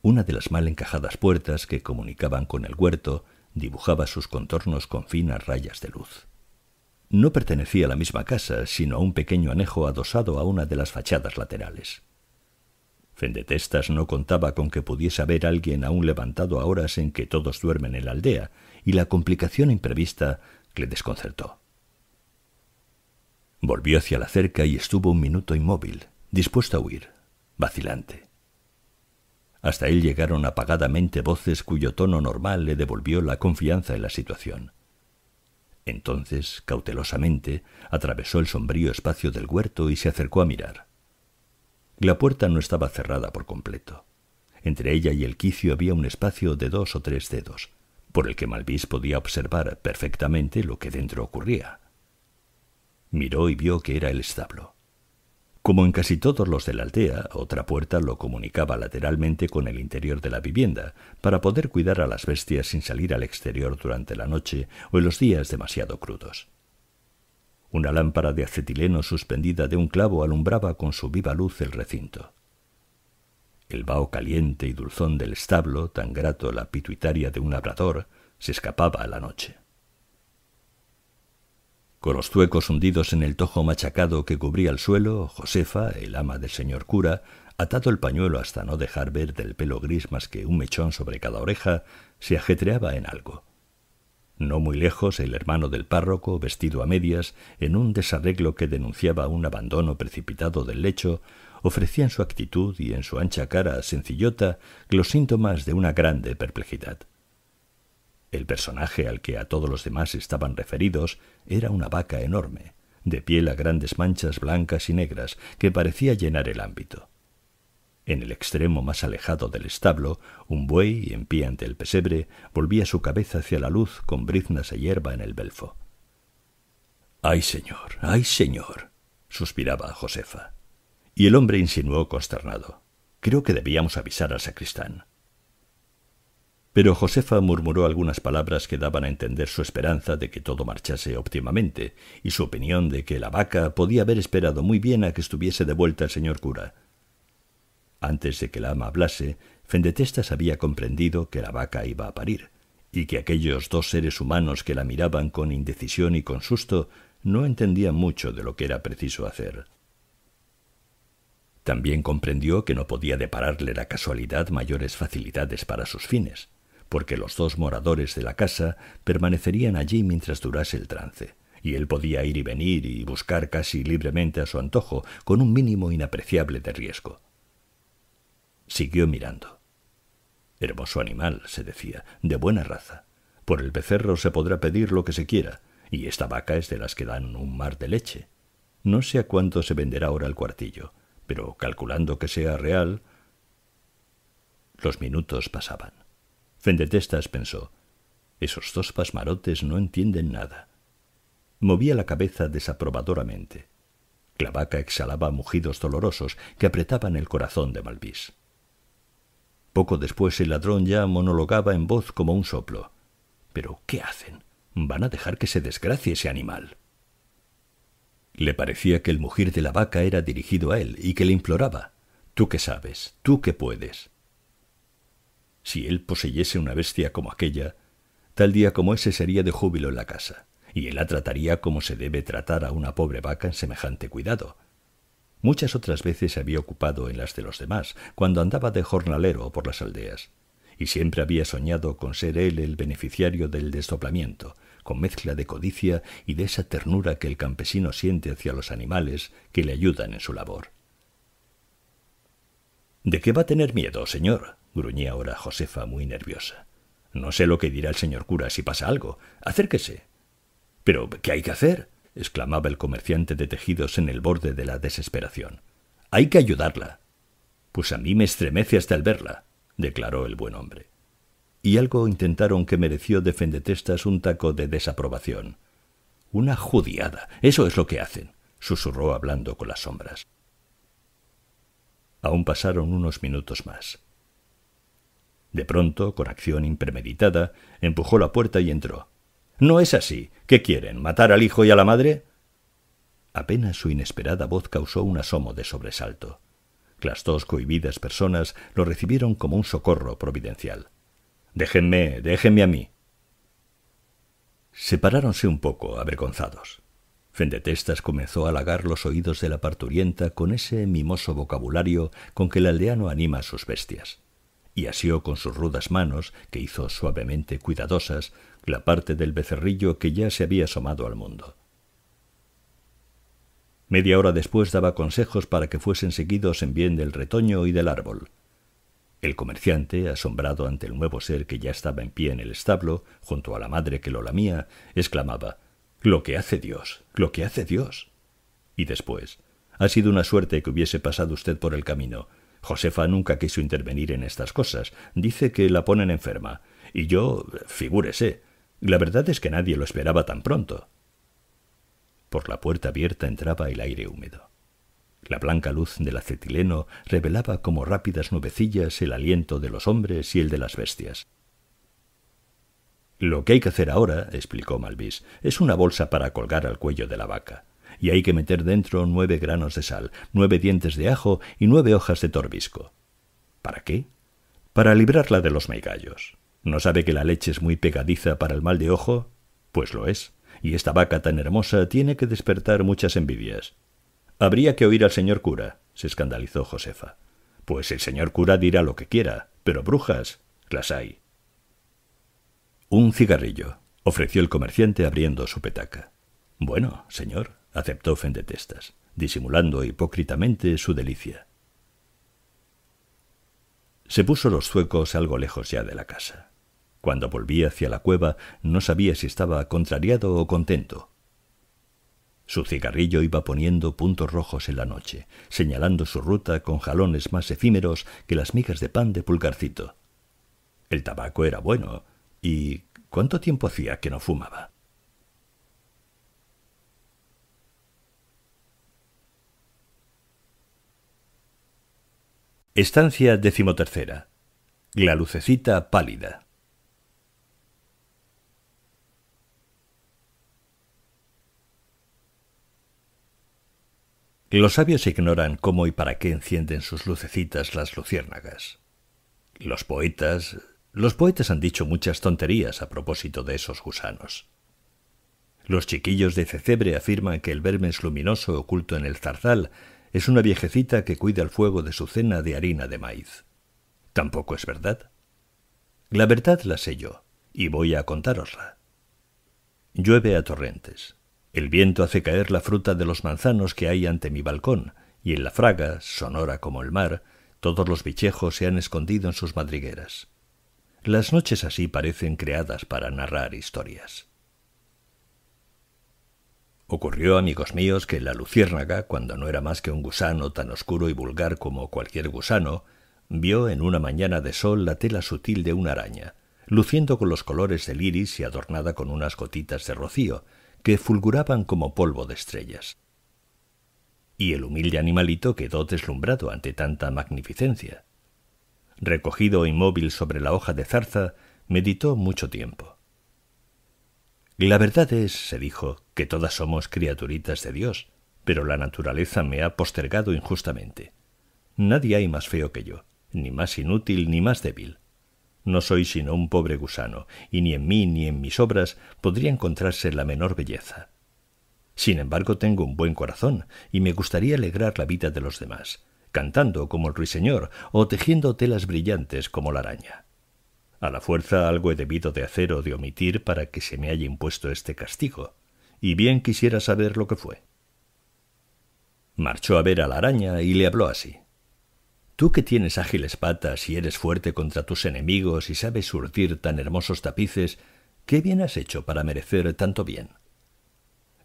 Speaker 1: Una de las mal encajadas puertas que comunicaban con el huerto dibujaba sus contornos con finas rayas de luz. No pertenecía a la misma casa, sino a un pequeño anejo adosado a una de las fachadas laterales. Fendetestas no contaba con que pudiese haber alguien aún levantado a horas en que todos duermen en la aldea, y la complicación imprevista le desconcertó. Volvió hacia la cerca y estuvo un minuto inmóvil, dispuesto a huir, vacilante. Hasta él llegaron apagadamente voces cuyo tono normal le devolvió la confianza en la situación. Entonces, cautelosamente, atravesó el sombrío espacio del huerto y se acercó a mirar. La puerta no estaba cerrada por completo. Entre ella y el quicio había un espacio de dos o tres dedos, por el que Malvis podía observar perfectamente lo que dentro ocurría. Miró y vio que era el establo. Como en casi todos los de la aldea, otra puerta lo comunicaba lateralmente con el interior de la vivienda, para poder cuidar a las bestias sin salir al exterior durante la noche o en los días demasiado crudos. Una lámpara de acetileno suspendida de un clavo alumbraba con su viva luz el recinto. El vaho caliente y dulzón del establo, tan grato la pituitaria de un labrador, se escapaba a la noche. Con los zuecos hundidos en el tojo machacado que cubría el suelo, Josefa, el ama del señor cura, atado el pañuelo hasta no dejar ver del pelo gris más que un mechón sobre cada oreja, se ajetreaba en algo. No muy lejos, el hermano del párroco, vestido a medias, en un desarreglo que denunciaba un abandono precipitado del lecho, ofrecía en su actitud y en su ancha cara sencillota los síntomas de una grande perplejidad. El personaje al que a todos los demás estaban referidos era una vaca enorme, de piel a grandes manchas blancas y negras, que parecía llenar el ámbito. En el extremo más alejado del establo, un buey, en pie ante el pesebre, volvía su cabeza hacia la luz con briznas de hierba en el belfo. ¡Ay, señor! ¡Ay, señor! suspiraba Josefa. Y el hombre insinuó consternado. Creo que debíamos avisar al sacristán pero Josefa murmuró algunas palabras que daban a entender su esperanza de que todo marchase óptimamente y su opinión de que la vaca podía haber esperado muy bien a que estuviese de vuelta el señor cura. Antes de que la ama hablase, Fendetestas había comprendido que la vaca iba a parir y que aquellos dos seres humanos que la miraban con indecisión y con susto no entendían mucho de lo que era preciso hacer. También comprendió que no podía depararle la casualidad mayores facilidades para sus fines porque los dos moradores de la casa permanecerían allí mientras durase el trance, y él podía ir y venir y buscar casi libremente a su antojo, con un mínimo inapreciable de riesgo. Siguió mirando. Hermoso animal, se decía, de buena raza. Por el becerro se podrá pedir lo que se quiera, y esta vaca es de las que dan un mar de leche. No sé a cuánto se venderá ahora el cuartillo, pero calculando que sea real... Los minutos pasaban. Fendetestas pensó, esos dos pasmarotes no entienden nada. Movía la cabeza desaprobadoramente. La vaca exhalaba mugidos dolorosos que apretaban el corazón de Malvís. Poco después el ladrón ya monologaba en voz como un soplo. Pero, ¿qué hacen? Van a dejar que se desgracie ese animal. Le parecía que el mugir de la vaca era dirigido a él y que le imploraba, Tú que sabes, tú que puedes si él poseyese una bestia como aquella, tal día como ese sería de júbilo en la casa, y él la trataría como se debe tratar a una pobre vaca en semejante cuidado. Muchas otras veces se había ocupado en las de los demás, cuando andaba de jornalero por las aldeas, y siempre había soñado con ser él el beneficiario del desdoblamiento, con mezcla de codicia y de esa ternura que el campesino siente hacia los animales que le ayudan en su labor. ¿De qué va a tener miedo, señor? gruñía ahora Josefa muy nerviosa. No sé lo que dirá el señor cura si pasa algo. Acérquese. Pero, ¿qué hay que hacer? exclamaba el comerciante de tejidos en el borde de la desesperación. Hay que ayudarla. Pues a mí me estremece hasta el verla, declaró el buen hombre. Y algo intentaron que mereció defendetestas un taco de desaprobación. Una judiada, eso es lo que hacen, susurró hablando con las sombras. Aún pasaron unos minutos más. De pronto, con acción impremeditada, empujó la puerta y entró. No es así. ¿Qué quieren? ¿Matar al hijo y a la madre? Apenas su inesperada voz causó un asomo de sobresalto. Las dos cohibidas personas lo recibieron como un socorro providencial. Déjenme, déjenme a mí. Separáronse un poco, avergonzados. Fendetestas comenzó a halagar los oídos de la parturienta con ese mimoso vocabulario con que el aldeano anima a sus bestias y asió con sus rudas manos, que hizo suavemente cuidadosas, la parte del becerrillo que ya se había asomado al mundo. Media hora después daba consejos para que fuesen seguidos en bien del retoño y del árbol. El comerciante, asombrado ante el nuevo ser que ya estaba en pie en el establo, junto a la madre que lo lamía, exclamaba Lo que hace Dios, lo que hace Dios. Y después Ha sido una suerte que hubiese pasado usted por el camino. Josefa nunca quiso intervenir en estas cosas. Dice que la ponen enferma. Y yo, figúrese. La verdad es que nadie lo esperaba tan pronto. Por la puerta abierta entraba el aire húmedo. La blanca luz del acetileno revelaba como rápidas nubecillas el aliento de los hombres y el de las bestias. Lo que hay que hacer ahora, explicó Malvis, es una bolsa para colgar al cuello de la vaca y hay que meter dentro nueve granos de sal, nueve dientes de ajo y nueve hojas de torbisco. ¿Para qué? Para librarla de los meigallos. ¿No sabe que la leche es muy pegadiza para el mal de ojo? Pues lo es, y esta vaca tan hermosa tiene que despertar muchas envidias. Habría que oír al señor cura, se escandalizó Josefa. Pues el señor cura dirá lo que quiera, pero brujas las hay. Un cigarrillo, ofreció el comerciante abriendo su petaca. Bueno, señor, aceptó Fendetestas, disimulando hipócritamente su delicia. Se puso los zuecos algo lejos ya de la casa. Cuando volvía hacia la cueva no sabía si estaba contrariado o contento. Su cigarrillo iba poniendo puntos rojos en la noche, señalando su ruta con jalones más efímeros que las migas de pan de pulgarcito. El tabaco era bueno, y ¿cuánto tiempo hacía que no fumaba? Estancia decimotercera. La lucecita pálida. Los sabios ignoran cómo y para qué encienden sus lucecitas las luciérnagas. Los poetas. Los poetas han dicho muchas tonterías a propósito de esos gusanos. Los chiquillos de Cecebre afirman que el vermes luminoso oculto en el zarzal es una viejecita que cuida el fuego de su cena de harina de maíz. Tampoco es verdad. La verdad la sé yo, y voy a contárosla. Llueve a torrentes. El viento hace caer la fruta de los manzanos que hay ante mi balcón, y en la fraga, sonora como el mar, todos los bichejos se han escondido en sus madrigueras. Las noches así parecen creadas para narrar historias. Ocurrió, amigos míos, que la luciérnaga, cuando no era más que un gusano tan oscuro y vulgar como cualquier gusano, vio en una mañana de sol la tela sutil de una araña, luciendo con los colores del iris y adornada con unas gotitas de rocío, que fulguraban como polvo de estrellas. Y el humilde animalito quedó deslumbrado ante tanta magnificencia. Recogido inmóvil sobre la hoja de zarza, meditó mucho tiempo. La verdad es, se dijo, que todas somos criaturitas de Dios, pero la naturaleza me ha postergado injustamente. Nadie hay más feo que yo, ni más inútil ni más débil. No soy sino un pobre gusano, y ni en mí ni en mis obras podría encontrarse la menor belleza. Sin embargo, tengo un buen corazón, y me gustaría alegrar la vida de los demás, cantando como el ruiseñor o tejiendo telas brillantes como la araña. A la fuerza algo he debido de hacer o de omitir para que se me haya impuesto este castigo, y bien quisiera saber lo que fue. Marchó a ver a la araña y le habló así. Tú que tienes ágiles patas y eres fuerte contra tus enemigos y sabes surtir tan hermosos tapices, ¿qué bien has hecho para merecer tanto bien?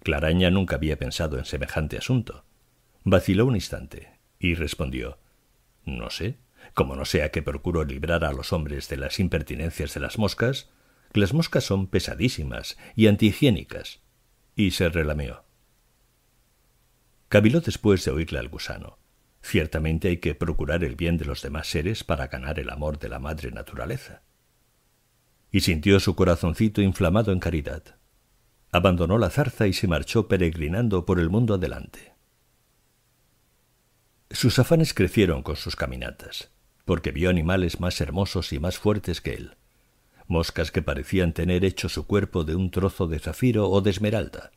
Speaker 1: Claraña nunca había pensado en semejante asunto. Vaciló un instante y respondió No sé como no sea que procuro librar a los hombres de las impertinencias de las moscas, las moscas son pesadísimas y antihigiénicas. Y se relameó. Cabiló después de oírle al gusano. Ciertamente hay que procurar el bien de los demás seres para ganar el amor de la madre naturaleza. Y sintió su corazoncito inflamado en caridad. Abandonó la zarza y se marchó peregrinando por el mundo adelante. Sus afanes crecieron con sus caminatas porque vio animales más hermosos y más fuertes que él, moscas que parecían tener hecho su cuerpo de un trozo de zafiro o de esmeralda,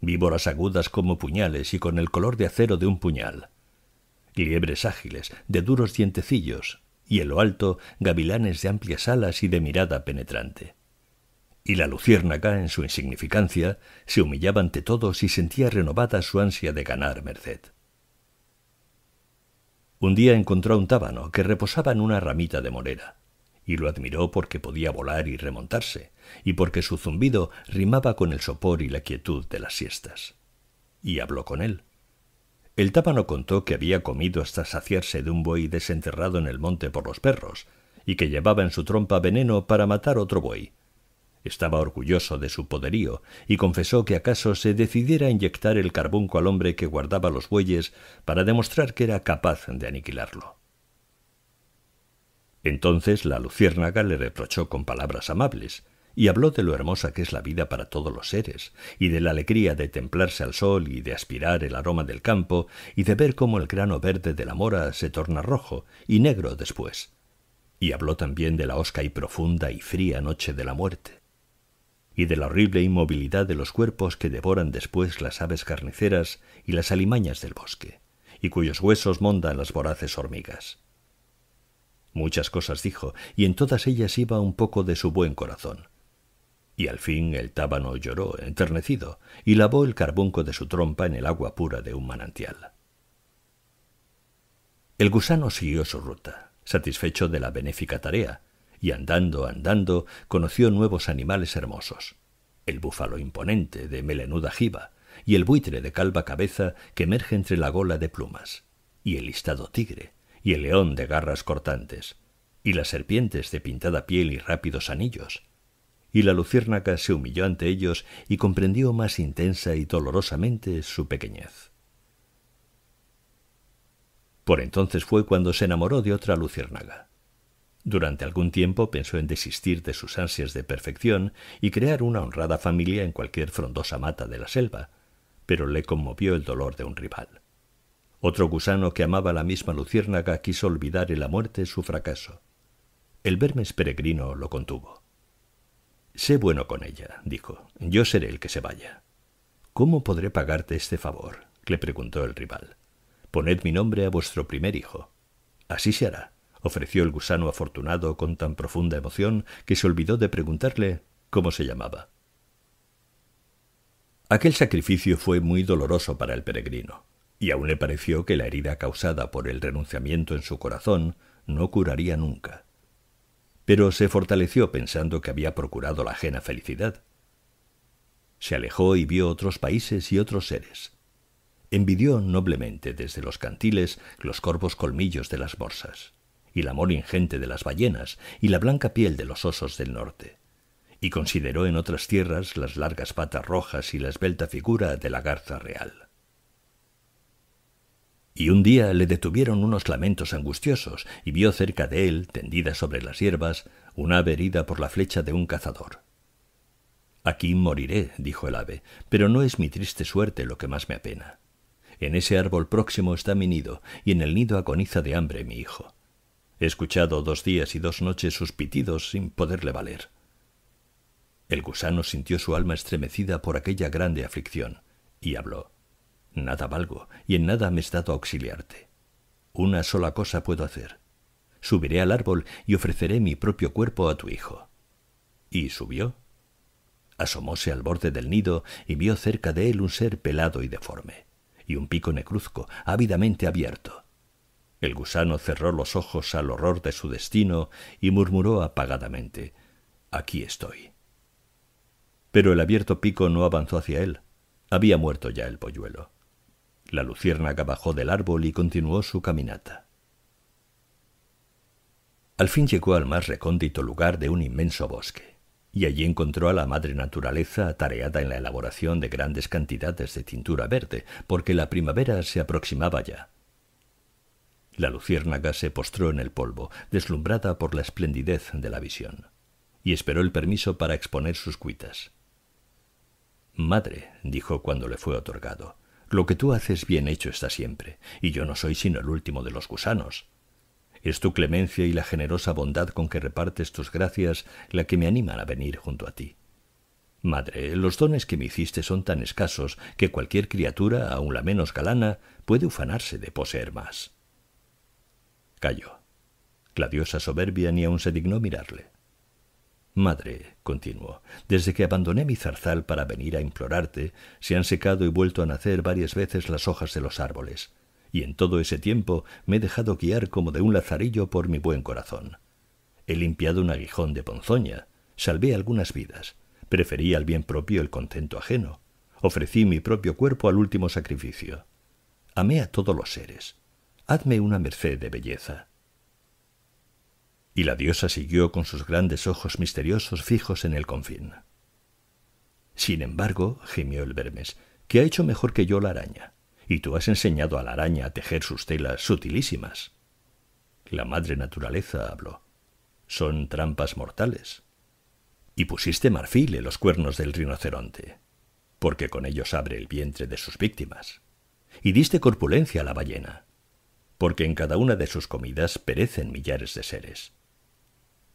Speaker 1: víboras agudas como puñales y con el color de acero de un puñal, liebres ágiles, de duros dientecillos, y en lo alto gavilanes de amplias alas y de mirada penetrante. Y la luciérnaga, en su insignificancia, se humillaba ante todos y sentía renovada su ansia de ganar merced. Un día encontró un tábano que reposaba en una ramita de morera, y lo admiró porque podía volar y remontarse, y porque su zumbido rimaba con el sopor y la quietud de las siestas. Y habló con él. El tábano contó que había comido hasta saciarse de un buey desenterrado en el monte por los perros, y que llevaba en su trompa veneno para matar otro buey, estaba orgulloso de su poderío y confesó que acaso se decidiera a inyectar el carbunco al hombre que guardaba los bueyes para demostrar que era capaz de aniquilarlo. Entonces la luciérnaga le reprochó con palabras amables y habló de lo hermosa que es la vida para todos los seres y de la alegría de templarse al sol y de aspirar el aroma del campo y de ver cómo el grano verde de la mora se torna rojo y negro después. Y habló también de la osca y profunda y fría noche de la muerte y de la horrible inmovilidad de los cuerpos que devoran después las aves carniceras y las alimañas del bosque, y cuyos huesos mondan las voraces hormigas. Muchas cosas dijo, y en todas ellas iba un poco de su buen corazón. Y al fin el tábano lloró, enternecido, y lavó el carbunco de su trompa en el agua pura de un manantial. El gusano siguió su ruta, satisfecho de la benéfica tarea, y andando, andando, conoció nuevos animales hermosos. El búfalo imponente de melenuda jiba y el buitre de calva cabeza que emerge entre la gola de plumas, y el listado tigre, y el león de garras cortantes, y las serpientes de pintada piel y rápidos anillos. Y la luciérnaga se humilló ante ellos y comprendió más intensa y dolorosamente su pequeñez. Por entonces fue cuando se enamoró de otra luciérnaga durante algún tiempo pensó en desistir de sus ansias de perfección y crear una honrada familia en cualquier frondosa mata de la selva, pero le conmovió el dolor de un rival. Otro gusano que amaba la misma luciérnaga quiso olvidar en la muerte su fracaso. El vermes peregrino lo contuvo. Sé bueno con ella, dijo. Yo seré el que se vaya. ¿Cómo podré pagarte este favor? le preguntó el rival. Poned mi nombre a vuestro primer hijo. Así se hará ofreció el gusano afortunado con tan profunda emoción que se olvidó de preguntarle cómo se llamaba. Aquel sacrificio fue muy doloroso para el peregrino, y aún le pareció que la herida causada por el renunciamiento en su corazón no curaría nunca. Pero se fortaleció pensando que había procurado la ajena felicidad. Se alejó y vio otros países y otros seres. Envidió noblemente desde los cantiles los corvos colmillos de las morsas y la amor ingente de las ballenas y la blanca piel de los osos del norte, y consideró en otras tierras las largas patas rojas y la esbelta figura de la garza real. Y un día le detuvieron unos lamentos angustiosos y vio cerca de él, tendida sobre las hierbas, una ave herida por la flecha de un cazador. Aquí moriré, dijo el ave, pero no es mi triste suerte lo que más me apena. En ese árbol próximo está mi nido, y en el nido agoniza de hambre mi hijo. He escuchado dos días y dos noches sus pitidos sin poderle valer. El gusano sintió su alma estremecida por aquella grande aflicción, y habló. Nada valgo, y en nada me he dado a auxiliarte. Una sola cosa puedo hacer. Subiré al árbol y ofreceré mi propio cuerpo a tu hijo. Y subió. Asomóse al borde del nido y vio cerca de él un ser pelado y deforme, y un pico necruzco, ávidamente abierto el gusano cerró los ojos al horror de su destino y murmuró apagadamente Aquí estoy. Pero el abierto pico no avanzó hacia él. Había muerto ya el polluelo. La luciérnaga bajó del árbol y continuó su caminata. Al fin llegó al más recóndito lugar de un inmenso bosque, y allí encontró a la madre naturaleza atareada en la elaboración de grandes cantidades de tintura verde, porque la primavera se aproximaba ya. La luciérnaga se postró en el polvo, deslumbrada por la esplendidez de la visión, y esperó el permiso para exponer sus cuitas. Madre, dijo cuando le fue otorgado, lo que tú haces bien hecho está siempre, y yo no soy sino el último de los gusanos. Es tu clemencia y la generosa bondad con que repartes tus gracias la que me animan a venir junto a ti. Madre, los dones que me hiciste son tan escasos que cualquier criatura, aun la menos galana, puede ufanarse de poseer más. Calló. La soberbia ni aun se dignó mirarle. Madre, continuó, desde que abandoné mi zarzal para venir a implorarte, se han secado y vuelto a nacer varias veces las hojas de los árboles, y en todo ese tiempo me he dejado guiar como de un lazarillo por mi buen corazón. He limpiado un aguijón de ponzoña, salvé algunas vidas, preferí al bien propio el contento ajeno, ofrecí mi propio cuerpo al último sacrificio. Amé a todos los seres, Hazme una merced de belleza. Y la diosa siguió con sus grandes ojos misteriosos fijos en el confín. Sin embargo, gimió el Vermes, que ha hecho mejor que yo la araña, y tú has enseñado a la araña a tejer sus telas sutilísimas. La madre naturaleza habló. Son trampas mortales. Y pusiste marfil en los cuernos del rinoceronte, porque con ellos abre el vientre de sus víctimas. Y diste corpulencia a la ballena, porque en cada una de sus comidas perecen millares de seres.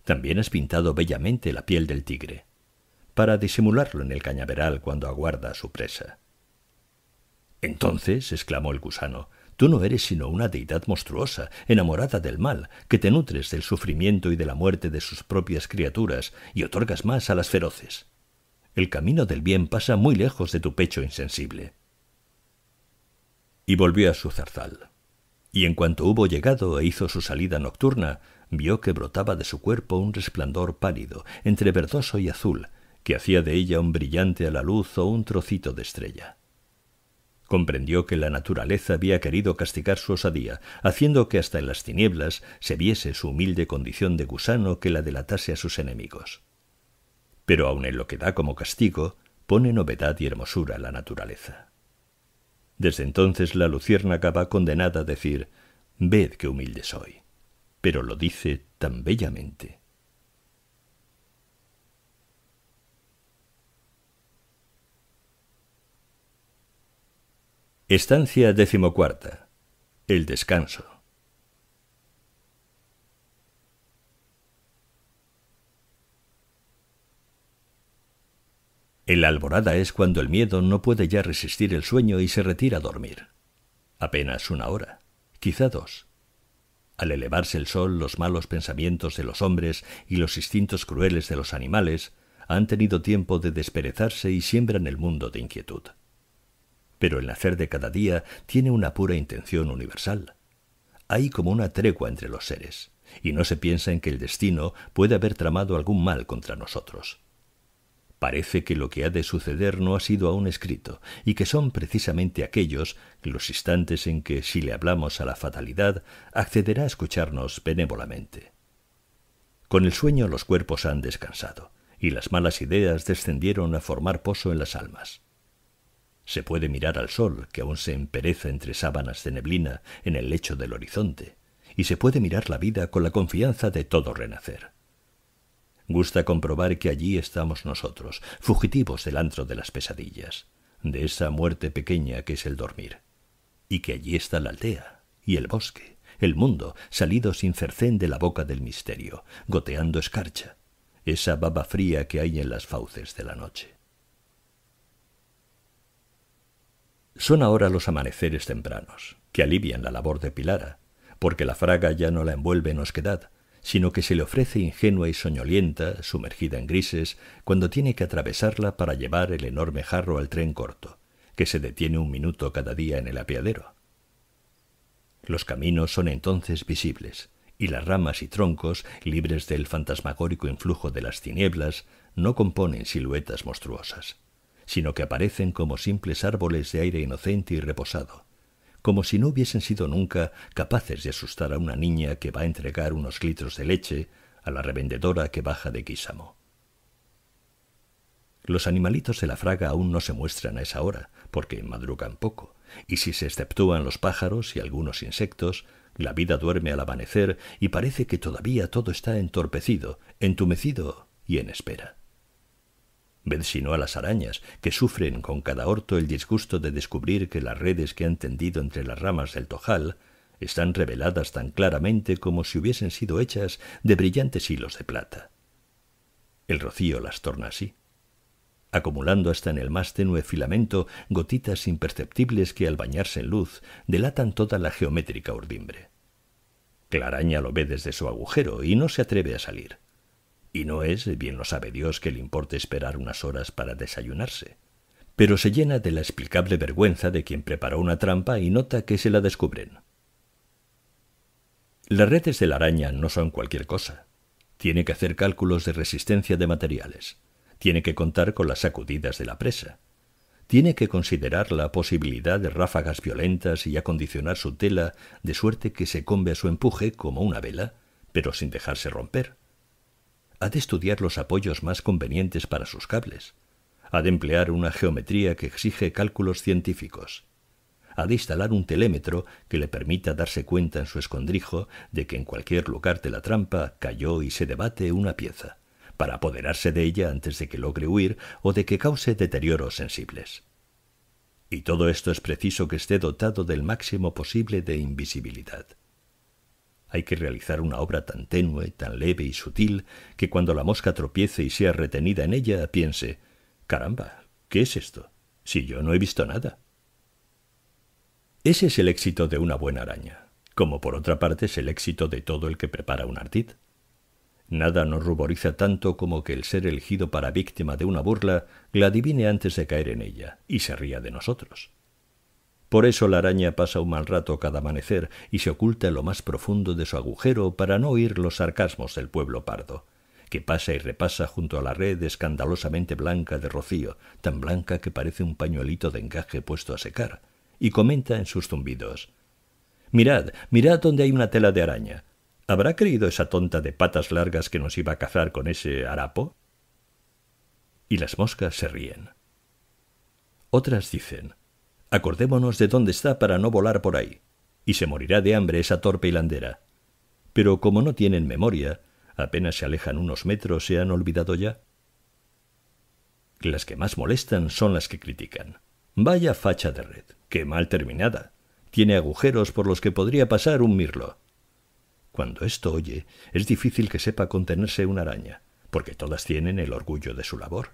Speaker 1: También has pintado bellamente la piel del tigre, para disimularlo en el cañaveral cuando aguarda a su presa. Entonces, exclamó el gusano, tú no eres sino una deidad monstruosa, enamorada del mal, que te nutres del sufrimiento y de la muerte de sus propias criaturas y otorgas más a las feroces. El camino del bien pasa muy lejos de tu pecho insensible. Y volvió a su zarzal y en cuanto hubo llegado e hizo su salida nocturna, vio que brotaba de su cuerpo un resplandor pálido, entre verdoso y azul, que hacía de ella un brillante a la luz o un trocito de estrella. Comprendió que la naturaleza había querido castigar su osadía, haciendo que hasta en las tinieblas se viese su humilde condición de gusano que la delatase a sus enemigos. Pero aun en lo que da como castigo, pone novedad y hermosura la naturaleza. Desde entonces la lucierna acaba condenada a decir, ved qué humilde soy, pero lo dice tan bellamente. Estancia decimocuarta. El descanso. El la alborada es cuando el miedo no puede ya resistir el sueño y se retira a dormir. Apenas una hora, quizá dos. Al elevarse el sol, los malos pensamientos de los hombres y los instintos crueles de los animales han tenido tiempo de desperezarse y siembran el mundo de inquietud. Pero el nacer de cada día tiene una pura intención universal. Hay como una tregua entre los seres, y no se piensa en que el destino puede haber tramado algún mal contra nosotros. Parece que lo que ha de suceder no ha sido aún escrito, y que son precisamente aquellos los instantes en que, si le hablamos a la fatalidad, accederá a escucharnos benévolamente. Con el sueño los cuerpos han descansado, y las malas ideas descendieron a formar pozo en las almas. Se puede mirar al sol, que aún se empereza entre sábanas de neblina en el lecho del horizonte, y se puede mirar la vida con la confianza de todo renacer. Gusta comprobar que allí estamos nosotros, fugitivos del antro de las pesadillas, de esa muerte pequeña que es el dormir, y que allí está la aldea y el bosque, el mundo, salido sin cercén de la boca del misterio, goteando escarcha, esa baba fría que hay en las fauces de la noche. Son ahora los amaneceres tempranos, que alivian la labor de Pilara, porque la fraga ya no la envuelve en osquedad, sino que se le ofrece ingenua y soñolienta, sumergida en grises, cuando tiene que atravesarla para llevar el enorme jarro al tren corto, que se detiene un minuto cada día en el apeadero. Los caminos son entonces visibles, y las ramas y troncos, libres del fantasmagórico influjo de las tinieblas, no componen siluetas monstruosas, sino que aparecen como simples árboles de aire inocente y reposado, como si no hubiesen sido nunca capaces de asustar a una niña que va a entregar unos litros de leche a la revendedora que baja de Guísamo. Los animalitos de la fraga aún no se muestran a esa hora, porque madrugan poco, y si se exceptúan los pájaros y algunos insectos, la vida duerme al amanecer y parece que todavía todo está entorpecido, entumecido y en espera. Ved si a las arañas, que sufren con cada orto el disgusto de descubrir que las redes que han tendido entre las ramas del tojal están reveladas tan claramente como si hubiesen sido hechas de brillantes hilos de plata. El rocío las torna así, acumulando hasta en el más tenue filamento gotitas imperceptibles que al bañarse en luz delatan toda la geométrica urdimbre. Claraña lo ve desde su agujero y no se atreve a salir y no es, bien lo sabe Dios, que le importe esperar unas horas para desayunarse. Pero se llena de la explicable vergüenza de quien preparó una trampa y nota que se la descubren. Las redes de la araña no son cualquier cosa. Tiene que hacer cálculos de resistencia de materiales. Tiene que contar con las sacudidas de la presa. Tiene que considerar la posibilidad de ráfagas violentas y acondicionar su tela de suerte que se combe a su empuje como una vela, pero sin dejarse romper ha de estudiar los apoyos más convenientes para sus cables, ha de emplear una geometría que exige cálculos científicos, ha de instalar un telémetro que le permita darse cuenta en su escondrijo de que en cualquier lugar de la trampa cayó y se debate una pieza, para apoderarse de ella antes de que logre huir o de que cause deterioros sensibles. Y todo esto es preciso que esté dotado del máximo posible de invisibilidad. Hay que realizar una obra tan tenue, tan leve y sutil, que cuando la mosca tropiece y sea retenida en ella, piense Caramba, ¿qué es esto? Si yo no he visto nada. Ese es el éxito de una buena araña, como por otra parte es el éxito de todo el que prepara un artid. Nada nos ruboriza tanto como que el ser elegido para víctima de una burla la adivine antes de caer en ella y se ría de nosotros. Por eso la araña pasa un mal rato cada amanecer y se oculta en lo más profundo de su agujero para no oír los sarcasmos del pueblo pardo, que pasa y repasa junto a la red escandalosamente blanca de rocío, tan blanca que parece un pañuelito de encaje puesto a secar, y comenta en sus zumbidos. Mirad, mirad donde hay una tela de araña. ¿Habrá creído esa tonta de patas largas que nos iba a cazar con ese harapo? Y las moscas se ríen. Otras dicen, Acordémonos de dónde está para no volar por ahí. Y se morirá de hambre esa torpe hilandera. Pero como no tienen memoria, apenas se alejan unos metros, se han olvidado ya. Las que más molestan son las que critican. Vaya facha de red, qué mal terminada. Tiene agujeros por los que podría pasar un mirlo. Cuando esto oye, es difícil que sepa contenerse una araña, porque todas tienen el orgullo de su labor.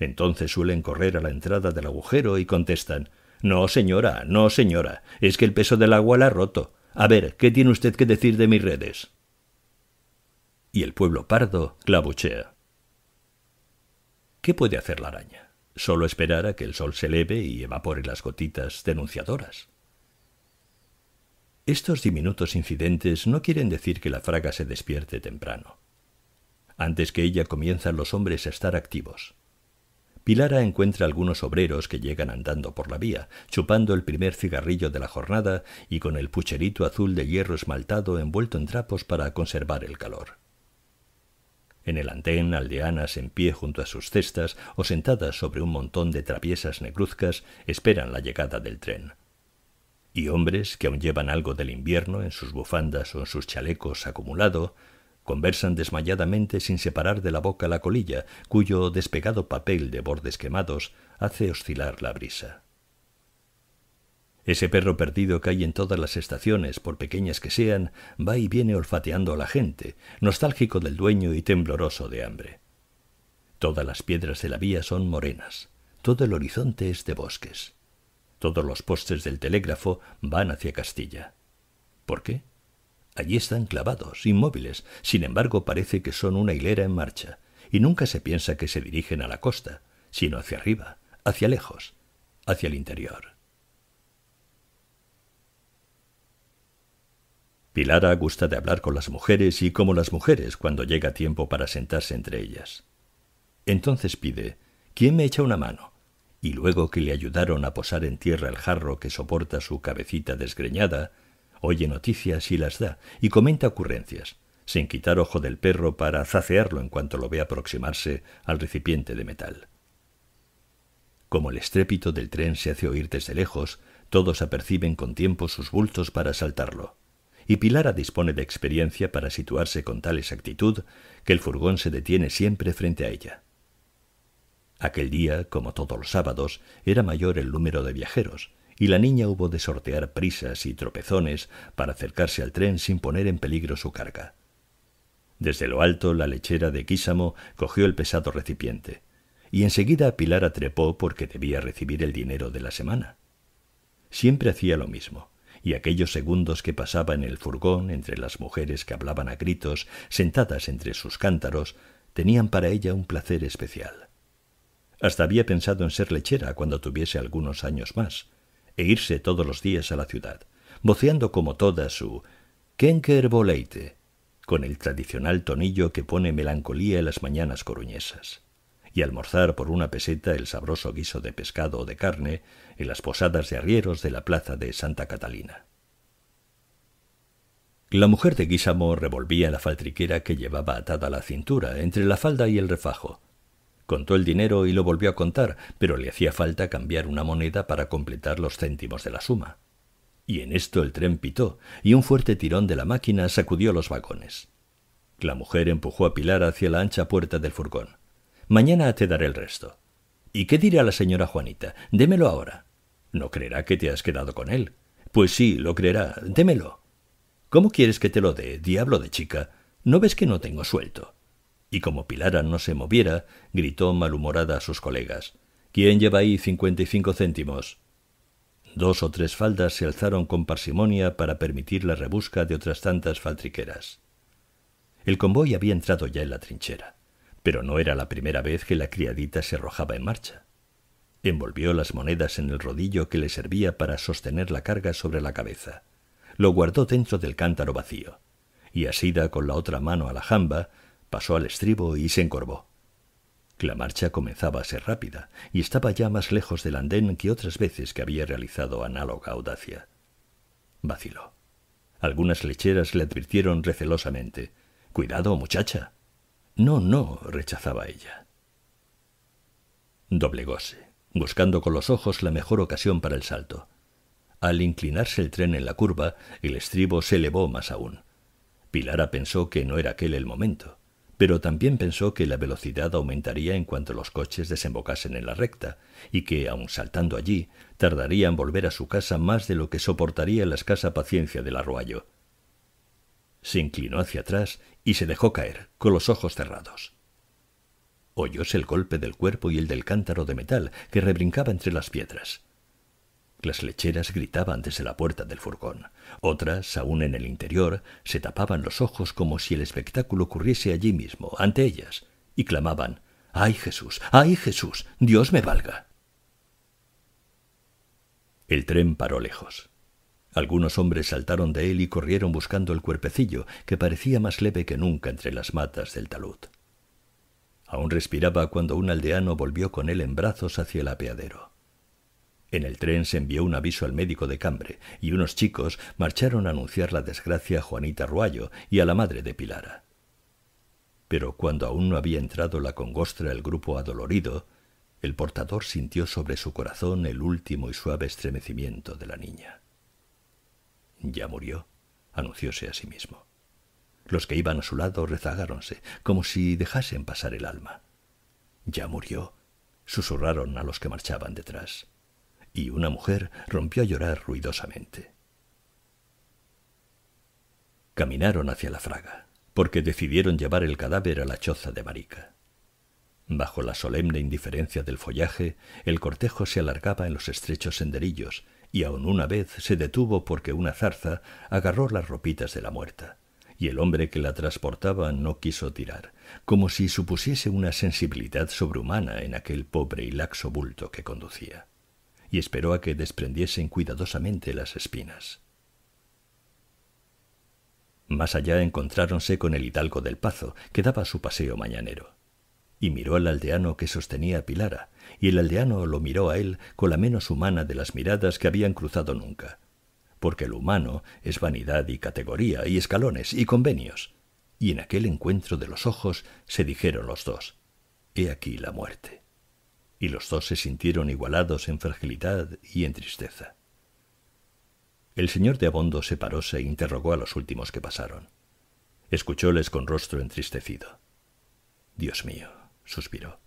Speaker 1: Entonces suelen correr a la entrada del agujero y contestan no, señora, no, señora. Es que el peso del agua la ha roto. A ver, ¿qué tiene usted que decir de mis redes? Y el pueblo pardo clavuchea. ¿Qué puede hacer la araña? Solo esperar a que el sol se eleve y evapore las gotitas denunciadoras. Estos diminutos incidentes no quieren decir que la fraga se despierte temprano. Antes que ella comienzan los hombres a estar activos. Pilara encuentra algunos obreros que llegan andando por la vía, chupando el primer cigarrillo de la jornada y con el pucherito azul de hierro esmaltado envuelto en trapos para conservar el calor. En el andén, aldeanas en pie junto a sus cestas o sentadas sobre un montón de traviesas negruzcas esperan la llegada del tren. Y hombres que aún llevan algo del invierno en sus bufandas o en sus chalecos acumulado, Conversan desmayadamente sin separar de la boca la colilla, cuyo despegado papel de bordes quemados hace oscilar la brisa. Ese perro perdido que hay en todas las estaciones, por pequeñas que sean, va y viene olfateando a la gente, nostálgico del dueño y tembloroso de hambre. Todas las piedras de la vía son morenas, todo el horizonte es de bosques. Todos los postes del telégrafo van hacia Castilla. ¿Por qué? Allí están clavados, inmóviles, sin embargo parece que son una hilera en marcha, y nunca se piensa que se dirigen a la costa, sino hacia arriba, hacia lejos, hacia el interior. Pilara gusta de hablar con las mujeres y como las mujeres cuando llega tiempo para sentarse entre ellas. Entonces pide, ¿quién me echa una mano? Y luego que le ayudaron a posar en tierra el jarro que soporta su cabecita desgreñada, oye noticias y las da, y comenta ocurrencias, sin quitar ojo del perro para zacearlo en cuanto lo ve aproximarse al recipiente de metal. Como el estrépito del tren se hace oír desde lejos, todos aperciben con tiempo sus bultos para saltarlo. Y Pilara dispone de experiencia para situarse con tal exactitud que el furgón se detiene siempre frente a ella. Aquel día, como todos los sábados, era mayor el número de viajeros, y la niña hubo de sortear prisas y tropezones para acercarse al tren sin poner en peligro su carga. Desde lo alto la lechera de Quísamo cogió el pesado recipiente, y enseguida Pilar atrepó porque debía recibir el dinero de la semana. Siempre hacía lo mismo, y aquellos segundos que pasaba en el furgón entre las mujeres que hablaban a gritos, sentadas entre sus cántaros, tenían para ella un placer especial. Hasta había pensado en ser lechera cuando tuviese algunos años más, e irse todos los días a la ciudad, voceando como toda su Kenker con el tradicional tonillo que pone melancolía en las mañanas coruñesas, y almorzar por una peseta el sabroso guiso de pescado o de carne en las posadas de arrieros de la plaza de Santa Catalina. La mujer de Guísamo revolvía la faltriquera que llevaba atada a la cintura, entre la falda y el refajo, Contó el dinero y lo volvió a contar, pero le hacía falta cambiar una moneda para completar los céntimos de la suma. Y en esto el tren pitó, y un fuerte tirón de la máquina sacudió los vagones. La mujer empujó a Pilar hacia la ancha puerta del furgón. Mañana te daré el resto. ¿Y qué dirá la señora Juanita? Démelo ahora. No creerá que te has quedado con él. Pues sí, lo creerá. Démelo. ¿Cómo quieres que te lo dé, diablo de chica? ¿No ves que no tengo suelto? Y como Pilara no se moviera, gritó malhumorada a sus colegas. ¿Quién lleva ahí cincuenta y cinco céntimos? Dos o tres faldas se alzaron con parsimonia para permitir la rebusca de otras tantas faltriqueras. El convoy había entrado ya en la trinchera, pero no era la primera vez que la criadita se arrojaba en marcha. Envolvió las monedas en el rodillo que le servía para sostener la carga sobre la cabeza. Lo guardó dentro del cántaro vacío, y asida con la otra mano a la jamba, Pasó al estribo y se encorvó. La marcha comenzaba a ser rápida y estaba ya más lejos del andén que otras veces que había realizado análoga audacia. Vaciló. Algunas lecheras le advirtieron recelosamente. Cuidado, muchacha. No, no, rechazaba ella. Doblegóse, buscando con los ojos la mejor ocasión para el salto. Al inclinarse el tren en la curva, el estribo se elevó más aún. Pilara pensó que no era aquel el momento pero también pensó que la velocidad aumentaría en cuanto los coches desembocasen en la recta, y que, aun saltando allí, tardaría en volver a su casa más de lo que soportaría la escasa paciencia del arroyo. Se inclinó hacia atrás y se dejó caer, con los ojos cerrados. Oyóse el golpe del cuerpo y el del cántaro de metal que rebrincaba entre las piedras. Las lecheras gritaban desde la puerta del furgón. Otras, aún en el interior, se tapaban los ojos como si el espectáculo ocurriese allí mismo, ante ellas, y clamaban ¡Ay Jesús! ¡Ay Jesús! ¡Dios me valga! El tren paró lejos. Algunos hombres saltaron de él y corrieron buscando el cuerpecillo, que parecía más leve que nunca entre las matas del talud. Aún respiraba cuando un aldeano volvió con él en brazos hacia el apeadero. En el tren se envió un aviso al médico de Cambre, y unos chicos marcharon a anunciar la desgracia a Juanita Ruallo y a la madre de Pilara. Pero cuando aún no había entrado la congostra el grupo adolorido, el portador sintió sobre su corazón el último y suave estremecimiento de la niña. Ya murió, anuncióse a sí mismo. Los que iban a su lado rezagáronse, como si dejasen pasar el alma. Ya murió, susurraron a los que marchaban detrás y una mujer rompió a llorar ruidosamente. Caminaron hacia la fraga, porque decidieron llevar el cadáver a la choza de Marica. Bajo la solemne indiferencia del follaje, el cortejo se alargaba en los estrechos senderillos, y aun una vez se detuvo porque una zarza agarró las ropitas de la muerta, y el hombre que la transportaba no quiso tirar, como si supusiese una sensibilidad sobrehumana en aquel pobre y laxo bulto que conducía y esperó a que desprendiesen cuidadosamente las espinas. Más allá encontráronse con el hidalgo del Pazo, que daba su paseo mañanero. Y miró al aldeano que sostenía a Pilara, y el aldeano lo miró a él con la menos humana de las miradas que habían cruzado nunca. Porque lo humano es vanidad y categoría, y escalones, y convenios. Y en aquel encuentro de los ojos se dijeron los dos, He aquí la muerte y los dos se sintieron igualados en fragilidad y en tristeza. El señor de Abondo se paró e interrogó a los últimos que pasaron. Escuchóles con rostro entristecido. Dios mío, suspiró.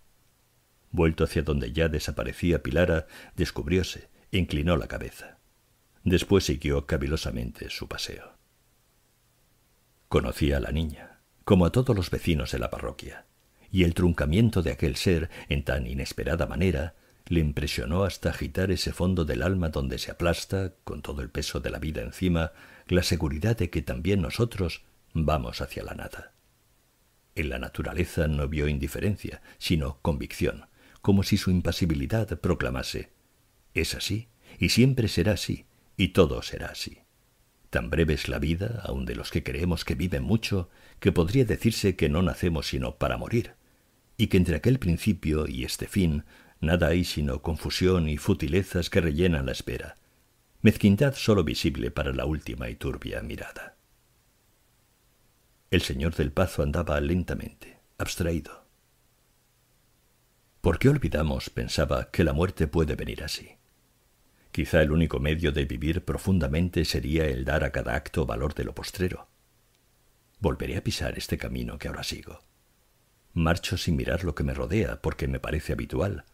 Speaker 1: Vuelto hacia donde ya desaparecía Pilara, descubrióse, inclinó la cabeza. Después siguió cavilosamente su paseo. Conocía a la niña, como a todos los vecinos de la parroquia y el truncamiento de aquel ser en tan inesperada manera le impresionó hasta agitar ese fondo del alma donde se aplasta, con todo el peso de la vida encima, la seguridad de que también nosotros vamos hacia la nada. En la naturaleza no vio indiferencia, sino convicción, como si su impasibilidad proclamase Es así, y siempre será así, y todo será así. Tan breve es la vida, aun de los que creemos que viven mucho, que podría decirse que no nacemos sino para morir, y que entre aquel principio y este fin nada hay sino confusión y futilezas que rellenan la espera, mezquindad sólo visible para la última y turbia mirada. El señor del Pazo andaba lentamente, abstraído. ¿Por qué olvidamos, pensaba, que la muerte puede venir así? Quizá el único medio de vivir profundamente sería el dar a cada acto valor de lo postrero. Volveré a pisar este camino que ahora sigo. Marcho sin mirar lo que me rodea, porque me parece habitual,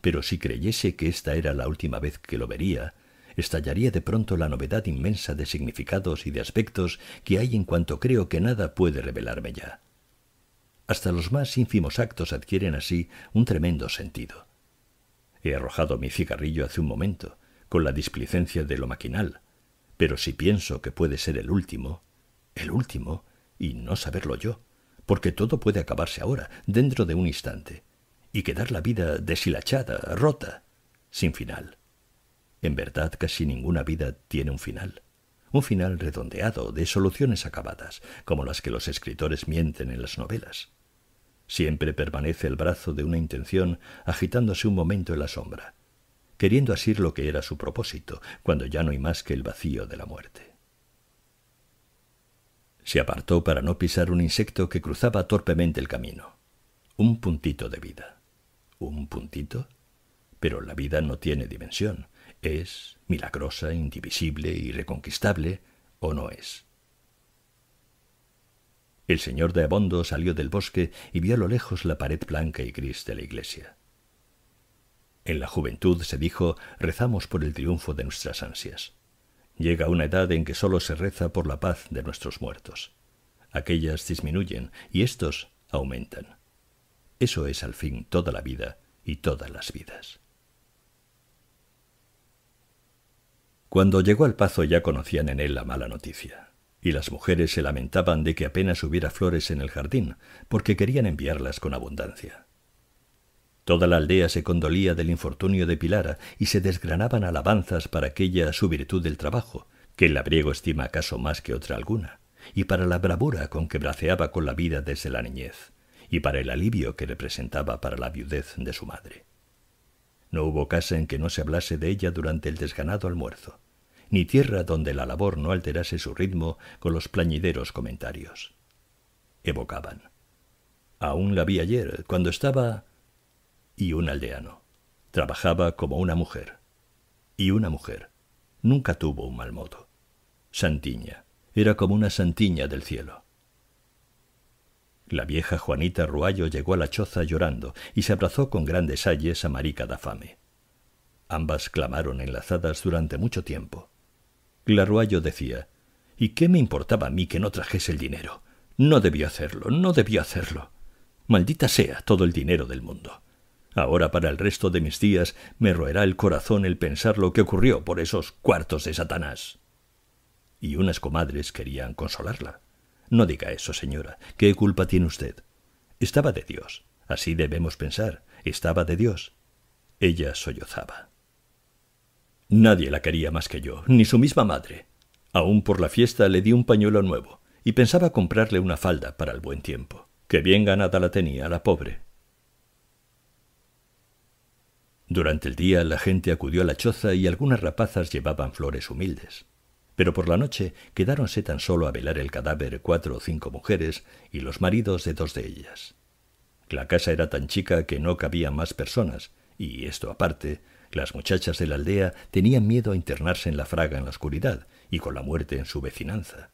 Speaker 1: pero si creyese que esta era la última vez que lo vería, estallaría de pronto la novedad inmensa de significados y de aspectos que hay en cuanto creo que nada puede revelarme ya. Hasta los más ínfimos actos adquieren así un tremendo sentido. He arrojado mi cigarrillo hace un momento, con la displicencia de lo maquinal, pero si pienso que puede ser el último, el último, y no saberlo yo, porque todo puede acabarse ahora, dentro de un instante, y quedar la vida deshilachada, rota, sin final. En verdad, casi ninguna vida tiene un final. Un final redondeado, de soluciones acabadas, como las que los escritores mienten en las novelas. Siempre permanece el brazo de una intención agitándose un momento en la sombra, queriendo asir lo que era su propósito, cuando ya no hay más que el vacío de la muerte. Se apartó para no pisar un insecto que cruzaba torpemente el camino. Un puntito de vida. ¿Un puntito? Pero la vida no tiene dimensión. ¿Es milagrosa, indivisible y reconquistable o no es? El señor de Abondo salió del bosque y vio a lo lejos la pared blanca y gris de la iglesia. En la juventud, se dijo, rezamos por el triunfo de nuestras ansias. Llega una edad en que solo se reza por la paz de nuestros muertos. Aquellas disminuyen y estos aumentan. Eso es al fin toda la vida y todas las vidas. Cuando llegó al Pazo ya conocían en él la mala noticia, y las mujeres se lamentaban de que apenas hubiera flores en el jardín, porque querían enviarlas con abundancia. Toda la aldea se condolía del infortunio de Pilara y se desgranaban alabanzas para aquella su virtud del trabajo, que el labriego estima acaso más que otra alguna, y para la bravura con que braceaba con la vida desde la niñez, y para el alivio que representaba para la viudez de su madre. No hubo casa en que no se hablase de ella durante el desganado almuerzo, ni tierra donde la labor no alterase su ritmo con los plañideros comentarios. Evocaban. Aún la vi ayer, cuando estaba y un aldeano. Trabajaba como una mujer. Y una mujer. Nunca tuvo un mal modo. Santiña. Era como una santiña del cielo. La vieja Juanita Ruallo llegó a la choza llorando y se abrazó con grandes ayes a Marica da Fame. Ambas clamaron enlazadas durante mucho tiempo. La Ruallo decía, ¿Y qué me importaba a mí que no trajese el dinero? No debió hacerlo, no debió hacerlo. Maldita sea todo el dinero del mundo. Ahora para el resto de mis días me roerá el corazón el pensar lo que ocurrió por esos cuartos de Satanás. Y unas comadres querían consolarla. No diga eso, señora. ¿Qué culpa tiene usted? Estaba de Dios. Así debemos pensar. Estaba de Dios. Ella sollozaba. Nadie la quería más que yo, ni su misma madre. Aún por la fiesta le di un pañuelo nuevo y pensaba comprarle una falda para el buen tiempo. Que bien ganada la tenía la pobre. Durante el día la gente acudió a la choza y algunas rapazas llevaban flores humildes. Pero por la noche quedáronse tan solo a velar el cadáver cuatro o cinco mujeres y los maridos de dos de ellas. La casa era tan chica que no cabían más personas, y esto aparte, las muchachas de la aldea tenían miedo a internarse en la fraga en la oscuridad y con la muerte en su vecinanza.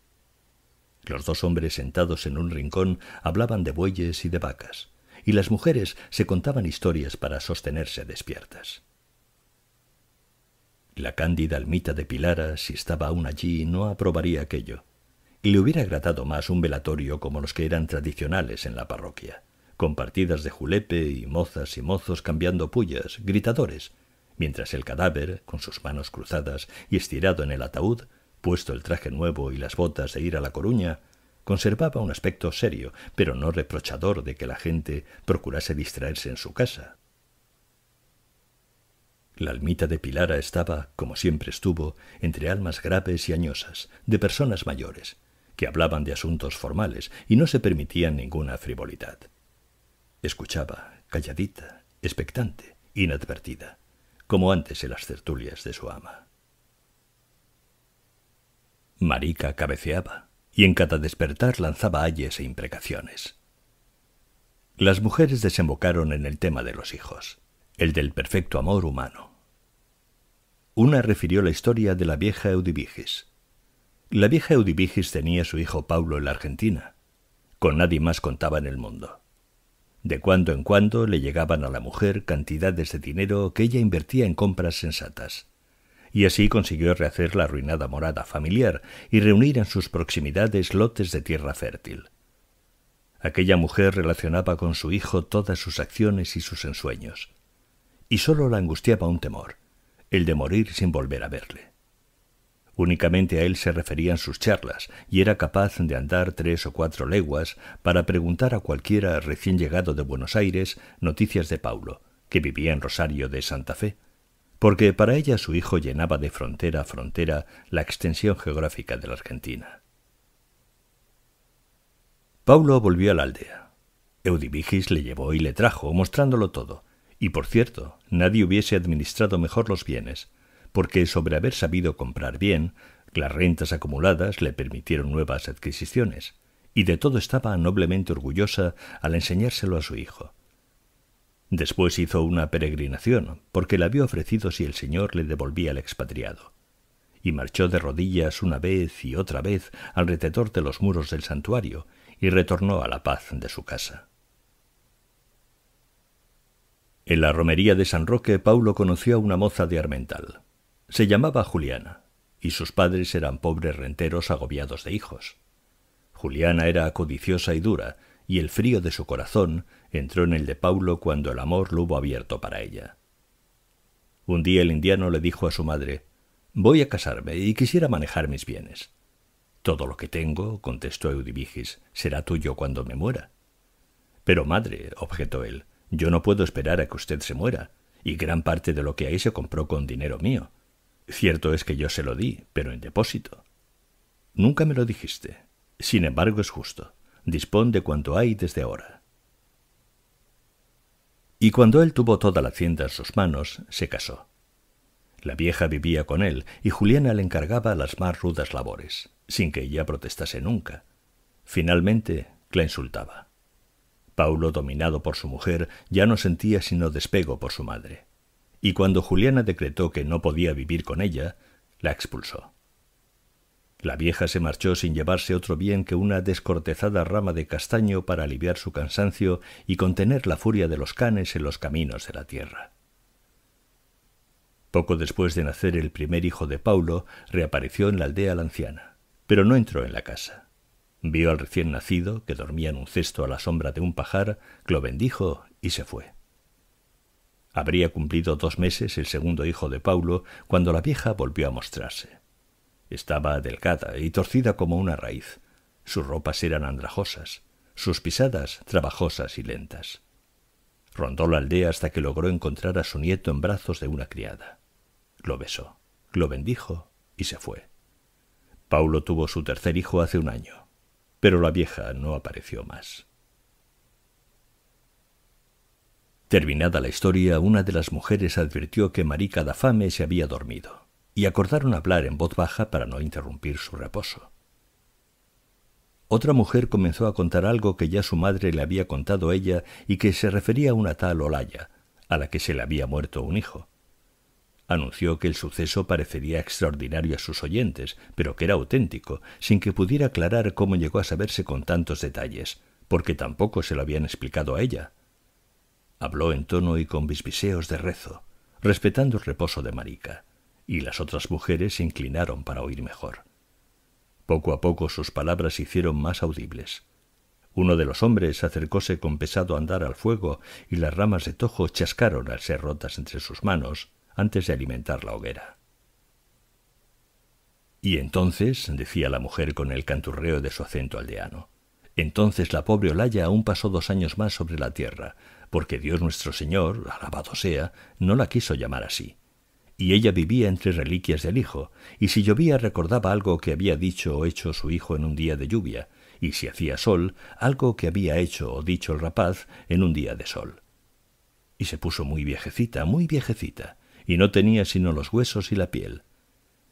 Speaker 1: Los dos hombres sentados en un rincón hablaban de bueyes y de vacas y las mujeres se contaban historias para sostenerse despiertas. La cándida almita de Pilara, si estaba aún allí, no aprobaría aquello, y le hubiera agradado más un velatorio como los que eran tradicionales en la parroquia, con partidas de julepe y mozas y mozos cambiando pullas, gritadores, mientras el cadáver, con sus manos cruzadas y estirado en el ataúd, puesto el traje nuevo y las botas de ir a la Coruña, Conservaba un aspecto serio, pero no reprochador de que la gente procurase distraerse en su casa. La almita de Pilara estaba, como siempre estuvo, entre almas graves y añosas, de personas mayores, que hablaban de asuntos formales y no se permitían ninguna frivolidad. Escuchaba, calladita, expectante, inadvertida, como antes en las tertulias de su ama. Marica cabeceaba, y en cada despertar lanzaba ayes e imprecaciones. Las mujeres desembocaron en el tema de los hijos, el del perfecto amor humano. Una refirió la historia de la vieja Eudibigis. La vieja Eudibigis tenía su hijo Paulo en la Argentina. Con nadie más contaba en el mundo. De cuando en cuando le llegaban a la mujer cantidades de dinero que ella invertía en compras sensatas y así consiguió rehacer la arruinada morada familiar y reunir en sus proximidades lotes de tierra fértil. Aquella mujer relacionaba con su hijo todas sus acciones y sus ensueños, y sólo la angustiaba un temor, el de morir sin volver a verle. Únicamente a él se referían sus charlas, y era capaz de andar tres o cuatro leguas para preguntar a cualquiera recién llegado de Buenos Aires noticias de Paulo, que vivía en Rosario de Santa Fe, porque para ella su hijo llenaba de frontera a frontera la extensión geográfica de la Argentina. Paulo volvió a la aldea. Eudibigis le llevó y le trajo, mostrándolo todo, y por cierto, nadie hubiese administrado mejor los bienes, porque sobre haber sabido comprar bien, las rentas acumuladas le permitieron nuevas adquisiciones, y de todo estaba noblemente orgullosa al enseñárselo a su hijo. Después hizo una peregrinación, porque la había ofrecido si el Señor le devolvía el expatriado, y marchó de rodillas una vez y otra vez al alrededor de los muros del santuario, y retornó a la paz de su casa. En la romería de San Roque, Paulo conoció a una moza de Armental. Se llamaba Juliana, y sus padres eran pobres renteros agobiados de hijos. Juliana era codiciosa y dura, y el frío de su corazón entró en el de Paulo cuando el amor lo hubo abierto para ella. Un día el indiano le dijo a su madre Voy a casarme y quisiera manejar mis bienes. Todo lo que tengo, contestó Eudivigis, será tuyo cuando me muera. Pero madre, objetó él, yo no puedo esperar a que usted se muera, y gran parte de lo que hay se compró con dinero mío. Cierto es que yo se lo di, pero en depósito. Nunca me lo dijiste. Sin embargo, es justo. Dispón de cuanto hay desde ahora y cuando él tuvo toda la hacienda en sus manos, se casó. La vieja vivía con él y Juliana le encargaba las más rudas labores, sin que ella protestase nunca. Finalmente la insultaba. Paulo, dominado por su mujer, ya no sentía sino despego por su madre. Y cuando Juliana decretó que no podía vivir con ella, la expulsó. La vieja se marchó sin llevarse otro bien que una descortezada rama de castaño para aliviar su cansancio y contener la furia de los canes en los caminos de la tierra. Poco después de nacer el primer hijo de Paulo, reapareció en la aldea la anciana, pero no entró en la casa. Vio al recién nacido, que dormía en un cesto a la sombra de un pajar, lo bendijo y se fue. Habría cumplido dos meses el segundo hijo de Paulo cuando la vieja volvió a mostrarse. Estaba delgada y torcida como una raíz. Sus ropas eran andrajosas, sus pisadas trabajosas y lentas. Rondó la aldea hasta que logró encontrar a su nieto en brazos de una criada. Lo besó, lo bendijo y se fue. Paulo tuvo su tercer hijo hace un año, pero la vieja no apareció más. Terminada la historia, una de las mujeres advirtió que Marica Fame se había dormido y acordaron hablar en voz baja para no interrumpir su reposo. Otra mujer comenzó a contar algo que ya su madre le había contado a ella y que se refería a una tal Olaya, a la que se le había muerto un hijo. Anunció que el suceso parecería extraordinario a sus oyentes, pero que era auténtico, sin que pudiera aclarar cómo llegó a saberse con tantos detalles, porque tampoco se lo habían explicado a ella. Habló en tono y con bisbiseos de rezo, respetando el reposo de Marica y las otras mujeres se inclinaron para oír mejor. Poco a poco sus palabras se hicieron más audibles. Uno de los hombres acercóse con pesado andar al fuego y las ramas de tojo chascaron al ser rotas entre sus manos antes de alimentar la hoguera. Y entonces, decía la mujer con el canturreo de su acento aldeano, entonces la pobre Olaya aún pasó dos años más sobre la tierra, porque Dios nuestro Señor, alabado sea, no la quiso llamar así y ella vivía entre reliquias del hijo, y si llovía recordaba algo que había dicho o hecho su hijo en un día de lluvia, y si hacía sol, algo que había hecho o dicho el rapaz en un día de sol. Y se puso muy viejecita, muy viejecita, y no tenía sino los huesos y la piel.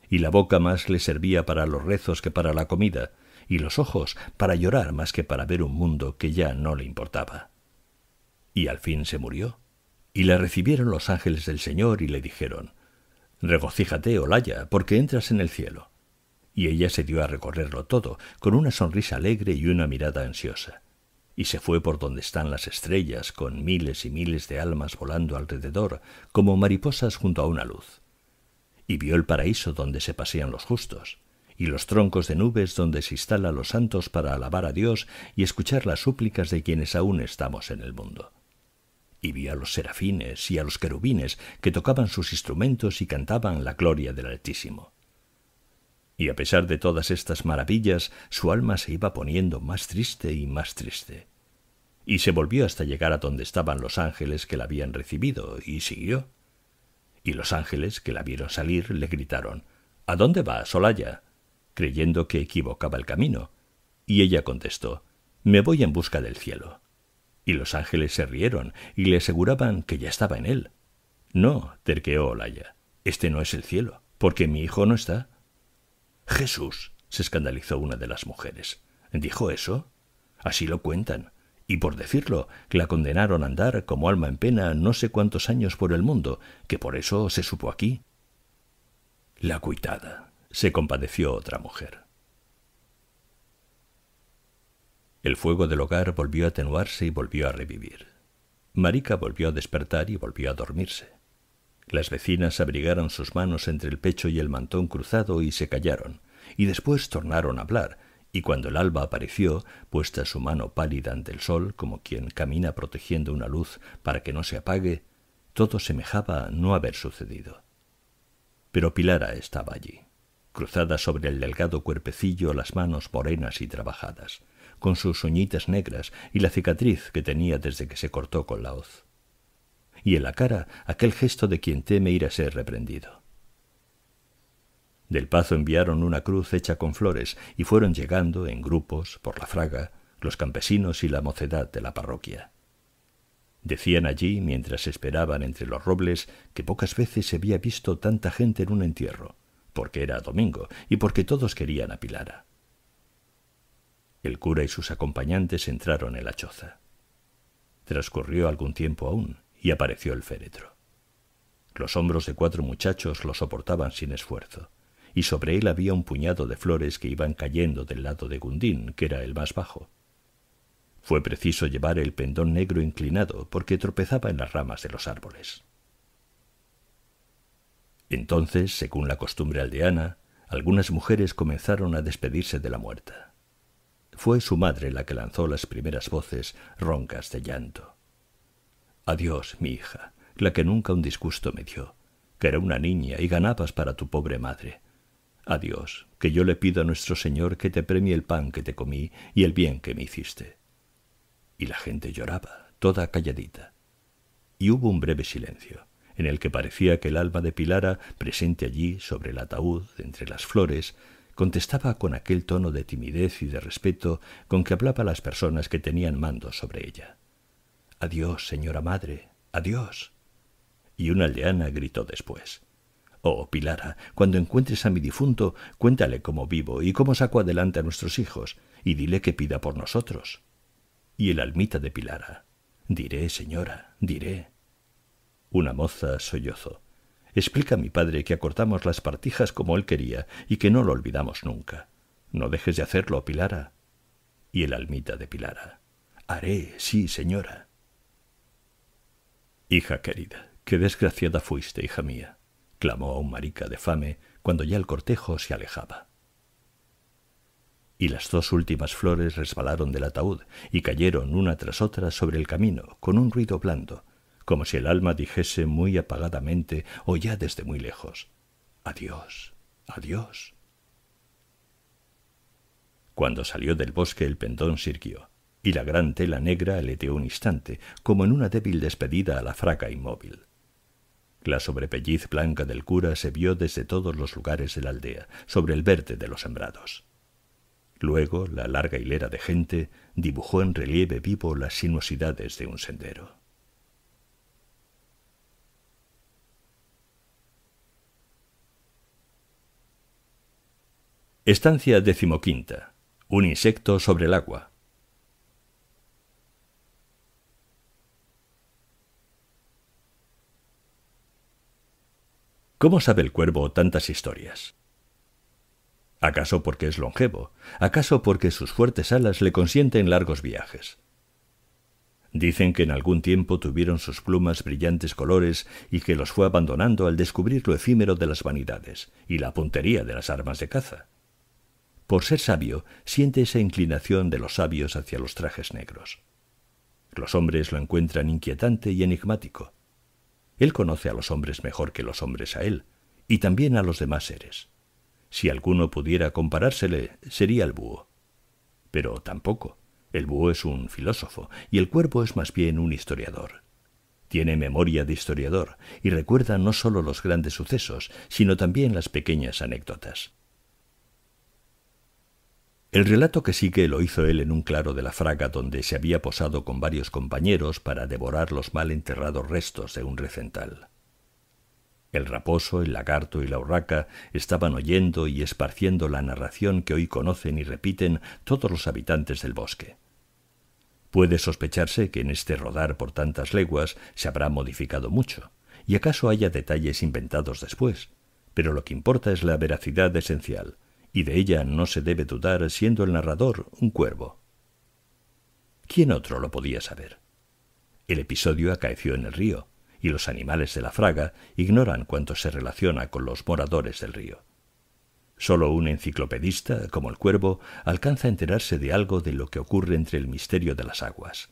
Speaker 1: Y la boca más le servía para los rezos que para la comida, y los ojos para llorar más que para ver un mundo que ya no le importaba. Y al fin se murió. Y la recibieron los ángeles del Señor y le dijeron, Regocíjate, Olaya, porque entras en el cielo. Y ella se dio a recorrerlo todo, con una sonrisa alegre y una mirada ansiosa. Y se fue por donde están las estrellas, con miles y miles de almas volando alrededor, como mariposas junto a una luz. Y vio el paraíso donde se pasean los justos, y los troncos de nubes donde se instalan los santos para alabar a Dios y escuchar las súplicas de quienes aún estamos en el mundo y vio a los serafines y a los querubines que tocaban sus instrumentos y cantaban la gloria del Altísimo. Y a pesar de todas estas maravillas, su alma se iba poniendo más triste y más triste. Y se volvió hasta llegar a donde estaban los ángeles que la habían recibido, y siguió. Y los ángeles que la vieron salir le gritaron ¿A dónde vas, Solaya? creyendo que equivocaba el camino. Y ella contestó Me voy en busca del cielo. Y los ángeles se rieron y le aseguraban que ya estaba en él. No, terqueó Olaya, este no es el cielo, porque mi hijo no está. Jesús, se escandalizó una de las mujeres. ¿Dijo eso? Así lo cuentan. Y por decirlo, la condenaron a andar como alma en pena no sé cuántos años por el mundo, que por eso se supo aquí. La cuitada, se compadeció otra mujer. El fuego del hogar volvió a atenuarse y volvió a revivir. Marica volvió a despertar y volvió a dormirse. Las vecinas abrigaron sus manos entre el pecho y el mantón cruzado y se callaron, y después tornaron a hablar, y cuando el alba apareció, puesta su mano pálida ante el sol, como quien camina protegiendo una luz para que no se apague, todo semejaba no haber sucedido. Pero Pilara estaba allí, cruzada sobre el delgado cuerpecillo las manos morenas y trabajadas, con sus uñitas negras y la cicatriz que tenía desde que se cortó con la hoz. Y en la cara aquel gesto de quien teme ir a ser reprendido. Del Pazo enviaron una cruz hecha con flores y fueron llegando, en grupos, por la fraga, los campesinos y la mocedad de la parroquia. Decían allí, mientras esperaban entre los robles, que pocas veces se había visto tanta gente en un entierro, porque era domingo y porque todos querían a Pilara. El cura y sus acompañantes entraron en la choza. Transcurrió algún tiempo aún y apareció el féretro. Los hombros de cuatro muchachos lo soportaban sin esfuerzo, y sobre él había un puñado de flores que iban cayendo del lado de Gundín, que era el más bajo. Fue preciso llevar el pendón negro inclinado porque tropezaba en las ramas de los árboles. Entonces, según la costumbre aldeana, algunas mujeres comenzaron a despedirse de la muerta. Fue su madre la que lanzó las primeras voces roncas de llanto. Adiós, mi hija, la que nunca un disgusto me dio, que era una niña y ganabas para tu pobre madre. Adiós, que yo le pido a nuestro Señor que te premie el pan que te comí y el bien que me hiciste. Y la gente lloraba, toda calladita. Y hubo un breve silencio, en el que parecía que el alma de Pilara, presente allí sobre el ataúd, entre las flores, contestaba con aquel tono de timidez y de respeto con que hablaba las personas que tenían mando sobre ella. Adiós, señora madre, adiós. Y una aldeana gritó después. Oh, Pilara, cuando encuentres a mi difunto, cuéntale cómo vivo y cómo saco adelante a nuestros hijos, y dile que pida por nosotros. Y el almita de Pilara. Diré, señora, diré. Una moza sollozó. Explica a mi padre que acortamos las partijas como él quería y que no lo olvidamos nunca. No dejes de hacerlo, Pilara. Y el almita de Pilara. Haré, sí, señora. Hija querida, qué desgraciada fuiste, hija mía, clamó a un marica de fame cuando ya el cortejo se alejaba. Y las dos últimas flores resbalaron del ataúd y cayeron una tras otra sobre el camino con un ruido blando, como si el alma dijese muy apagadamente o ya desde muy lejos, Adiós, adiós. Cuando salió del bosque el pendón sirvió, y la gran tela negra aleteó un instante, como en una débil despedida a la fraca inmóvil. La sobrepelliz blanca del cura se vio desde todos los lugares de la aldea, sobre el verde de los sembrados. Luego la larga hilera de gente dibujó en relieve vivo las sinuosidades de un sendero. Estancia decimoquinta. Un insecto sobre el agua. ¿Cómo sabe el cuervo tantas historias? ¿Acaso porque es longevo? ¿Acaso porque sus fuertes alas le consienten largos viajes? Dicen que en algún tiempo tuvieron sus plumas brillantes colores y que los fue abandonando al descubrir lo efímero de las vanidades y la puntería de las armas de caza. Por ser sabio, siente esa inclinación de los sabios hacia los trajes negros. Los hombres lo encuentran inquietante y enigmático. Él conoce a los hombres mejor que los hombres a él, y también a los demás seres. Si alguno pudiera comparársele, sería el búho. Pero tampoco. El búho es un filósofo, y el cuerpo es más bien un historiador. Tiene memoria de historiador, y recuerda no solo los grandes sucesos, sino también las pequeñas anécdotas. El relato que sigue lo hizo él en un claro de la fraga donde se había posado con varios compañeros para devorar los mal enterrados restos de un recental. El raposo, el lagarto y la urraca estaban oyendo y esparciendo la narración que hoy conocen y repiten todos los habitantes del bosque. Puede sospecharse que en este rodar por tantas leguas se habrá modificado mucho, y acaso haya detalles inventados después, pero lo que importa es la veracidad esencial, y de ella no se debe dudar siendo el narrador un cuervo. ¿Quién otro lo podía saber? El episodio acaeció en el río, y los animales de la fraga ignoran cuánto se relaciona con los moradores del río. Solo un enciclopedista, como el cuervo, alcanza a enterarse de algo de lo que ocurre entre el misterio de las aguas.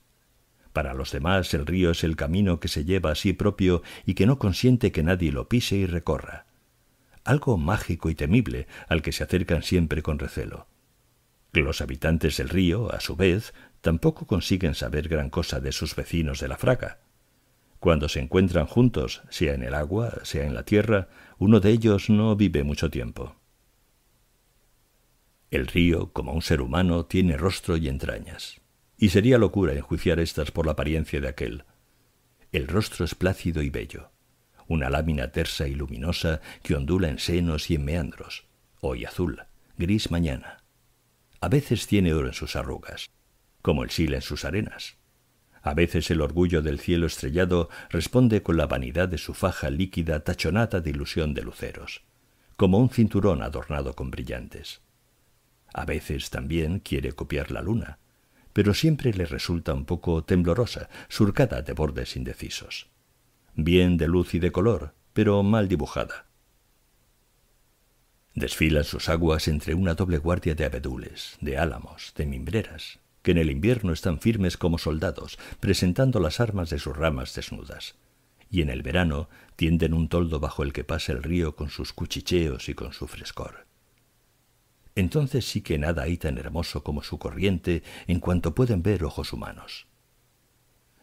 Speaker 1: Para los demás el río es el camino que se lleva a sí propio y que no consiente que nadie lo pise y recorra algo mágico y temible al que se acercan siempre con recelo. Los habitantes del río, a su vez, tampoco consiguen saber gran cosa de sus vecinos de la fraga. Cuando se encuentran juntos, sea en el agua, sea en la tierra, uno de ellos no vive mucho tiempo. El río, como un ser humano, tiene rostro y entrañas, y sería locura enjuiciar éstas por la apariencia de aquel. El rostro es plácido y bello, una lámina tersa y luminosa que ondula en senos y en meandros, hoy azul, gris mañana. A veces tiene oro en sus arrugas, como el sil en sus arenas. A veces el orgullo del cielo estrellado responde con la vanidad de su faja líquida tachonada de ilusión de luceros, como un cinturón adornado con brillantes. A veces también quiere copiar la luna, pero siempre le resulta un poco temblorosa, surcada de bordes indecisos bien de luz y de color, pero mal dibujada. Desfilan sus aguas entre una doble guardia de abedules, de álamos, de mimbreras, que en el invierno están firmes como soldados, presentando las armas de sus ramas desnudas, y en el verano tienden un toldo bajo el que pasa el río con sus cuchicheos y con su frescor. Entonces sí que nada hay tan hermoso como su corriente en cuanto pueden ver ojos humanos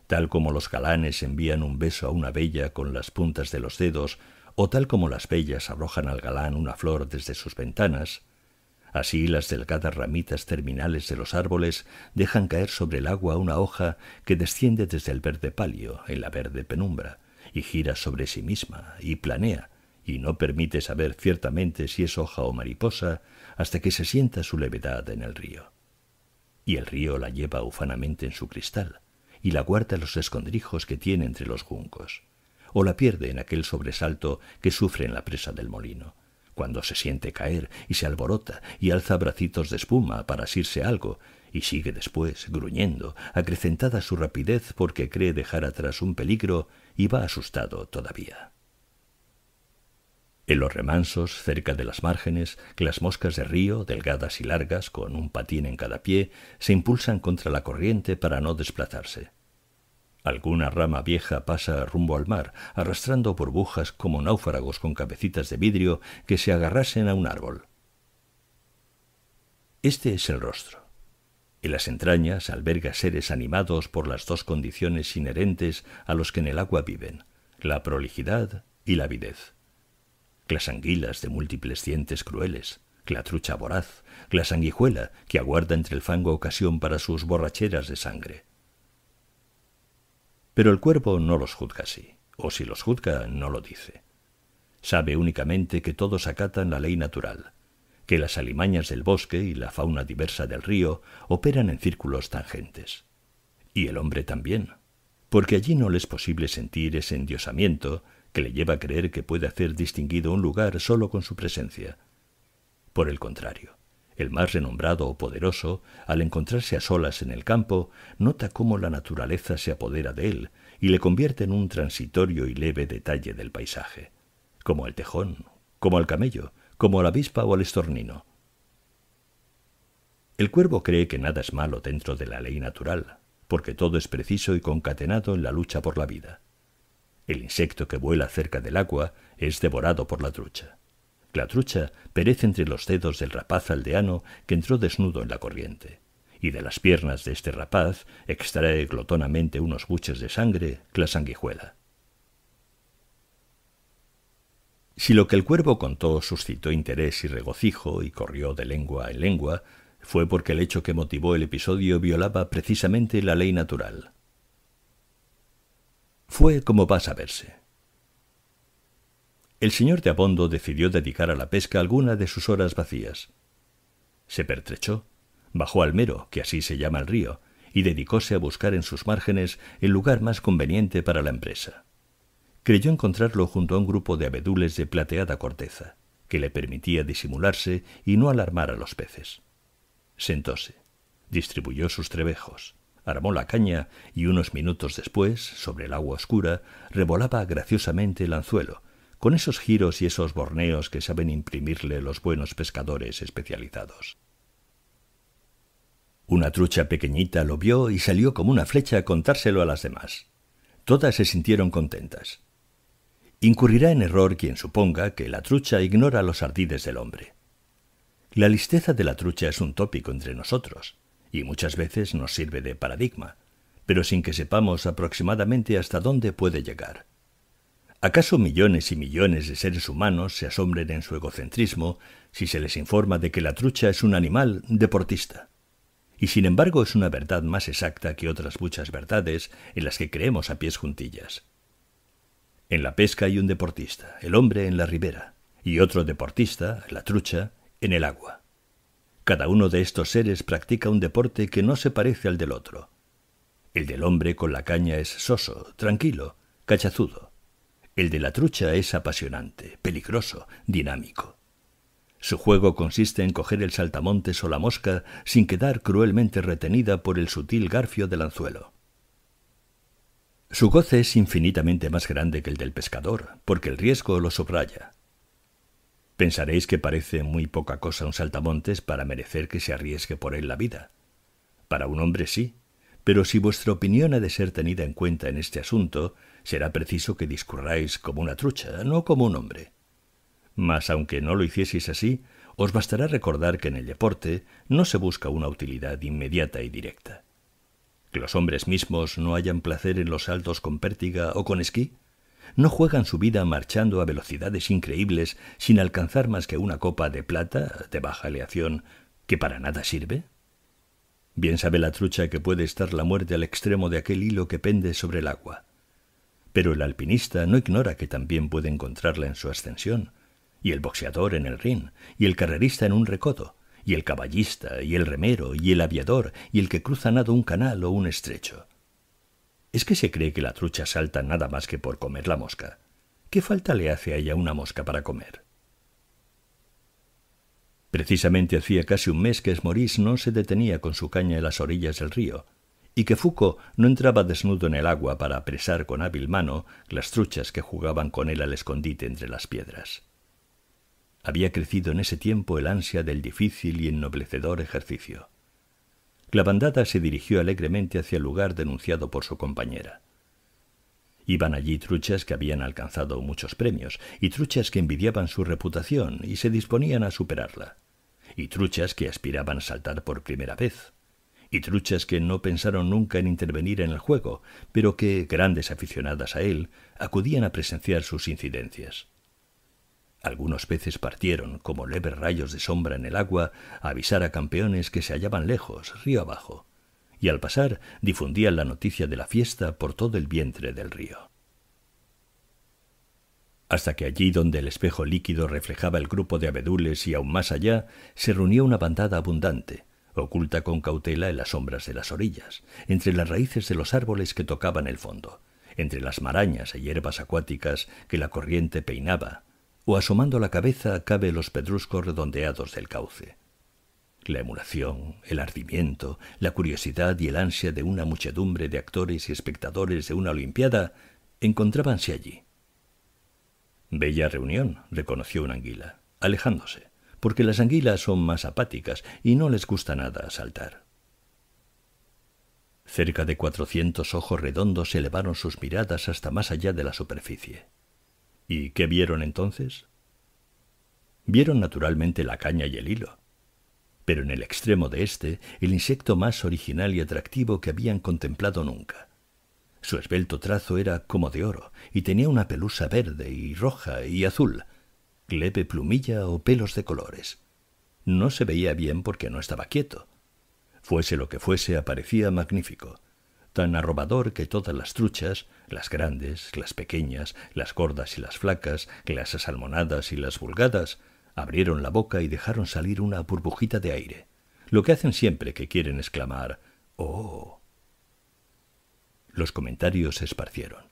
Speaker 1: tal como los galanes envían un beso a una bella con las puntas de los dedos, o tal como las bellas arrojan al galán una flor desde sus ventanas, así las delgadas ramitas terminales de los árboles dejan caer sobre el agua una hoja que desciende desde el verde palio en la verde penumbra, y gira sobre sí misma, y planea, y no permite saber ciertamente si es hoja o mariposa hasta que se sienta su levedad en el río. Y el río la lleva ufanamente en su cristal, y la guarda los escondrijos que tiene entre los juncos, o la pierde en aquel sobresalto que sufre en la presa del molino, cuando se siente caer y se alborota y alza bracitos de espuma para asirse algo, y sigue después, gruñendo, acrecentada su rapidez porque cree dejar atrás un peligro y va asustado todavía. En los remansos, cerca de las márgenes, las moscas de río, delgadas y largas, con un patín en cada pie, se impulsan contra la corriente para no desplazarse. Alguna rama vieja pasa rumbo al mar, arrastrando burbujas como náufragos con cabecitas de vidrio que se agarrasen a un árbol. Este es el rostro. En las entrañas alberga seres animados por las dos condiciones inherentes a los que en el agua viven, la prolijidad y la avidez las anguilas de múltiples dientes crueles, la trucha voraz, la sanguijuela que aguarda entre el fango ocasión para sus borracheras de sangre. Pero el cuervo no los juzga así, o si los juzga no lo dice. Sabe únicamente que todos acatan la ley natural, que las alimañas del bosque y la fauna diversa del río operan en círculos tangentes. Y el hombre también, porque allí no le es posible sentir ese endiosamiento que le lleva a creer que puede hacer distinguido un lugar solo con su presencia. Por el contrario, el más renombrado o poderoso, al encontrarse a solas en el campo, nota cómo la naturaleza se apodera de él y le convierte en un transitorio y leve detalle del paisaje, como el tejón, como el camello, como la avispa o al estornino. El cuervo cree que nada es malo dentro de la ley natural, porque todo es preciso y concatenado en la lucha por la vida. El insecto que vuela cerca del agua es devorado por la trucha. La trucha perece entre los dedos del rapaz aldeano que entró desnudo en la corriente, y de las piernas de este rapaz extrae glotonamente unos buches de sangre la sanguijuela. Si lo que el cuervo contó suscitó interés y regocijo y corrió de lengua en lengua, fue porque el hecho que motivó el episodio violaba precisamente la ley natural, fue como vas a verse. El señor de Abondo decidió dedicar a la pesca alguna de sus horas vacías. Se pertrechó, bajó al mero, que así se llama el río, y dedicóse a buscar en sus márgenes el lugar más conveniente para la empresa. Creyó encontrarlo junto a un grupo de abedules de plateada corteza, que le permitía disimularse y no alarmar a los peces. Sentóse, distribuyó sus trebejos, armó la caña y unos minutos después, sobre el agua oscura, revolaba graciosamente el anzuelo, con esos giros y esos borneos que saben imprimirle los buenos pescadores especializados. Una trucha pequeñita lo vio y salió como una flecha a contárselo a las demás. Todas se sintieron contentas. Incurrirá en error quien suponga que la trucha ignora los ardides del hombre. La listeza de la trucha es un tópico entre nosotros y muchas veces nos sirve de paradigma, pero sin que sepamos aproximadamente hasta dónde puede llegar. ¿Acaso millones y millones de seres humanos se asombren en su egocentrismo si se les informa de que la trucha es un animal deportista? Y sin embargo es una verdad más exacta que otras muchas verdades en las que creemos a pies juntillas. En la pesca hay un deportista, el hombre en la ribera, y otro deportista, la trucha, en el agua. Cada uno de estos seres practica un deporte que no se parece al del otro. El del hombre con la caña es soso, tranquilo, cachazudo. El de la trucha es apasionante, peligroso, dinámico. Su juego consiste en coger el saltamontes o la mosca sin quedar cruelmente retenida por el sutil garfio del anzuelo. Su goce es infinitamente más grande que el del pescador, porque el riesgo lo subraya. Pensaréis que parece muy poca cosa un saltamontes para merecer que se arriesgue por él la vida. Para un hombre sí, pero si vuestra opinión ha de ser tenida en cuenta en este asunto, será preciso que discurráis como una trucha, no como un hombre. Mas aunque no lo hicieseis así, os bastará recordar que en el deporte no se busca una utilidad inmediata y directa. Que los hombres mismos no hayan placer en los saltos con pértiga o con esquí no juegan su vida marchando a velocidades increíbles sin alcanzar más que una copa de plata de baja aleación que para nada sirve? Bien sabe la trucha que puede estar la muerte al extremo de aquel hilo que pende sobre el agua. Pero el alpinista no ignora que también puede encontrarla en su ascensión, y el boxeador en el ring, y el carrerista en un recodo, y el caballista, y el remero, y el aviador, y el que cruza nado un canal o un estrecho. ¿Es que se cree que la trucha salta nada más que por comer la mosca? ¿Qué falta le hace a ella una mosca para comer? Precisamente hacía casi un mes que Esmorís no se detenía con su caña en las orillas del río, y que Foucault no entraba desnudo en el agua para apresar con hábil mano las truchas que jugaban con él al escondite entre las piedras. Había crecido en ese tiempo el ansia del difícil y ennoblecedor ejercicio. La bandada se dirigió alegremente hacia el lugar denunciado por su compañera. Iban allí truchas que habían alcanzado muchos premios, y truchas que envidiaban su reputación y se disponían a superarla, y truchas que aspiraban a saltar por primera vez, y truchas que no pensaron nunca en intervenir en el juego, pero que, grandes aficionadas a él, acudían a presenciar sus incidencias. Algunos peces partieron, como leves rayos de sombra en el agua, a avisar a campeones que se hallaban lejos, río abajo, y al pasar difundían la noticia de la fiesta por todo el vientre del río. Hasta que allí donde el espejo líquido reflejaba el grupo de abedules y aún más allá, se reunía una bandada abundante, oculta con cautela en las sombras de las orillas, entre las raíces de los árboles que tocaban el fondo, entre las marañas e hierbas acuáticas que la corriente peinaba, o asomando la cabeza cabe los pedruscos redondeados del cauce. La emulación, el ardimiento, la curiosidad y el ansia de una muchedumbre de actores y espectadores de una Olimpiada encontrábanse allí. Bella reunión, reconoció una anguila, alejándose, porque las anguilas son más apáticas y no les gusta nada saltar. Cerca de cuatrocientos ojos redondos elevaron sus miradas hasta más allá de la superficie. ¿Y qué vieron entonces? Vieron naturalmente la caña y el hilo, pero en el extremo de este, el insecto más original y atractivo que habían contemplado nunca. Su esbelto trazo era como de oro y tenía una pelusa verde y roja y azul, leve plumilla o pelos de colores. No se veía bien porque no estaba quieto. Fuese lo que fuese, aparecía magnífico tan arrobador que todas las truchas, las grandes, las pequeñas, las gordas y las flacas, las asalmonadas y las vulgadas, abrieron la boca y dejaron salir una burbujita de aire, lo que hacen siempre que quieren exclamar ¡Oh! Los comentarios se esparcieron.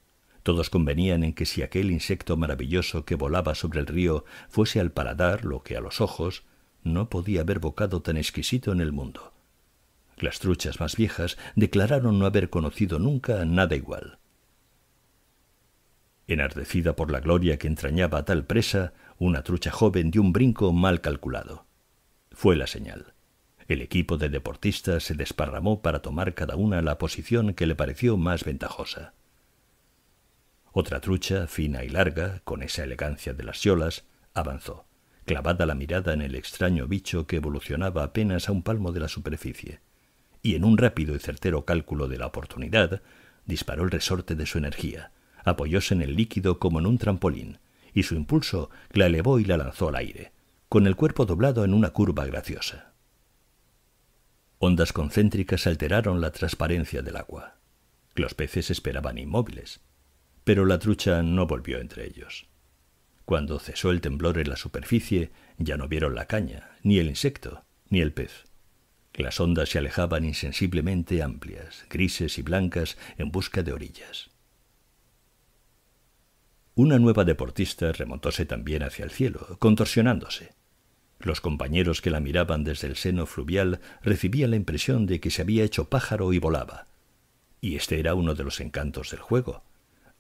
Speaker 1: Todos convenían en que si aquel insecto maravilloso que volaba sobre el río fuese al paladar lo que a los ojos, no podía haber bocado tan exquisito en el mundo. Las truchas más viejas declararon no haber conocido nunca nada igual. Enardecida por la gloria que entrañaba a tal presa, una trucha joven dio un brinco mal calculado. Fue la señal. El equipo de deportistas se desparramó para tomar cada una la posición que le pareció más ventajosa. Otra trucha, fina y larga, con esa elegancia de las yolas, avanzó, clavada la mirada en el extraño bicho que evolucionaba apenas a un palmo de la superficie y en un rápido y certero cálculo de la oportunidad, disparó el resorte de su energía, apoyóse en el líquido como en un trampolín, y su impulso la elevó y la lanzó al aire, con el cuerpo doblado en una curva graciosa. Ondas concéntricas alteraron la transparencia del agua. Los peces esperaban inmóviles, pero la trucha no volvió entre ellos. Cuando cesó el temblor en la superficie, ya no vieron la caña, ni el insecto, ni el pez. Las ondas se alejaban insensiblemente amplias, grises y blancas, en busca de orillas. Una nueva deportista remontóse también hacia el cielo, contorsionándose. Los compañeros que la miraban desde el seno fluvial recibían la impresión de que se había hecho pájaro y volaba. Y este era uno de los encantos del juego.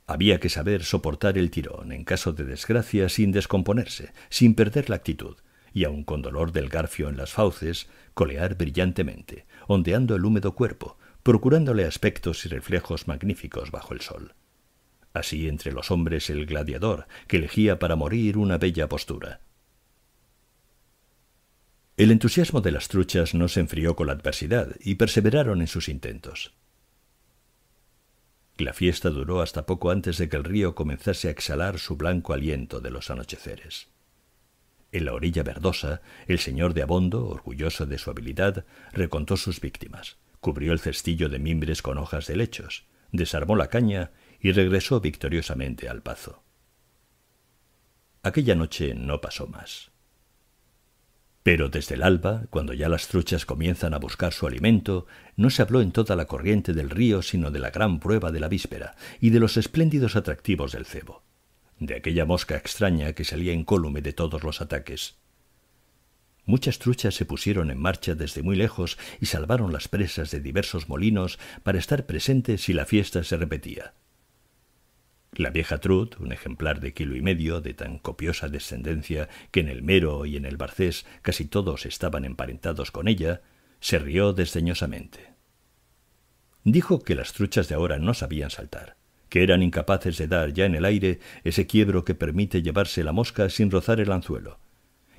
Speaker 1: Había que saber soportar el tirón en caso de desgracia sin descomponerse, sin perder la actitud, y aun con dolor del garfio en las fauces, colear brillantemente, ondeando el húmedo cuerpo, procurándole aspectos y reflejos magníficos bajo el sol. Así entre los hombres el gladiador, que elegía para morir una bella postura. El entusiasmo de las truchas no se enfrió con la adversidad y perseveraron en sus intentos. La fiesta duró hasta poco antes de que el río comenzase a exhalar su blanco aliento de los anocheceres. En la orilla verdosa, el señor de Abondo, orgulloso de su habilidad, recontó sus víctimas, cubrió el cestillo de mimbres con hojas de lechos, desarmó la caña y regresó victoriosamente al pazo. Aquella noche no pasó más. Pero desde el alba, cuando ya las truchas comienzan a buscar su alimento, no se habló en toda la corriente del río sino de la gran prueba de la víspera y de los espléndidos atractivos del cebo de aquella mosca extraña que salía incólume de todos los ataques. Muchas truchas se pusieron en marcha desde muy lejos y salvaron las presas de diversos molinos para estar presentes si la fiesta se repetía. La vieja Trut, un ejemplar de kilo y medio, de tan copiosa descendencia que en el Mero y en el Barcés casi todos estaban emparentados con ella, se rió desdeñosamente. Dijo que las truchas de ahora no sabían saltar que eran incapaces de dar ya en el aire ese quiebro que permite llevarse la mosca sin rozar el anzuelo,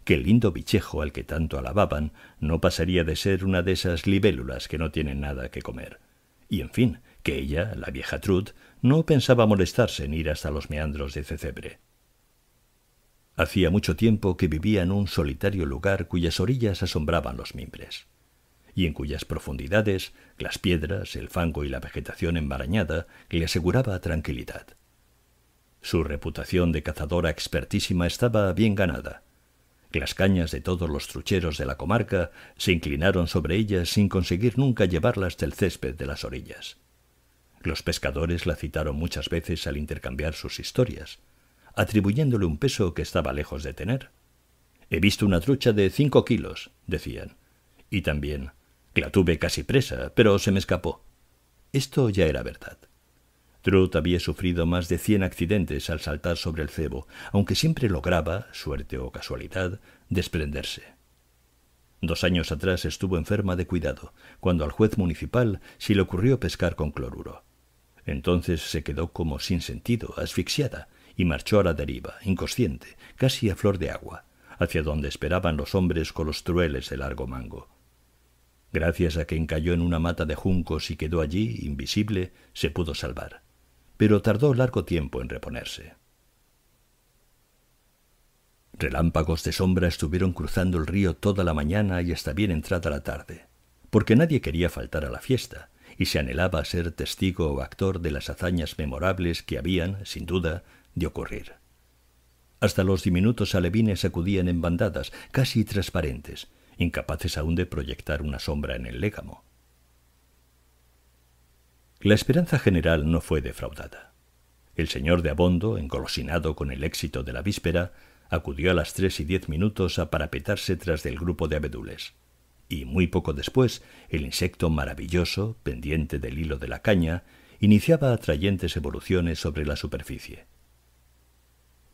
Speaker 1: que el lindo bichejo al que tanto alababan no pasaría de ser una de esas libélulas que no tienen nada que comer. Y en fin, que ella, la vieja Trud, no pensaba molestarse en ir hasta los meandros de Cecebre. Hacía mucho tiempo que vivía en un solitario lugar cuyas orillas asombraban los mimbres y en cuyas profundidades las piedras, el fango y la vegetación embarañada le aseguraba tranquilidad. Su reputación de cazadora expertísima estaba bien ganada. Las cañas de todos los trucheros de la comarca se inclinaron sobre ella sin conseguir nunca llevarlas del césped de las orillas. Los pescadores la citaron muchas veces al intercambiar sus historias, atribuyéndole un peso que estaba lejos de tener. He visto una trucha de cinco kilos, decían, y también la tuve casi presa, pero se me escapó. Esto ya era verdad. Trout había sufrido más de cien accidentes al saltar sobre el cebo, aunque siempre lograba, suerte o casualidad, desprenderse. Dos años atrás estuvo enferma de cuidado, cuando al juez municipal se le ocurrió pescar con cloruro. Entonces se quedó como sin sentido, asfixiada, y marchó a la deriva, inconsciente, casi a flor de agua, hacia donde esperaban los hombres con los trueles de largo mango. Gracias a que encalló en una mata de juncos y quedó allí, invisible, se pudo salvar. Pero tardó largo tiempo en reponerse. Relámpagos de sombra estuvieron cruzando el río toda la mañana y hasta bien entrada la tarde, porque nadie quería faltar a la fiesta, y se anhelaba ser testigo o actor de las hazañas memorables que habían, sin duda, de ocurrir. Hasta los diminutos alevines acudían en bandadas, casi transparentes, incapaces aún de proyectar una sombra en el légamo. La esperanza general no fue defraudada. El señor de Abondo, engolosinado con el éxito de la víspera, acudió a las tres y diez minutos a parapetarse tras del grupo de abedules. Y muy poco después, el insecto maravilloso, pendiente del hilo de la caña, iniciaba atrayentes evoluciones sobre la superficie.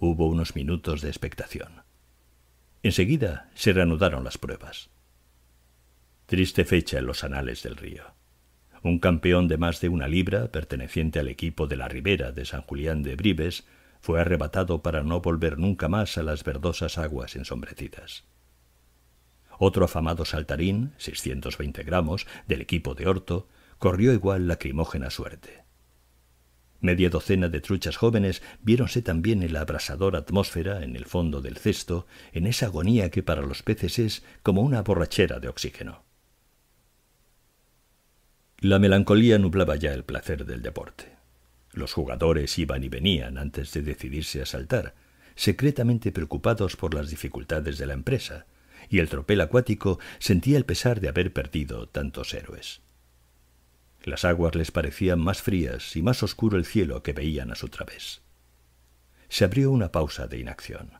Speaker 1: Hubo unos minutos de expectación. Enseguida se reanudaron las pruebas. Triste fecha en los anales del río. Un campeón de más de una libra, perteneciente al equipo de la Ribera de San Julián de Brives, fue arrebatado para no volver nunca más a las verdosas aguas ensombrecidas. Otro afamado saltarín, 620 gramos, del equipo de Orto, corrió igual lacrimógena suerte. Media docena de truchas jóvenes viéronse también en la abrasadora atmósfera, en el fondo del cesto, en esa agonía que para los peces es como una borrachera de oxígeno. La melancolía nublaba ya el placer del deporte. Los jugadores iban y venían antes de decidirse a saltar, secretamente preocupados por las dificultades de la empresa, y el tropel acuático sentía el pesar de haber perdido tantos héroes. Las aguas les parecían más frías y más oscuro el cielo que veían a su través. Se abrió una pausa de inacción.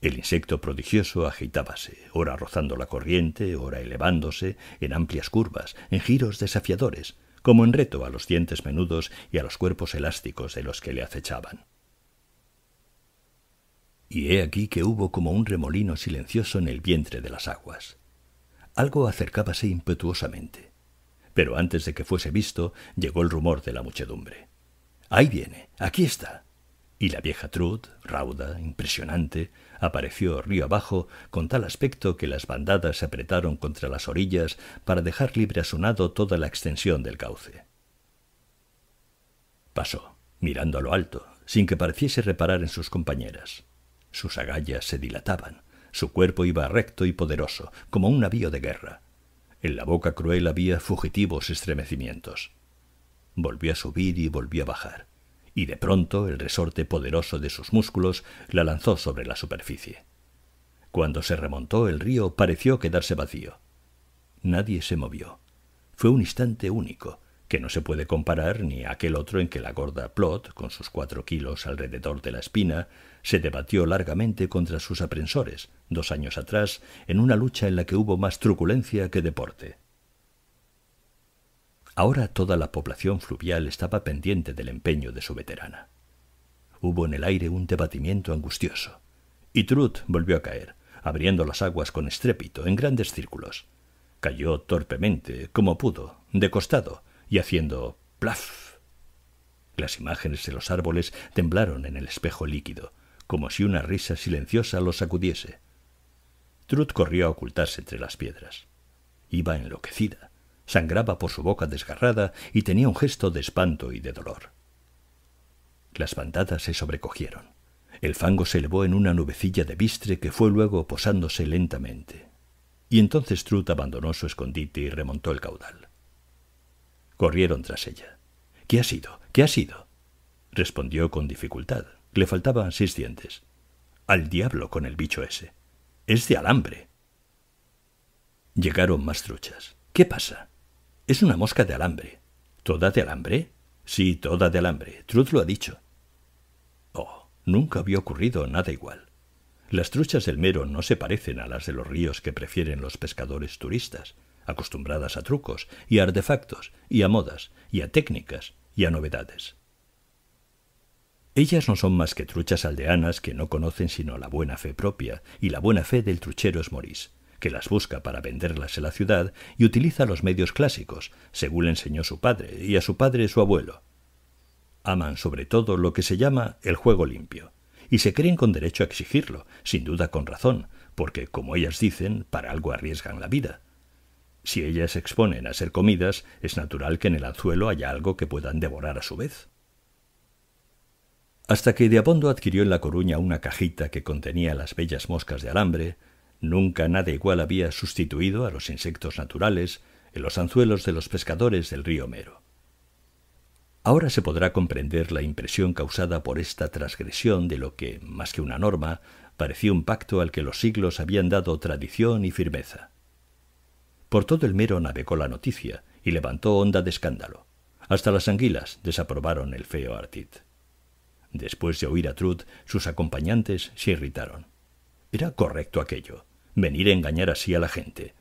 Speaker 1: El insecto prodigioso agitábase, ora rozando la corriente, ora elevándose, en amplias curvas, en giros desafiadores, como en reto a los dientes menudos y a los cuerpos elásticos de los que le acechaban. Y he aquí que hubo como un remolino silencioso en el vientre de las aguas. Algo acercábase impetuosamente pero antes de que fuese visto, llegó el rumor de la muchedumbre. Ahí viene, aquí está. Y la vieja Trud, rauda, impresionante, apareció río abajo con tal aspecto que las bandadas se apretaron contra las orillas para dejar libre a su toda la extensión del cauce. Pasó, mirando a lo alto, sin que pareciese reparar en sus compañeras. Sus agallas se dilataban, su cuerpo iba recto y poderoso, como un navío de guerra. En la boca cruel había fugitivos estremecimientos. Volvió a subir y volvió a bajar, y de pronto el resorte poderoso de sus músculos la lanzó sobre la superficie. Cuando se remontó el río pareció quedarse vacío. Nadie se movió. Fue un instante único, que no se puede comparar ni a aquel otro en que la gorda Plot, con sus cuatro kilos alrededor de la espina, se debatió largamente contra sus aprensores, dos años atrás, en una lucha en la que hubo más truculencia que deporte. Ahora toda la población fluvial estaba pendiente del empeño de su veterana. Hubo en el aire un debatimiento angustioso. Y Trut volvió a caer, abriendo las aguas con estrépito en grandes círculos. Cayó torpemente, como pudo, de costado, y haciendo plaf. Las imágenes de los árboles temblaron en el espejo líquido, como si una risa silenciosa lo sacudiese. Trut corrió a ocultarse entre las piedras. Iba enloquecida, sangraba por su boca desgarrada y tenía un gesto de espanto y de dolor. Las bandadas se sobrecogieron. El fango se elevó en una nubecilla de bistre que fue luego posándose lentamente. Y entonces Trut abandonó su escondite y remontó el caudal. Corrieron tras ella. ¿Qué ha sido? ¿Qué ha sido? respondió con dificultad. Le faltaban seis dientes. Al diablo con el bicho ese. Es de alambre. Llegaron más truchas. ¿Qué pasa? Es una mosca de alambre. ¿Toda de alambre? Sí, toda de alambre. Trud lo ha dicho. Oh, nunca había ocurrido nada igual. Las truchas del mero no se parecen a las de los ríos que prefieren los pescadores turistas, acostumbradas a trucos y a artefactos y a modas y a técnicas y a novedades. Ellas no son más que truchas aldeanas que no conocen sino la buena fe propia y la buena fe del truchero es Morís, que las busca para venderlas en la ciudad y utiliza los medios clásicos, según le enseñó su padre y a su padre su abuelo. Aman sobre todo lo que se llama el juego limpio, y se creen con derecho a exigirlo, sin duda con razón, porque, como ellas dicen, para algo arriesgan la vida. Si ellas se exponen a ser comidas, es natural que en el anzuelo haya algo que puedan devorar a su vez hasta que abondo adquirió en La Coruña una cajita que contenía las bellas moscas de alambre, nunca nada igual había sustituido a los insectos naturales en los anzuelos de los pescadores del río Mero. Ahora se podrá comprender la impresión causada por esta transgresión de lo que, más que una norma, parecía un pacto al que los siglos habían dado tradición y firmeza. Por todo el mero navegó la noticia y levantó onda de escándalo. Hasta las anguilas desaprobaron el feo Artit. Después de oír a Truth, sus acompañantes se irritaron. Era correcto aquello, venir a engañar así a la gente.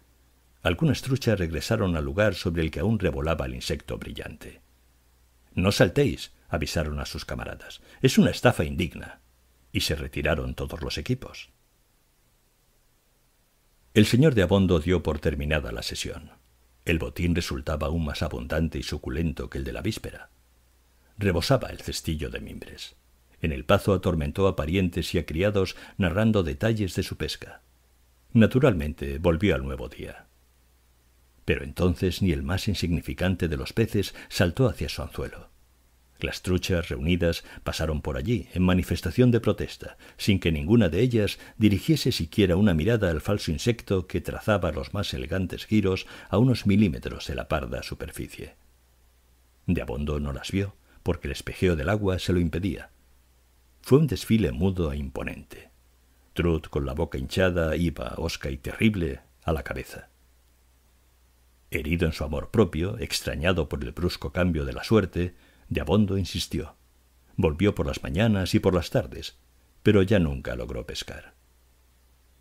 Speaker 1: Algunas truchas regresaron al lugar sobre el que aún revolaba el insecto brillante. No saltéis, avisaron a sus camaradas. Es una estafa indigna. Y se retiraron todos los equipos. El señor de Abondo dio por terminada la sesión. El botín resultaba aún más abundante y suculento que el de la víspera rebosaba el cestillo de mimbres. En el pazo atormentó a parientes y a criados narrando detalles de su pesca. Naturalmente volvió al nuevo día. Pero entonces ni el más insignificante de los peces saltó hacia su anzuelo. Las truchas reunidas pasaron por allí en manifestación de protesta, sin que ninguna de ellas dirigiese siquiera una mirada al falso insecto que trazaba los más elegantes giros a unos milímetros de la parda superficie. De abondo no las vio, porque el espejeo del agua se lo impedía. Fue un desfile mudo e imponente. Trot, con la boca hinchada, iba, osca y terrible, a la cabeza. Herido en su amor propio, extrañado por el brusco cambio de la suerte, de abondo insistió. Volvió por las mañanas y por las tardes, pero ya nunca logró pescar.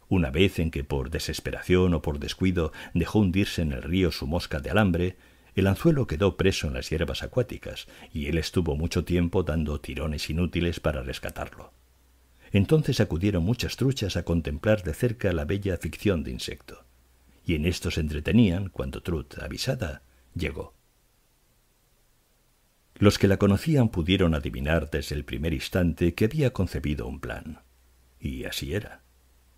Speaker 1: Una vez en que por desesperación o por descuido dejó hundirse en el río su mosca de alambre, el anzuelo quedó preso en las hierbas acuáticas, y él estuvo mucho tiempo dando tirones inútiles para rescatarlo. Entonces acudieron muchas truchas a contemplar de cerca la bella ficción de insecto, y en esto se entretenían cuando Trut, avisada, llegó. Los que la conocían pudieron adivinar desde el primer instante que había concebido un plan. Y así era.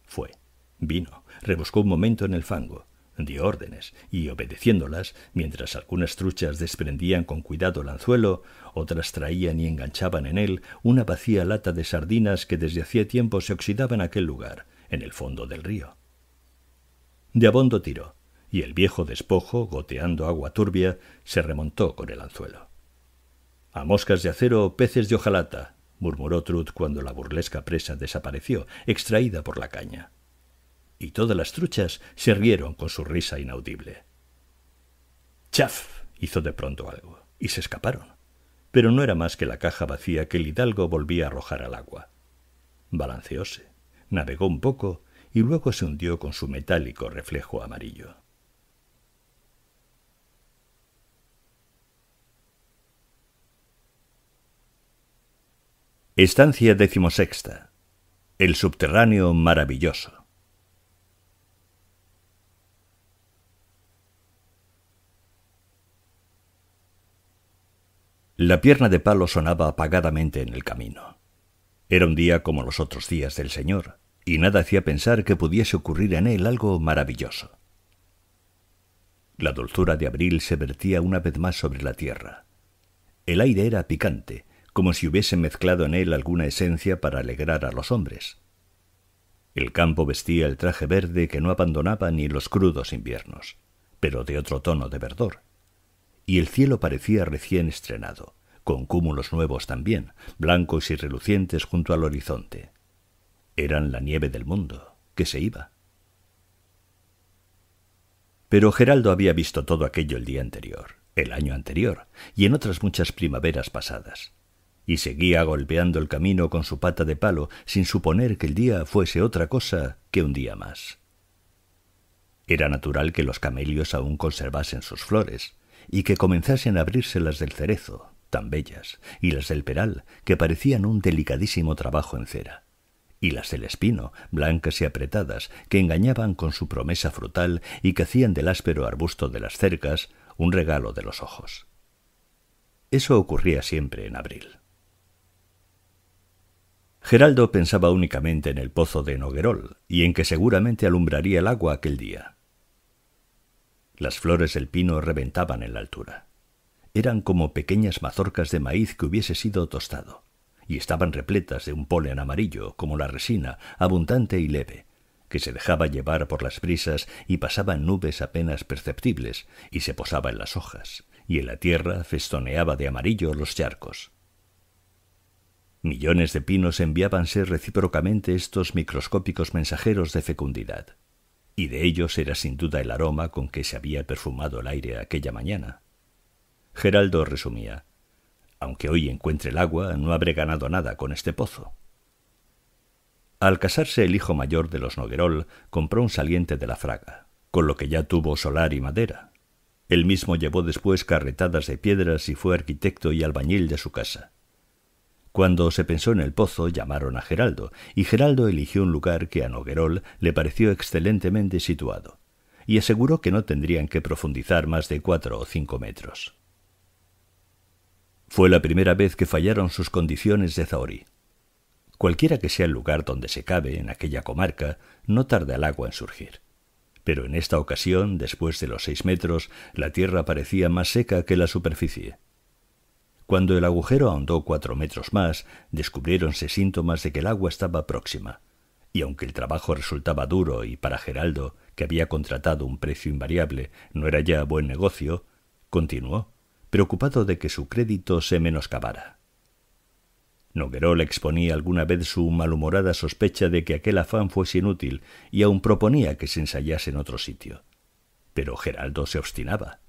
Speaker 1: Fue. Vino. Rebuscó un momento en el fango. Dio órdenes y obedeciéndolas, mientras algunas truchas desprendían con cuidado el anzuelo, otras traían y enganchaban en él una vacía lata de sardinas que desde hacía tiempo se oxidaba en aquel lugar, en el fondo del río. De abondo tiró, y el viejo despojo, goteando agua turbia, se remontó con el anzuelo. A moscas de acero, peces de hojalata, murmuró Trud cuando la burlesca presa desapareció, extraída por la caña y todas las truchas se rieron con su risa inaudible. ¡Chaf! hizo de pronto algo, y se escaparon, pero no era más que la caja vacía que el hidalgo volvía a arrojar al agua. Balanceóse, navegó un poco y luego se hundió con su metálico reflejo amarillo. Estancia decimosexta. El subterráneo maravilloso. La pierna de palo sonaba apagadamente en el camino. Era un día como los otros días del Señor, y nada hacía pensar que pudiese ocurrir en él algo maravilloso. La dulzura de abril se vertía una vez más sobre la tierra. El aire era picante, como si hubiese mezclado en él alguna esencia para alegrar a los hombres. El campo vestía el traje verde que no abandonaba ni los crudos inviernos, pero de otro tono de verdor y el cielo parecía recién estrenado, con cúmulos nuevos también, blancos y relucientes junto al horizonte. Eran la nieve del mundo, que se iba. Pero Geraldo había visto todo aquello el día anterior, el año anterior, y en otras muchas primaveras pasadas, y seguía golpeando el camino con su pata de palo sin suponer que el día fuese otra cosa que un día más. Era natural que los camelios aún conservasen sus flores, y que comenzasen a abrirse las del cerezo, tan bellas, y las del peral, que parecían un delicadísimo trabajo en cera, y las del espino, blancas y apretadas, que engañaban con su promesa frutal y que hacían del áspero arbusto de las cercas un regalo de los ojos. Eso ocurría siempre en abril. Geraldo pensaba únicamente en el pozo de Noguerol y en que seguramente alumbraría el agua aquel día. Las flores del pino reventaban en la altura. Eran como pequeñas mazorcas de maíz que hubiese sido tostado, y estaban repletas de un polen amarillo, como la resina, abundante y leve, que se dejaba llevar por las brisas y pasaba en nubes apenas perceptibles, y se posaba en las hojas, y en la tierra festoneaba de amarillo los charcos. Millones de pinos enviábanse recíprocamente estos microscópicos mensajeros de fecundidad y de ellos era sin duda el aroma con que se había perfumado el aire aquella mañana. Geraldo resumía Aunque hoy encuentre el agua, no habré ganado nada con este pozo. Al casarse el hijo mayor de los Noguerol, compró un saliente de la fraga, con lo que ya tuvo solar y madera. Él mismo llevó después carretadas de piedras y fue arquitecto y albañil de su casa. Cuando se pensó en el pozo, llamaron a Geraldo, y Geraldo eligió un lugar que a Noguerol le pareció excelentemente situado, y aseguró que no tendrían que profundizar más de cuatro o cinco metros. Fue la primera vez que fallaron sus condiciones de Zahorí. Cualquiera que sea el lugar donde se cabe en aquella comarca, no tarda el agua en surgir. Pero en esta ocasión, después de los seis metros, la tierra parecía más seca que la superficie. Cuando el agujero ahondó cuatro metros más, descubriéronse síntomas de que el agua estaba próxima. Y aunque el trabajo resultaba duro y para Geraldo, que había contratado un precio invariable, no era ya buen negocio, continuó, preocupado de que su crédito se menoscabara. Noguerol exponía alguna vez su malhumorada sospecha de que aquel afán fuese inútil y aún proponía que se ensayase en otro sitio. Pero Geraldo se obstinaba.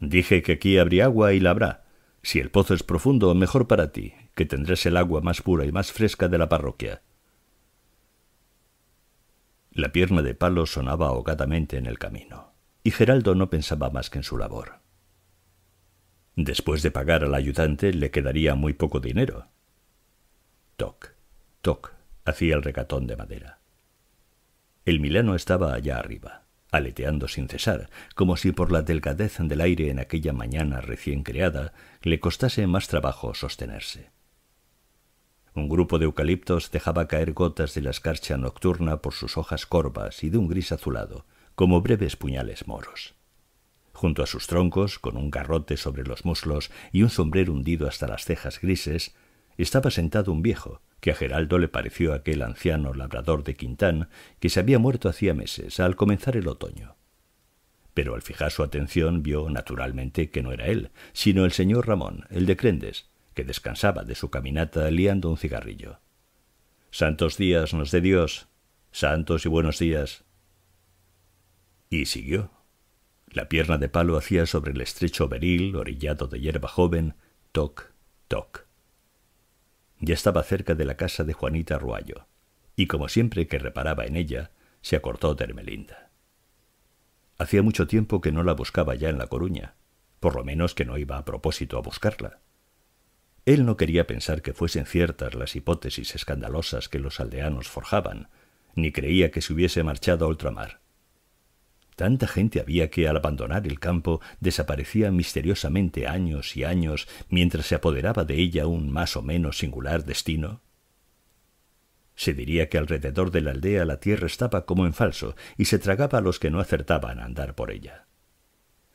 Speaker 1: Dije que aquí habría agua y la habrá, si el pozo es profundo, mejor para ti, que tendrás el agua más pura y más fresca de la parroquia. La pierna de palo sonaba ahogadamente en el camino, y Geraldo no pensaba más que en su labor. Después de pagar al ayudante le quedaría muy poco dinero. Toc, toc, hacía el recatón de madera. El Milano estaba allá arriba aleteando sin cesar, como si por la delgadez del aire en aquella mañana recién creada le costase más trabajo sostenerse. Un grupo de eucaliptos dejaba caer gotas de la escarcha nocturna por sus hojas corvas y de un gris azulado, como breves puñales moros. Junto a sus troncos, con un garrote sobre los muslos y un sombrero hundido hasta las cejas grises, estaba sentado un viejo, que a Geraldo le pareció aquel anciano labrador de Quintán que se había muerto hacía meses al comenzar el otoño. Pero al fijar su atención vio naturalmente que no era él, sino el señor Ramón, el de Crendes, que descansaba de su caminata liando un cigarrillo. Santos días nos dé Dios, santos y buenos días. Y siguió. La pierna de palo hacía sobre el estrecho beril, orillado de hierba joven, toc, toc. Ya estaba cerca de la casa de Juanita Ruallo, y como siempre que reparaba en ella, se acortó de ermelinda Hacía mucho tiempo que no la buscaba ya en La Coruña, por lo menos que no iba a propósito a buscarla. Él no quería pensar que fuesen ciertas las hipótesis escandalosas que los aldeanos forjaban, ni creía que se hubiese marchado a ultramar. Tanta gente había que, al abandonar el campo, desaparecía misteriosamente años y años mientras se apoderaba de ella un más o menos singular destino. Se diría que alrededor de la aldea la tierra estaba como en falso y se tragaba a los que no acertaban a andar por ella.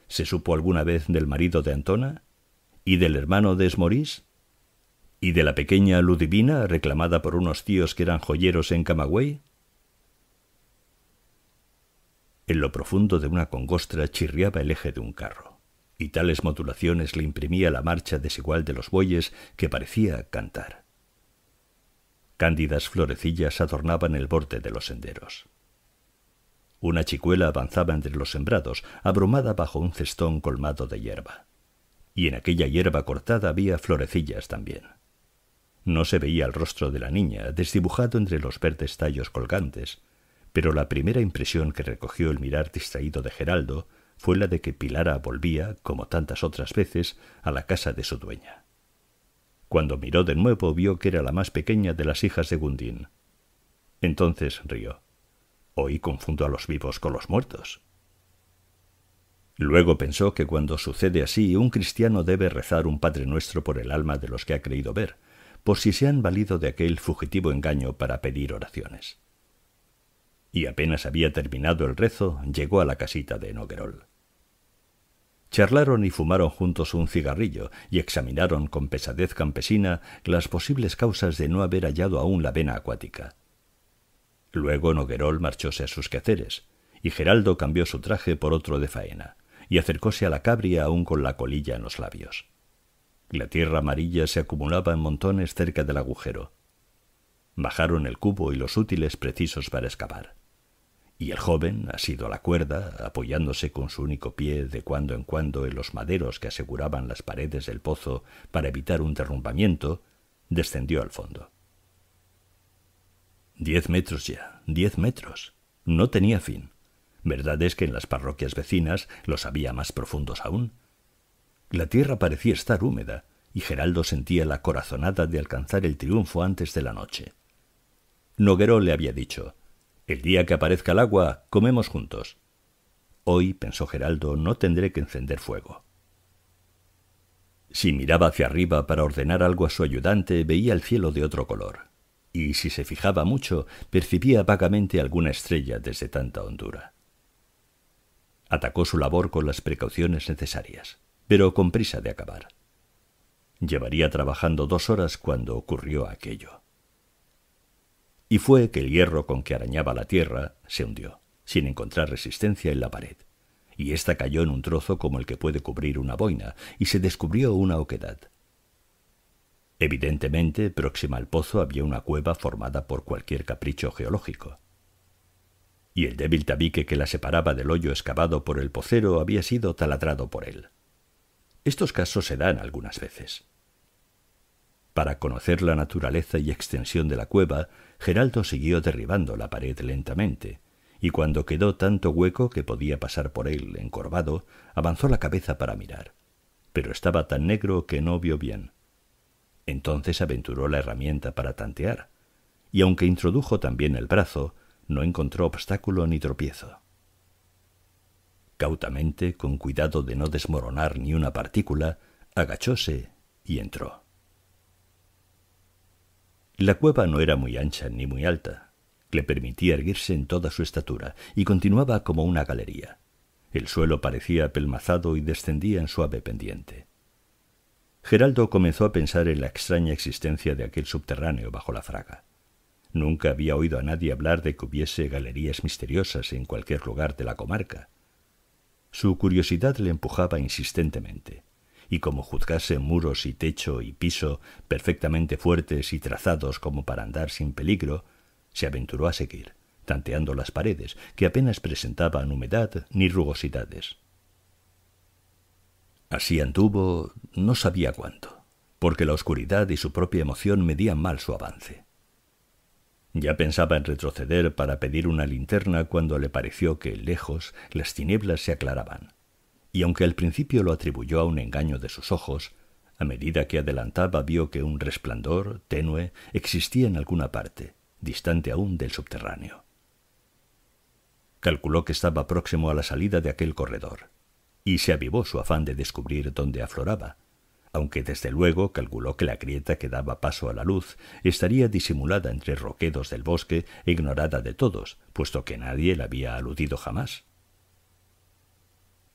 Speaker 1: ¿Se supo alguna vez del marido de Antona? ¿Y del hermano de Esmorís? ¿Y de la pequeña Ludivina, reclamada por unos tíos que eran joyeros en Camagüey? En lo profundo de una congostra chirriaba el eje de un carro, y tales modulaciones le imprimía la marcha desigual de los bueyes que parecía cantar. Cándidas florecillas adornaban el borde de los senderos. Una chicuela avanzaba entre los sembrados, abrumada bajo un cestón colmado de hierba. Y en aquella hierba cortada había florecillas también. No se veía el rostro de la niña, desdibujado entre los verdes tallos colgantes, pero la primera impresión que recogió el mirar distraído de Geraldo fue la de que Pilara volvía, como tantas otras veces, a la casa de su dueña. Cuando miró de nuevo vio que era la más pequeña de las hijas de Gundín. Entonces rió. Hoy confundo a los vivos con los muertos. Luego pensó que cuando sucede así un cristiano debe rezar un Padre Nuestro por el alma de los que ha creído ver, por si se han valido de aquel fugitivo engaño para pedir oraciones y apenas había terminado el rezo, llegó a la casita de Noguerol. Charlaron y fumaron juntos un cigarrillo y examinaron con pesadez campesina las posibles causas de no haber hallado aún la vena acuática. Luego Noguerol marchóse a sus quehaceres, y Geraldo cambió su traje por otro de faena, y acercóse a la cabria aún con la colilla en los labios. La tierra amarilla se acumulaba en montones cerca del agujero. Bajaron el cubo y los útiles precisos para escapar y el joven, asido a la cuerda, apoyándose con su único pie de cuando en cuando en los maderos que aseguraban las paredes del pozo para evitar un derrumbamiento, descendió al fondo. Diez metros ya, diez metros. No tenía fin. Verdad es que en las parroquias vecinas los había más profundos aún. La tierra parecía estar húmeda, y Geraldo sentía la corazonada de alcanzar el triunfo antes de la noche. Noguero le había dicho el día que aparezca el agua, comemos juntos. Hoy, pensó Geraldo, no tendré que encender fuego. Si miraba hacia arriba para ordenar algo a su ayudante, veía el cielo de otro color, y si se fijaba mucho, percibía vagamente alguna estrella desde tanta hondura. Atacó su labor con las precauciones necesarias, pero con prisa de acabar. Llevaría trabajando dos horas cuando ocurrió aquello y fue que el hierro con que arañaba la tierra se hundió, sin encontrar resistencia en la pared, y ésta cayó en un trozo como el que puede cubrir una boina, y se descubrió una oquedad. Evidentemente, próxima al pozo había una cueva formada por cualquier capricho geológico. Y el débil tabique que la separaba del hoyo excavado por el pocero había sido taladrado por él. Estos casos se dan algunas veces. Para conocer la naturaleza y extensión de la cueva, Geraldo siguió derribando la pared lentamente, y cuando quedó tanto hueco que podía pasar por él encorvado, avanzó la cabeza para mirar. Pero estaba tan negro que no vio bien. Entonces aventuró la herramienta para tantear, y aunque introdujo también el brazo, no encontró obstáculo ni tropiezo. Cautamente, con cuidado de no desmoronar ni una partícula, agachóse y entró. La cueva no era muy ancha ni muy alta. Le permitía erguirse en toda su estatura y continuaba como una galería. El suelo parecía apelmazado y descendía en suave pendiente. Geraldo comenzó a pensar en la extraña existencia de aquel subterráneo bajo la fraga. Nunca había oído a nadie hablar de que hubiese galerías misteriosas en cualquier lugar de la comarca. Su curiosidad le empujaba insistentemente y como juzgase muros y techo y piso perfectamente fuertes y trazados como para andar sin peligro, se aventuró a seguir, tanteando las paredes, que apenas presentaban humedad ni rugosidades. Así anduvo no sabía cuánto, porque la oscuridad y su propia emoción medían mal su avance. Ya pensaba en retroceder para pedir una linterna cuando le pareció que, lejos, las tinieblas se aclaraban y aunque al principio lo atribuyó a un engaño de sus ojos, a medida que adelantaba vio que un resplandor tenue existía en alguna parte, distante aún del subterráneo. Calculó que estaba próximo a la salida de aquel corredor, y se avivó su afán de descubrir dónde afloraba, aunque desde luego calculó que la grieta que daba paso a la luz estaría disimulada entre roquedos del bosque e ignorada de todos, puesto que nadie la había aludido jamás.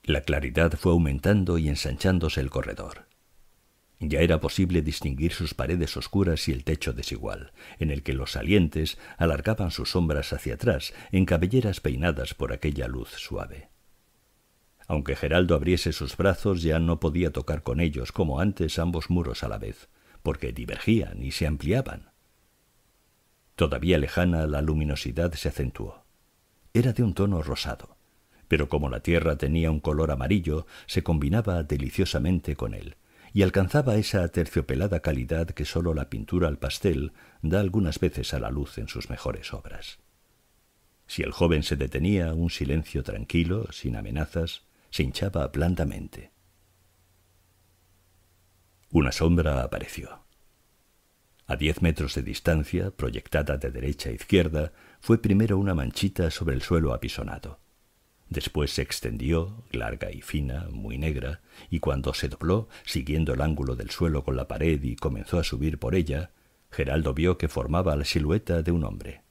Speaker 1: La claridad fue aumentando y ensanchándose el corredor. Ya era posible distinguir sus paredes oscuras y el techo desigual, en el que los salientes alargaban sus sombras hacia atrás, en cabelleras peinadas por aquella luz suave. Aunque Geraldo abriese sus brazos, ya no podía tocar con ellos como antes ambos muros a la vez, porque divergían y se ampliaban. Todavía lejana, la luminosidad se acentuó. Era de un tono rosado pero como la tierra tenía un color amarillo, se combinaba deliciosamente con él, y alcanzaba esa terciopelada calidad que sólo la pintura al pastel da algunas veces a la luz en sus mejores obras. Si el joven se detenía, un silencio tranquilo, sin amenazas, se hinchaba blandamente. Una sombra apareció. A diez metros de distancia, proyectada de derecha a izquierda, fue primero una manchita sobre el suelo apisonado. Después se extendió, larga y fina, muy negra, y cuando se dobló, siguiendo el ángulo del suelo con la pared y comenzó a subir por ella, Geraldo vio que formaba la silueta de un hombre.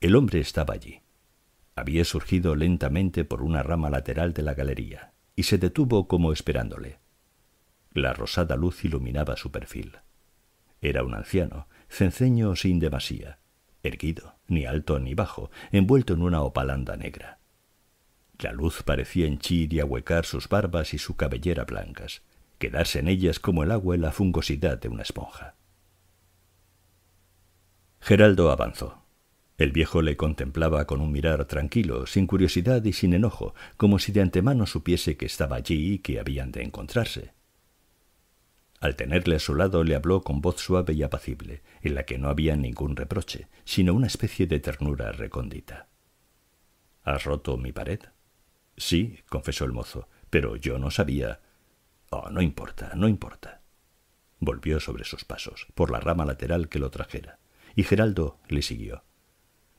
Speaker 1: El hombre estaba allí. Había surgido lentamente por una rama lateral de la galería, y se detuvo como esperándole. La rosada luz iluminaba su perfil. Era un anciano, cenceño sin demasía, erguido, ni alto ni bajo, envuelto en una opalanda negra. La luz parecía henchir y ahuecar sus barbas y su cabellera blancas, quedarse en ellas como el agua y la fungosidad de una esponja. Geraldo avanzó. El viejo le contemplaba con un mirar tranquilo, sin curiosidad y sin enojo, como si de antemano supiese que estaba allí y que habían de encontrarse. Al tenerle a su lado le habló con voz suave y apacible, en la que no había ningún reproche, sino una especie de ternura recóndita. ¿Has roto mi pared? Sí, confesó el mozo, pero yo no sabía. Oh, no importa, no importa. Volvió sobre sus pasos, por la rama lateral que lo trajera, y Geraldo le siguió.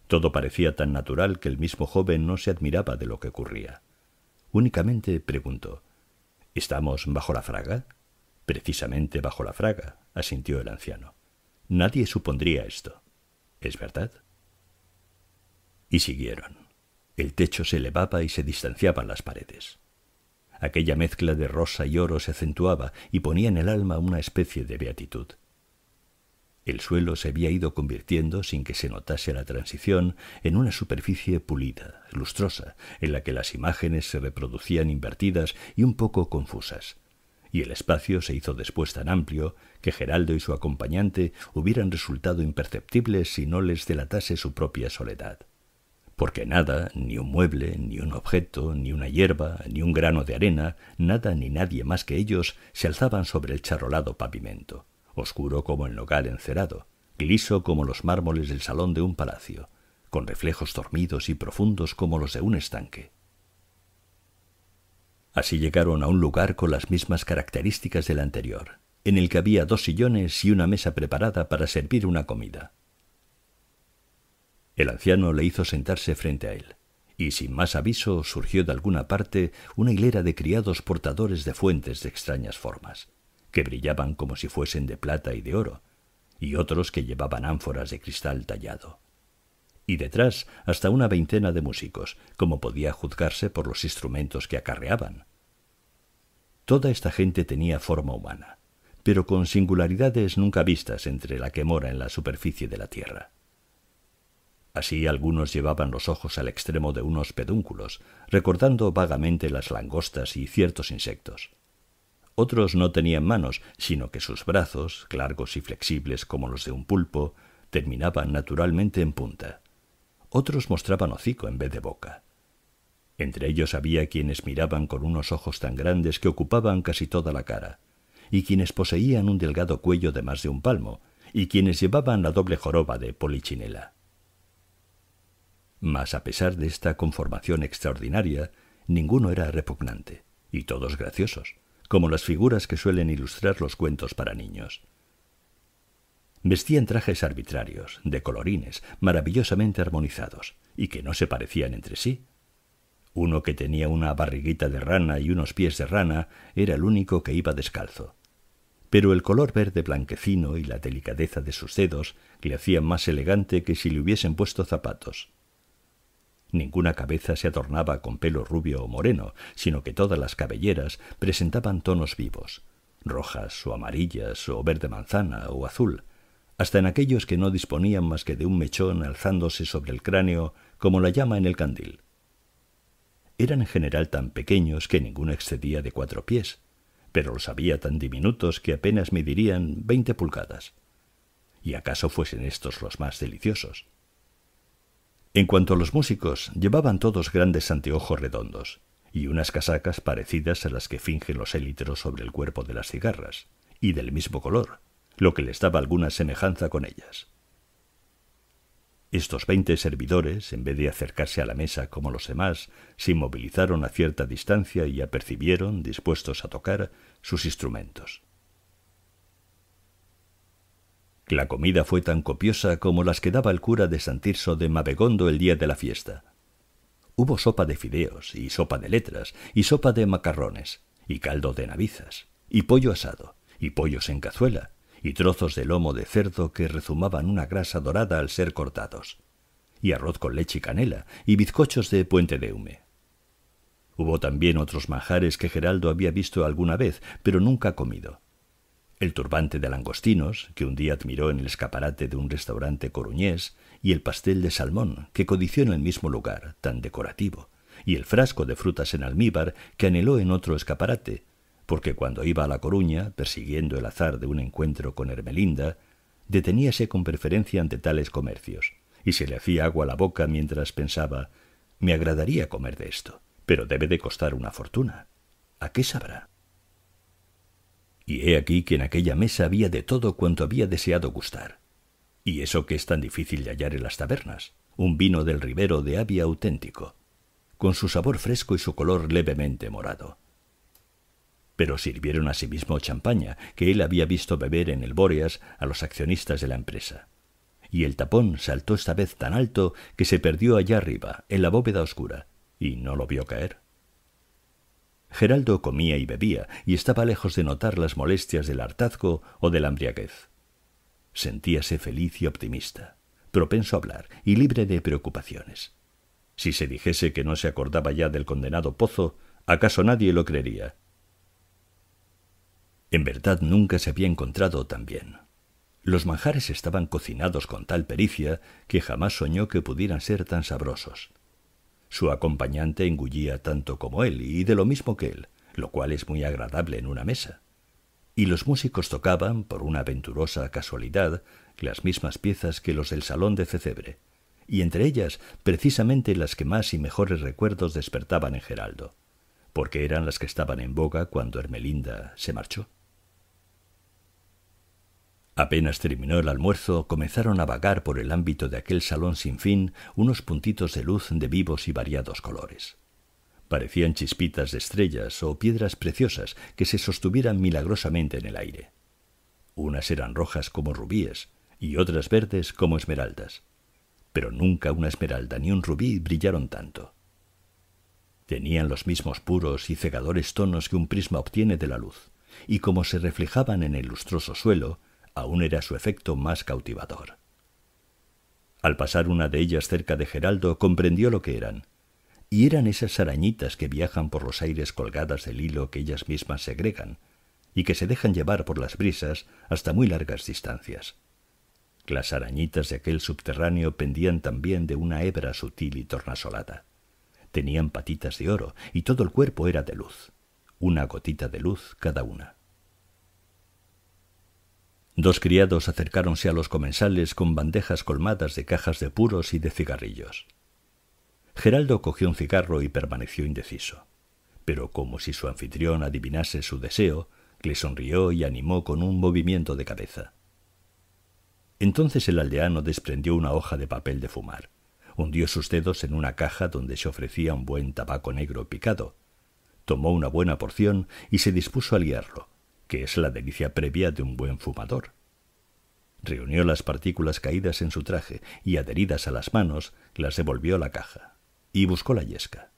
Speaker 1: Todo parecía tan natural que el mismo joven no se admiraba de lo que ocurría. Únicamente preguntó ¿Estamos bajo la fraga? Precisamente bajo la fraga, asintió el anciano. Nadie supondría esto. ¿Es verdad? Y siguieron. El techo se elevaba y se distanciaban las paredes. Aquella mezcla de rosa y oro se acentuaba y ponía en el alma una especie de beatitud. El suelo se había ido convirtiendo, sin que se notase la transición, en una superficie pulida, lustrosa, en la que las imágenes se reproducían invertidas y un poco confusas, y el espacio se hizo después tan amplio que Geraldo y su acompañante hubieran resultado imperceptibles si no les delatase su propia soledad. Porque nada, ni un mueble, ni un objeto, ni una hierba, ni un grano de arena, nada ni nadie más que ellos se alzaban sobre el charolado pavimento, oscuro como el local encerado, gliso como los mármoles del salón de un palacio, con reflejos dormidos y profundos como los de un estanque. Así llegaron a un lugar con las mismas características del anterior, en el que había dos sillones y una mesa preparada para servir una comida. El anciano le hizo sentarse frente a él, y sin más aviso surgió de alguna parte una hilera de criados portadores de fuentes de extrañas formas, que brillaban como si fuesen de plata y de oro, y otros que llevaban ánforas de cristal tallado y detrás hasta una veintena de músicos, como podía juzgarse por los instrumentos que acarreaban. Toda esta gente tenía forma humana, pero con singularidades nunca vistas entre la que mora en la superficie de la Tierra. Así algunos llevaban los ojos al extremo de unos pedúnculos, recordando vagamente las langostas y ciertos insectos. Otros no tenían manos, sino que sus brazos, largos y flexibles como los de un pulpo, terminaban naturalmente en punta. Otros mostraban hocico en vez de boca. Entre ellos había quienes miraban con unos ojos tan grandes que ocupaban casi toda la cara, y quienes poseían un delgado cuello de más de un palmo, y quienes llevaban la doble joroba de polichinela. Mas a pesar de esta conformación extraordinaria, ninguno era repugnante, y todos graciosos, como las figuras que suelen ilustrar los cuentos para niños. Vestían trajes arbitrarios, de colorines, maravillosamente armonizados, y que no se parecían entre sí. Uno que tenía una barriguita de rana y unos pies de rana era el único que iba descalzo. Pero el color verde blanquecino y la delicadeza de sus dedos le hacían más elegante que si le hubiesen puesto zapatos. Ninguna cabeza se adornaba con pelo rubio o moreno, sino que todas las cabelleras presentaban tonos vivos, rojas o amarillas o verde manzana o azul, hasta en aquellos que no disponían más que de un mechón alzándose sobre el cráneo como la llama en el candil. Eran en general tan pequeños que ninguno excedía de cuatro pies, pero los había tan diminutos que apenas medirían veinte pulgadas. ¿Y acaso fuesen estos los más deliciosos? En cuanto a los músicos, llevaban todos grandes anteojos redondos y unas casacas parecidas a las que fingen los élitros sobre el cuerpo de las cigarras, y del mismo color, lo que les daba alguna semejanza con ellas. Estos veinte servidores, en vez de acercarse a la mesa como los demás, se inmovilizaron a cierta distancia y apercibieron, dispuestos a tocar, sus instrumentos. La comida fue tan copiosa como las que daba el cura de Santirso de Mabegondo el día de la fiesta. Hubo sopa de fideos, y sopa de letras, y sopa de macarrones, y caldo de navizas, y pollo asado, y pollos en cazuela, y trozos de lomo de cerdo que rezumaban una grasa dorada al ser cortados, y arroz con leche y canela, y bizcochos de puente de hume. Hubo también otros manjares que Geraldo había visto alguna vez, pero nunca comido. El turbante de langostinos, que un día admiró en el escaparate de un restaurante coruñés, y el pastel de salmón, que codició en el mismo lugar, tan decorativo, y el frasco de frutas en almíbar, que anheló en otro escaparate, porque cuando iba a La Coruña, persiguiendo el azar de un encuentro con Hermelinda, deteníase con preferencia ante tales comercios, y se le hacía agua a la boca mientras pensaba me agradaría comer de esto, pero debe de costar una fortuna. ¿A qué sabrá? Y he aquí que en aquella mesa había de todo cuanto había deseado gustar. Y eso que es tan difícil de hallar en las tabernas, un vino del Ribero de Avia auténtico, con su sabor fresco y su color levemente morado pero sirvieron asimismo sí champaña, que él había visto beber en el Bóreas a los accionistas de la empresa. Y el tapón saltó esta vez tan alto que se perdió allá arriba, en la bóveda oscura, y no lo vio caer. Geraldo comía y bebía, y estaba lejos de notar las molestias del hartazgo o de la embriaguez. Sentíase feliz y optimista, propenso a hablar y libre de preocupaciones. Si se dijese que no se acordaba ya del condenado pozo, acaso nadie lo creería en verdad nunca se había encontrado tan bien. Los manjares estaban cocinados con tal pericia que jamás soñó que pudieran ser tan sabrosos. Su acompañante engullía tanto como él y de lo mismo que él, lo cual es muy agradable en una mesa. Y los músicos tocaban, por una aventurosa casualidad, las mismas piezas que los del salón de Cecebre, y entre ellas precisamente las que más y mejores recuerdos despertaban en Geraldo, porque eran las que estaban en boga cuando Hermelinda se marchó. Apenas terminó el almuerzo, comenzaron a vagar por el ámbito de aquel salón sin fin unos puntitos de luz de vivos y variados colores. Parecían chispitas de estrellas o piedras preciosas que se sostuvieran milagrosamente en el aire. Unas eran rojas como rubíes y otras verdes como esmeraldas. Pero nunca una esmeralda ni un rubí brillaron tanto. Tenían los mismos puros y cegadores tonos que un prisma obtiene de la luz, y como se reflejaban en el lustroso suelo, aún era su efecto más cautivador. Al pasar una de ellas cerca de Geraldo comprendió lo que eran, y eran esas arañitas que viajan por los aires colgadas del hilo que ellas mismas segregan, y que se dejan llevar por las brisas hasta muy largas distancias. Las arañitas de aquel subterráneo pendían también de una hebra sutil y tornasolada. Tenían patitas de oro y todo el cuerpo era de luz, una gotita de luz cada una. Dos criados acercáronse a los comensales con bandejas colmadas de cajas de puros y de cigarrillos. Geraldo cogió un cigarro y permaneció indeciso. Pero como si su anfitrión adivinase su deseo, le sonrió y animó con un movimiento de cabeza. Entonces el aldeano desprendió una hoja de papel de fumar, hundió sus dedos en una caja donde se ofrecía un buen tabaco negro picado, tomó una buena porción y se dispuso a liarlo, que es la delicia previa de un buen fumador. Reunió las partículas caídas en su traje y adheridas a las manos, las devolvió a la caja y buscó la yesca.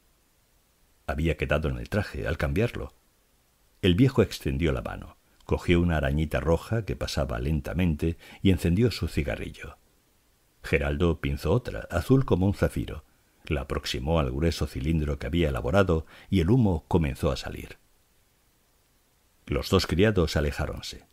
Speaker 1: Había quedado en el traje al cambiarlo. El viejo extendió la mano, cogió una arañita roja que pasaba lentamente y encendió su cigarrillo. Geraldo pinzó otra, azul como un zafiro, la aproximó al grueso cilindro que había elaborado y el humo comenzó a salir. Los dos criados alejáronse.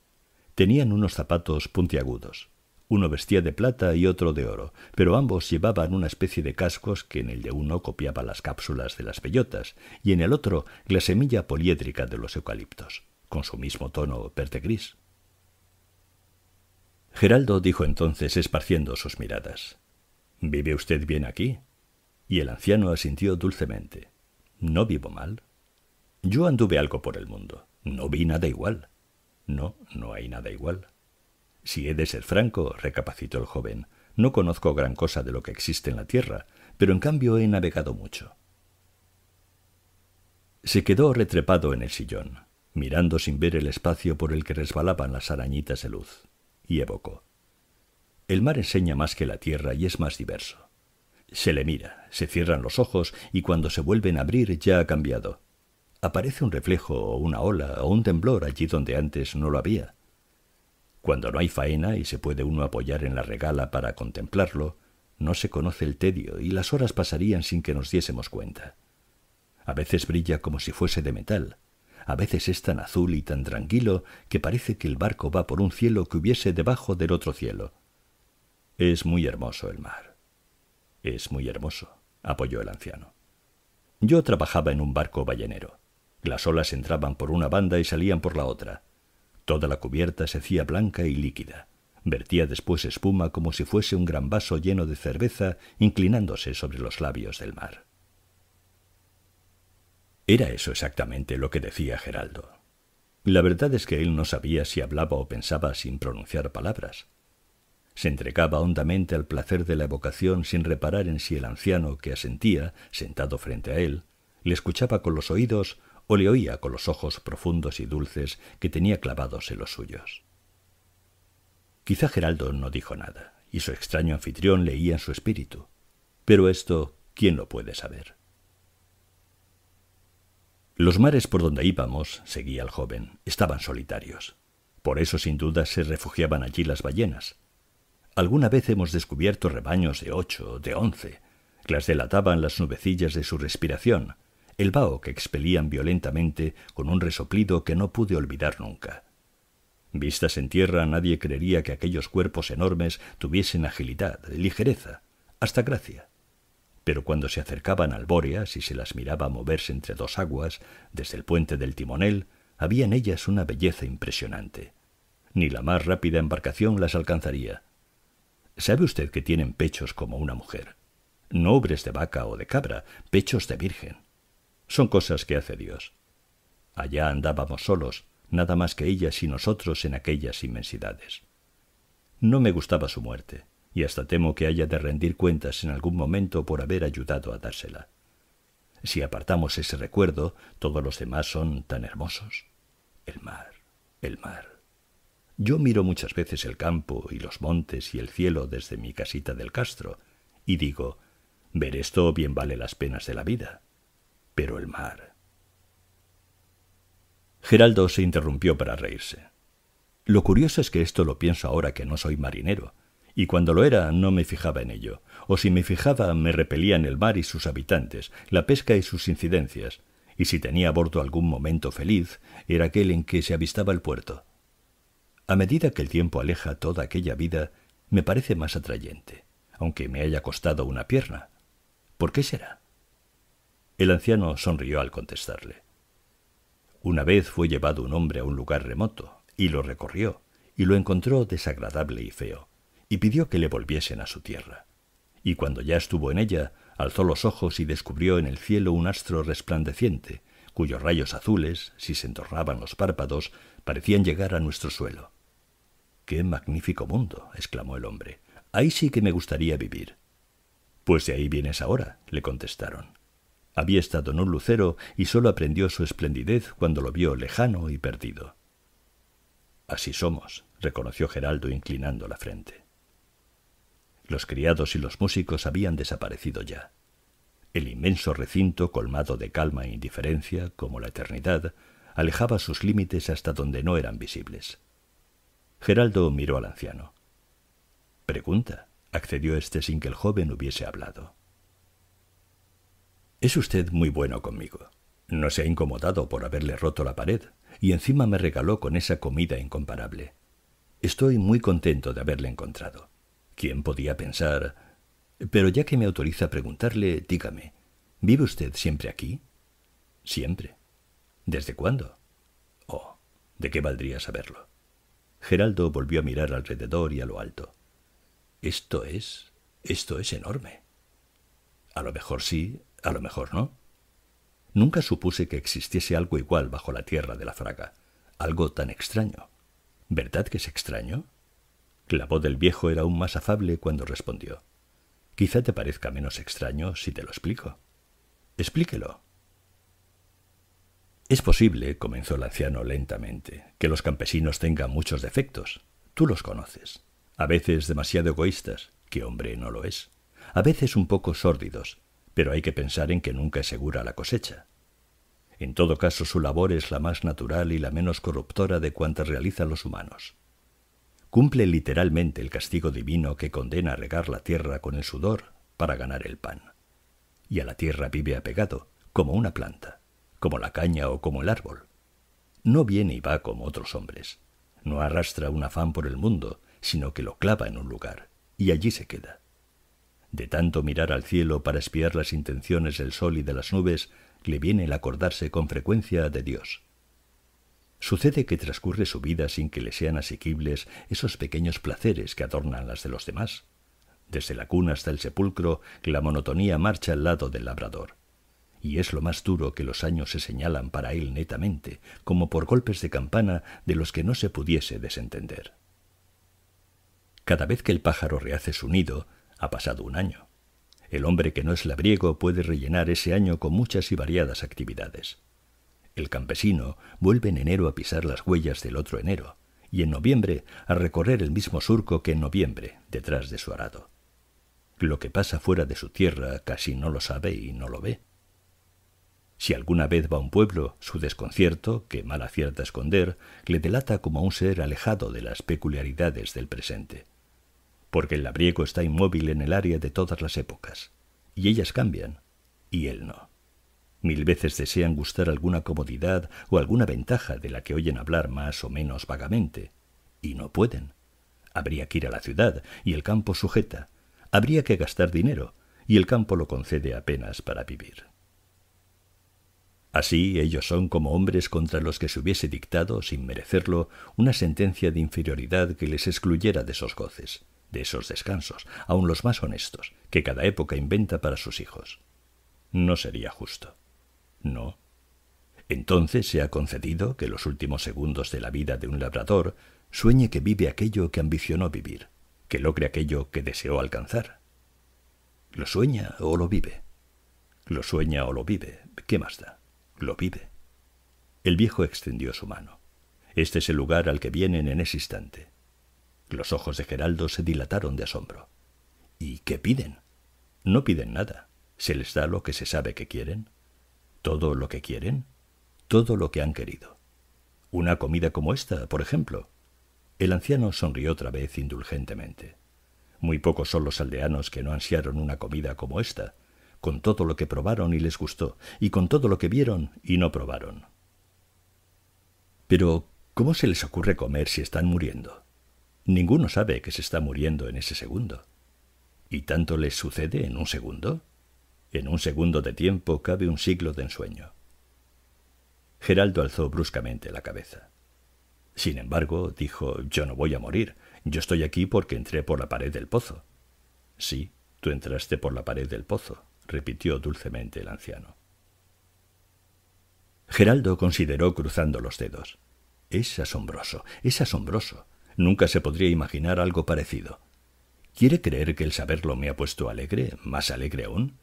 Speaker 1: Tenían unos zapatos puntiagudos. Uno vestía de plata y otro de oro, pero ambos llevaban una especie de cascos que en el de uno copiaba las cápsulas de las bellotas y en el otro la semilla poliédrica de los eucaliptos, con su mismo tono verde gris. Geraldo dijo entonces, esparciendo sus miradas: ¿Vive usted bien aquí? Y el anciano asintió dulcemente: No vivo mal. Yo anduve algo por el mundo. No vi nada igual. No, no hay nada igual. Si he de ser franco, recapacitó el joven, no conozco gran cosa de lo que existe en la Tierra, pero en cambio he navegado mucho. Se quedó retrepado en el sillón, mirando sin ver el espacio por el que resbalaban las arañitas de luz, y evocó. El mar enseña más que la tierra y es más diverso. Se le mira, se cierran los ojos y cuando se vuelven a abrir ya ha cambiado aparece un reflejo o una ola o un temblor allí donde antes no lo había. Cuando no hay faena y se puede uno apoyar en la regala para contemplarlo, no se conoce el tedio y las horas pasarían sin que nos diésemos cuenta. A veces brilla como si fuese de metal, a veces es tan azul y tan tranquilo que parece que el barco va por un cielo que hubiese debajo del otro cielo. Es muy hermoso el mar. Es muy hermoso, apoyó el anciano. Yo trabajaba en un barco ballenero. Las olas entraban por una banda y salían por la otra. Toda la cubierta se hacía blanca y líquida. Vertía después espuma como si fuese un gran vaso lleno de cerveza inclinándose sobre los labios del mar. Era eso exactamente lo que decía Geraldo. La verdad es que él no sabía si hablaba o pensaba sin pronunciar palabras. Se entregaba hondamente al placer de la evocación sin reparar en si el anciano que asentía, sentado frente a él, le escuchaba con los oídos o le oía con los ojos profundos y dulces que tenía clavados en los suyos. Quizá Geraldo no dijo nada, y su extraño anfitrión leía en su espíritu, pero esto, ¿quién lo puede saber? Los mares por donde íbamos, seguía el joven, estaban solitarios. Por eso sin duda se refugiaban allí las ballenas. Alguna vez hemos descubierto rebaños de ocho, de once. Las delataban las nubecillas de su respiración, el vaho que expelían violentamente con un resoplido que no pude olvidar nunca. Vistas en tierra, nadie creería que aquellos cuerpos enormes tuviesen agilidad, ligereza, hasta gracia. Pero cuando se acercaban al Bóreas y se las miraba moverse entre dos aguas, desde el puente del timonel, había en ellas una belleza impresionante. Ni la más rápida embarcación las alcanzaría. ¿Sabe usted que tienen pechos como una mujer? No obres de vaca o de cabra, pechos de virgen. Son cosas que hace Dios. Allá andábamos solos, nada más que ellas y nosotros en aquellas inmensidades. No me gustaba su muerte, y hasta temo que haya de rendir cuentas en algún momento por haber ayudado a dársela. Si apartamos ese recuerdo, todos los demás son tan hermosos. El mar, el mar. Yo miro muchas veces el campo y los montes y el cielo desde mi casita del Castro, y digo, ver esto bien vale las penas de la vida pero el mar. Geraldo se interrumpió para reírse. Lo curioso es que esto lo pienso ahora que no soy marinero, y cuando lo era no me fijaba en ello, o si me fijaba me repelían el mar y sus habitantes, la pesca y sus incidencias, y si tenía a bordo algún momento feliz, era aquel en que se avistaba el puerto. A medida que el tiempo aleja toda aquella vida, me parece más atrayente, aunque me haya costado una pierna. ¿Por qué será? El anciano sonrió al contestarle. Una vez fue llevado un hombre a un lugar remoto, y lo recorrió, y lo encontró desagradable y feo, y pidió que le volviesen a su tierra. Y cuando ya estuvo en ella, alzó los ojos y descubrió en el cielo un astro resplandeciente, cuyos rayos azules, si se entornaban los párpados, parecían llegar a nuestro suelo. ¡Qué magnífico mundo! exclamó el hombre. Ahí sí que me gustaría vivir. Pues de ahí vienes ahora, le contestaron. Había estado en un lucero y sólo aprendió su esplendidez cuando lo vio lejano y perdido. Así somos, reconoció Geraldo inclinando la frente. Los criados y los músicos habían desaparecido ya. El inmenso recinto, colmado de calma e indiferencia, como la eternidad, alejaba sus límites hasta donde no eran visibles. Geraldo miró al anciano. Pregunta, accedió éste sin que el joven hubiese hablado. Es usted muy bueno conmigo. No se ha incomodado por haberle roto la pared, y encima me regaló con esa comida incomparable. Estoy muy contento de haberle encontrado. ¿Quién podía pensar? Pero ya que me autoriza a preguntarle, dígame, ¿vive usted siempre aquí? Siempre. ¿Desde cuándo? Oh, ¿de qué valdría saberlo? Geraldo volvió a mirar alrededor y a lo alto. Esto es. esto es enorme. A lo mejor sí, a lo mejor no. Nunca supuse que existiese algo igual bajo la tierra de la fraga, algo tan extraño. ¿Verdad que es extraño? La voz del viejo era aún más afable cuando respondió. Quizá te parezca menos extraño si te lo explico. Explíquelo. Es posible, comenzó el anciano lentamente, que los campesinos tengan muchos defectos. Tú los conoces. A veces demasiado egoístas, que hombre no lo es. A veces un poco sórdidos, pero hay que pensar en que nunca es segura la cosecha. En todo caso, su labor es la más natural y la menos corruptora de cuantas realizan los humanos. Cumple literalmente el castigo divino que condena a regar la tierra con el sudor para ganar el pan. Y a la tierra vive apegado, como una planta, como la caña o como el árbol. No viene y va como otros hombres. No arrastra un afán por el mundo, sino que lo clava en un lugar, y allí se queda. De tanto mirar al cielo para espiar las intenciones del sol y de las nubes, le viene el acordarse con frecuencia de Dios. Sucede que transcurre su vida sin que le sean asequibles esos pequeños placeres que adornan las de los demás. Desde la cuna hasta el sepulcro, la monotonía marcha al lado del labrador. Y es lo más duro que los años se señalan para él netamente, como por golpes de campana de los que no se pudiese desentender. Cada vez que el pájaro rehace su nido, ha pasado un año. El hombre que no es labriego puede rellenar ese año con muchas y variadas actividades. El campesino vuelve en enero a pisar las huellas del otro enero y en noviembre a recorrer el mismo surco que en noviembre detrás de su arado. Lo que pasa fuera de su tierra casi no lo sabe y no lo ve. Si alguna vez va a un pueblo, su desconcierto, que mal acierta esconder, le delata como un ser alejado de las peculiaridades del presente porque el labriego está inmóvil en el área de todas las épocas, y ellas cambian, y él no. Mil veces desean gustar alguna comodidad o alguna ventaja de la que oyen hablar más o menos vagamente, y no pueden. Habría que ir a la ciudad, y el campo sujeta. Habría que gastar dinero, y el campo lo concede apenas para vivir. Así ellos son como hombres contra los que se hubiese dictado, sin merecerlo, una sentencia de inferioridad que les excluyera de esos goces de esos descansos, aun los más honestos, que cada época inventa para sus hijos. No sería justo. No. Entonces se ha concedido que los últimos segundos de la vida de un labrador sueñe que vive aquello que ambicionó vivir, que logre aquello que deseó alcanzar. ¿Lo sueña o lo vive? Lo sueña o lo vive. ¿Qué más da? Lo vive. El viejo extendió su mano. Este es el lugar al que vienen en ese instante. Los ojos de Geraldo se dilataron de asombro. ¿Y qué piden? No piden nada. ¿Se les da lo que se sabe que quieren? ¿Todo lo que quieren? Todo lo que han querido. Una comida como esta, por ejemplo. El anciano sonrió otra vez indulgentemente. Muy pocos son los aldeanos que no ansiaron una comida como esta, con todo lo que probaron y les gustó, y con todo lo que vieron y no probaron. Pero, ¿cómo se les ocurre comer si están muriendo? Ninguno sabe que se está muriendo en ese segundo. ¿Y tanto les sucede en un segundo? En un segundo de tiempo cabe un siglo de ensueño. Geraldo alzó bruscamente la cabeza. Sin embargo, dijo, yo no voy a morir. Yo estoy aquí porque entré por la pared del pozo. Sí, tú entraste por la pared del pozo, repitió dulcemente el anciano. Geraldo consideró cruzando los dedos. Es asombroso, es asombroso. Nunca se podría imaginar algo parecido. ¿Quiere creer que el saberlo me ha puesto alegre, más alegre aún?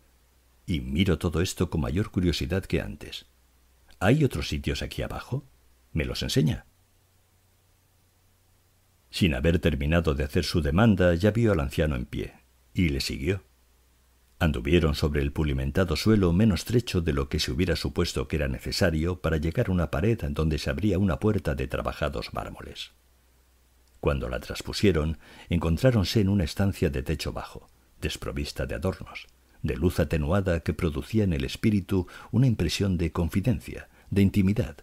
Speaker 1: Y miro todo esto con mayor curiosidad que antes. ¿Hay otros sitios aquí abajo? ¿Me los enseña? Sin haber terminado de hacer su demanda, ya vio al anciano en pie, y le siguió. Anduvieron sobre el pulimentado suelo menos trecho de lo que se hubiera supuesto que era necesario para llegar a una pared en donde se abría una puerta de trabajados mármoles. Cuando la traspusieron, encontráronse en una estancia de techo bajo, desprovista de adornos, de luz atenuada que producía en el espíritu una impresión de confidencia, de intimidad,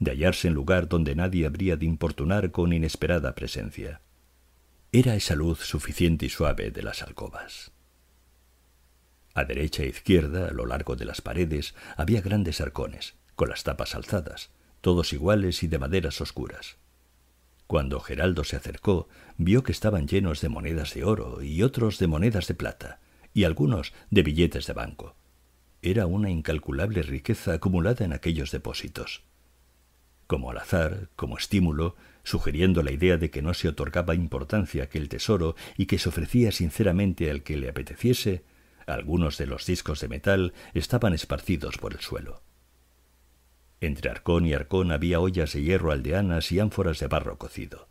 Speaker 1: de hallarse en lugar donde nadie habría de importunar con inesperada presencia. Era esa luz suficiente y suave de las alcobas. A derecha e izquierda, a lo largo de las paredes, había grandes arcones, con las tapas alzadas, todos iguales y de maderas oscuras. Cuando Geraldo se acercó, vio que estaban llenos de monedas de oro y otros de monedas de plata, y algunos de billetes de banco. Era una incalculable riqueza acumulada en aquellos depósitos. Como al azar, como estímulo, sugiriendo la idea de que no se otorgaba importancia a aquel tesoro y que se ofrecía sinceramente al que le apeteciese, algunos de los discos de metal estaban esparcidos por el suelo. Entre arcón y arcón había ollas de hierro aldeanas y ánforas de barro cocido.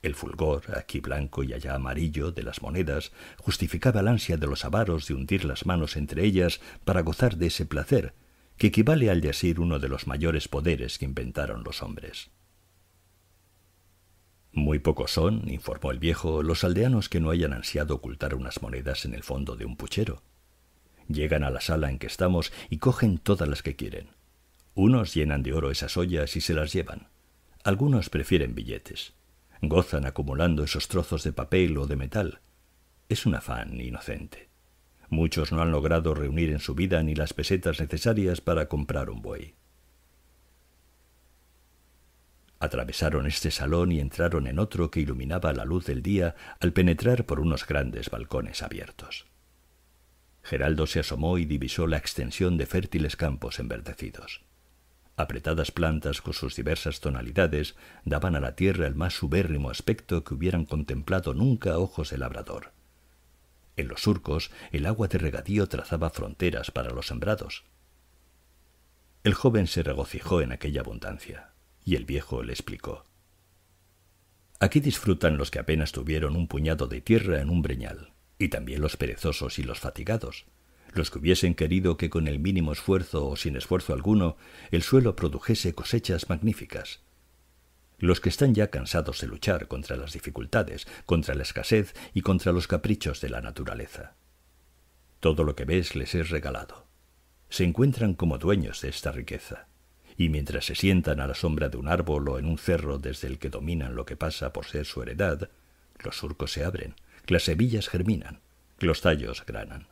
Speaker 1: El fulgor, aquí blanco y allá amarillo, de las monedas, justificaba la ansia de los avaros de hundir las manos entre ellas para gozar de ese placer, que equivale al de decir uno de los mayores poderes que inventaron los hombres. Muy pocos son, informó el viejo, los aldeanos que no hayan ansiado ocultar unas monedas en el fondo de un puchero. Llegan a la sala en que estamos y cogen todas las que quieren. Unos llenan de oro esas ollas y se las llevan. Algunos prefieren billetes. Gozan acumulando esos trozos de papel o de metal. Es un afán inocente. Muchos no han logrado reunir en su vida ni las pesetas necesarias para comprar un buey. Atravesaron este salón y entraron en otro que iluminaba la luz del día al penetrar por unos grandes balcones abiertos. Geraldo se asomó y divisó la extensión de fértiles campos enverdecidos apretadas plantas con sus diversas tonalidades daban a la tierra el más subérrimo aspecto que hubieran contemplado nunca ojos de labrador. En los surcos el agua de regadío trazaba fronteras para los sembrados. El joven se regocijó en aquella abundancia, y el viejo le explicó. Aquí disfrutan los que apenas tuvieron un puñado de tierra en un breñal, y también los perezosos y los fatigados los que hubiesen querido que con el mínimo esfuerzo o sin esfuerzo alguno el suelo produjese cosechas magníficas, los que están ya cansados de luchar contra las dificultades, contra la escasez y contra los caprichos de la naturaleza. Todo lo que ves les es regalado. Se encuentran como dueños de esta riqueza, y mientras se sientan a la sombra de un árbol o en un cerro desde el que dominan lo que pasa por ser su heredad, los surcos se abren, las semillas germinan, los tallos granan.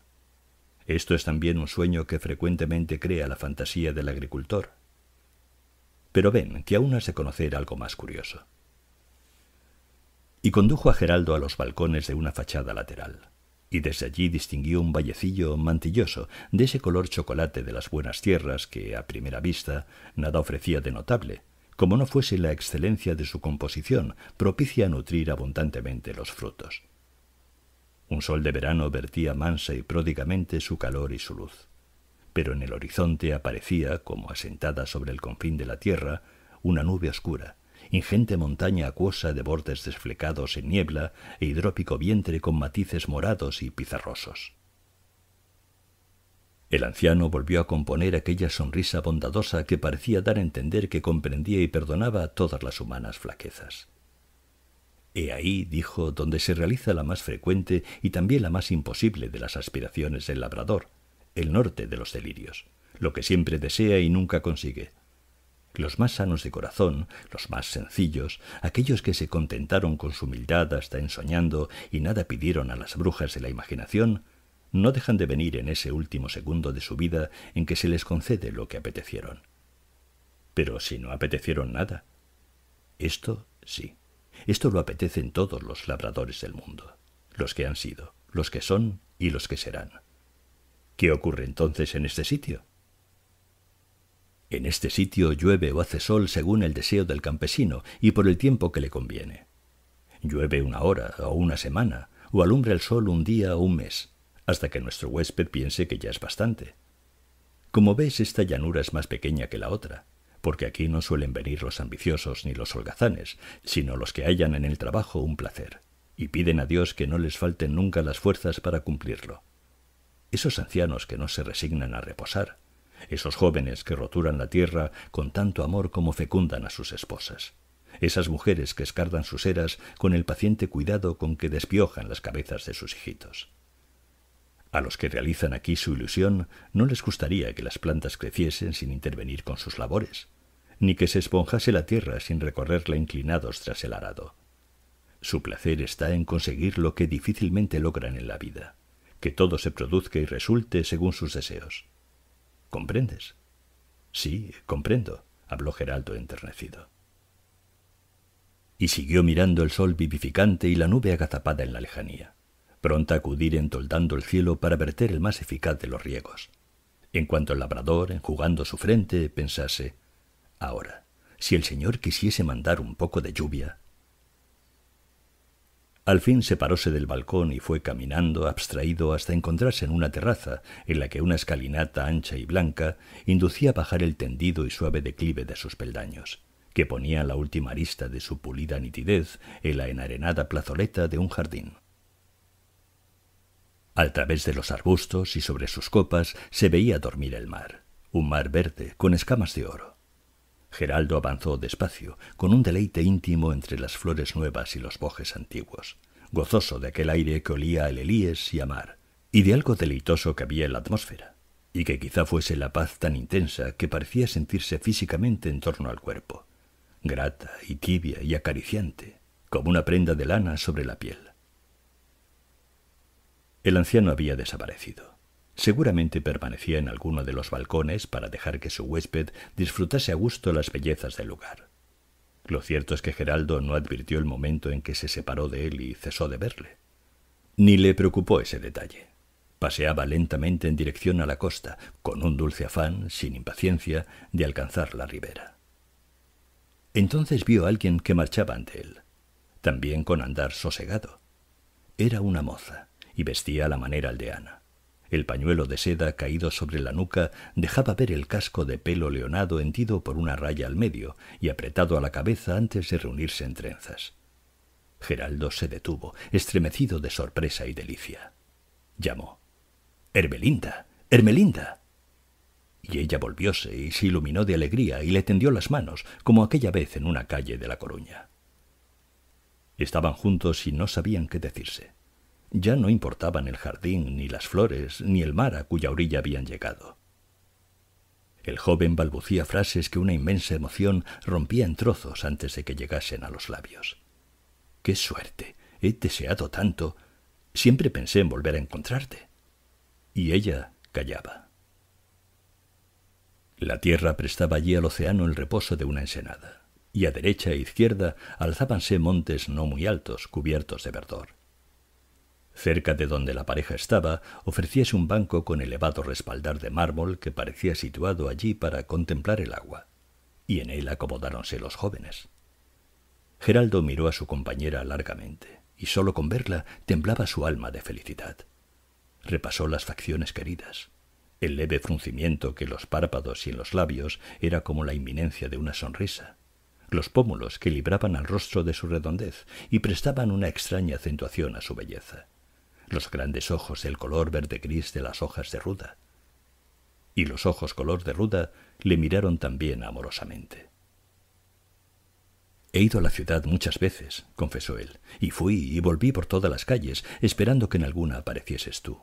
Speaker 1: Esto es también un sueño que frecuentemente crea la fantasía del agricultor. Pero ven, que aún has de conocer algo más curioso. Y condujo a Geraldo a los balcones de una fachada lateral, y desde allí distinguió un vallecillo mantilloso, de ese color chocolate de las buenas tierras que, a primera vista, nada ofrecía de notable, como no fuese la excelencia de su composición, propicia a nutrir abundantemente los frutos. Un sol de verano vertía mansa y pródigamente su calor y su luz. Pero en el horizonte aparecía, como asentada sobre el confín de la tierra, una nube oscura, ingente montaña acuosa de bordes desflecados en niebla e hidrópico vientre con matices morados y pizarrosos. El anciano volvió a componer aquella sonrisa bondadosa que parecía dar a entender que comprendía y perdonaba todas las humanas flaquezas. He ahí, dijo, donde se realiza la más frecuente y también la más imposible de las aspiraciones del labrador, el norte de los delirios, lo que siempre desea y nunca consigue. Los más sanos de corazón, los más sencillos, aquellos que se contentaron con su humildad hasta ensoñando y nada pidieron a las brujas de la imaginación, no dejan de venir en ese último segundo de su vida en que se les concede lo que apetecieron. Pero si no apetecieron nada, esto sí. Esto lo apetecen todos los labradores del mundo, los que han sido, los que son y los que serán. ¿Qué ocurre entonces en este sitio? En este sitio llueve o hace sol según el deseo del campesino y por el tiempo que le conviene. Llueve una hora o una semana, o alumbra el sol un día o un mes, hasta que nuestro huésped piense que ya es bastante. Como ves, esta llanura es más pequeña que la otra porque aquí no suelen venir los ambiciosos ni los holgazanes, sino los que hallan en el trabajo un placer, y piden a Dios que no les falten nunca las fuerzas para cumplirlo. Esos ancianos que no se resignan a reposar, esos jóvenes que roturan la tierra con tanto amor como fecundan a sus esposas, esas mujeres que escardan sus eras con el paciente cuidado con que despiojan las cabezas de sus hijitos. A los que realizan aquí su ilusión no les gustaría que las plantas creciesen sin intervenir con sus labores, ni que se esponjase la tierra sin recorrerla inclinados tras el arado. Su placer está en conseguir lo que difícilmente logran en la vida, que todo se produzca y resulte según sus deseos. ¿Comprendes? Sí, comprendo, habló Geraldo enternecido. Y siguió mirando el sol vivificante y la nube agazapada en la lejanía, pronta a acudir entoldando el cielo para verter el más eficaz de los riegos. En cuanto el labrador, enjugando su frente, pensase Ahora, si el Señor quisiese mandar un poco de lluvia. Al fin se paróse del balcón y fue caminando abstraído hasta encontrarse en una terraza en la que una escalinata ancha y blanca inducía a bajar el tendido y suave declive de sus peldaños, que ponía la última arista de su pulida nitidez en la enarenada plazoleta de un jardín. Al través de los arbustos y sobre sus copas se veía dormir el mar, un mar verde con escamas de oro. Geraldo avanzó despacio, con un deleite íntimo entre las flores nuevas y los bojes antiguos, gozoso de aquel aire que olía al Elíes y a mar, y de algo deleitoso que había en la atmósfera, y que quizá fuese la paz tan intensa que parecía sentirse físicamente en torno al cuerpo, grata y tibia y acariciante, como una prenda de lana sobre la piel. El anciano había desaparecido. Seguramente permanecía en alguno de los balcones para dejar que su huésped disfrutase a gusto las bellezas del lugar. Lo cierto es que Geraldo no advirtió el momento en que se separó de él y cesó de verle. Ni le preocupó ese detalle. Paseaba lentamente en dirección a la costa, con un dulce afán, sin impaciencia, de alcanzar la ribera. Entonces vio a alguien que marchaba ante él, también con andar sosegado. Era una moza, y vestía a la manera aldeana. El pañuelo de seda caído sobre la nuca dejaba ver el casco de pelo leonado hendido por una raya al medio y apretado a la cabeza antes de reunirse en trenzas. Geraldo se detuvo, estremecido de sorpresa y delicia. Llamó. Hermelinda. Hermelinda. Y ella volvióse y se iluminó de alegría y le tendió las manos, como aquella vez en una calle de La Coruña. Estaban juntos y no sabían qué decirse. Ya no importaban el jardín, ni las flores, ni el mar a cuya orilla habían llegado. El joven balbucía frases que una inmensa emoción rompía en trozos antes de que llegasen a los labios. ¡Qué suerte! He deseado tanto. Siempre pensé en volver a encontrarte. Y ella callaba. La tierra prestaba allí al océano el reposo de una ensenada, y a derecha e izquierda alzábanse montes no muy altos, cubiertos de verdor. Cerca de donde la pareja estaba, ofrecíase un banco con elevado respaldar de mármol que parecía situado allí para contemplar el agua, y en él acomodáronse los jóvenes. Geraldo miró a su compañera largamente, y sólo con verla temblaba su alma de felicidad. Repasó las facciones queridas. El leve fruncimiento que en los párpados y en los labios era como la inminencia de una sonrisa. Los pómulos que libraban al rostro de su redondez y prestaban una extraña acentuación a su belleza los grandes ojos el color verde gris de las hojas de ruda. Y los ojos color de ruda le miraron también amorosamente. He ido a la ciudad muchas veces, confesó él, y fui y volví por todas las calles, esperando que en alguna aparecieses tú.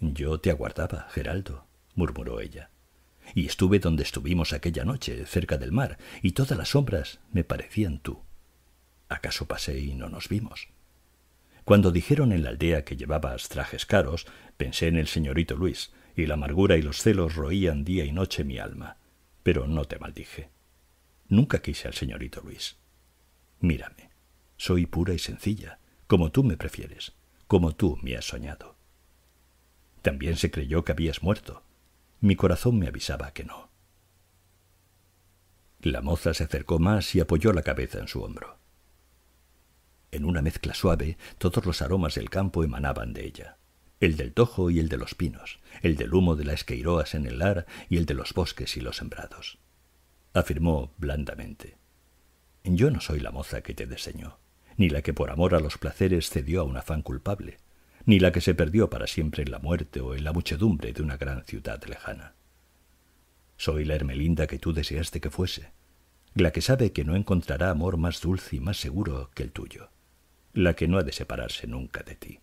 Speaker 1: Yo te aguardaba, Geraldo, murmuró ella. Y estuve donde estuvimos aquella noche, cerca del mar, y todas las sombras me parecían tú. ¿Acaso pasé y no nos vimos? Cuando dijeron en la aldea que llevabas trajes caros, pensé en el señorito Luis, y la amargura y los celos roían día y noche mi alma. Pero no te maldije. Nunca quise al señorito Luis. Mírame. Soy pura y sencilla, como tú me prefieres, como tú me has soñado. También se creyó que habías muerto. Mi corazón me avisaba que no. La moza se acercó más y apoyó la cabeza en su hombro. En una mezcla suave, todos los aromas del campo emanaban de ella. El del tojo y el de los pinos, el del humo de las queiroas en el ar y el de los bosques y los sembrados. Afirmó blandamente. Yo no soy la moza que te diseñó, ni la que por amor a los placeres cedió a un afán culpable, ni la que se perdió para siempre en la muerte o en la muchedumbre de una gran ciudad lejana. Soy la Hermelinda que tú deseaste que fuese, la que sabe que no encontrará amor más dulce y más seguro que el tuyo la que no ha de separarse nunca de ti.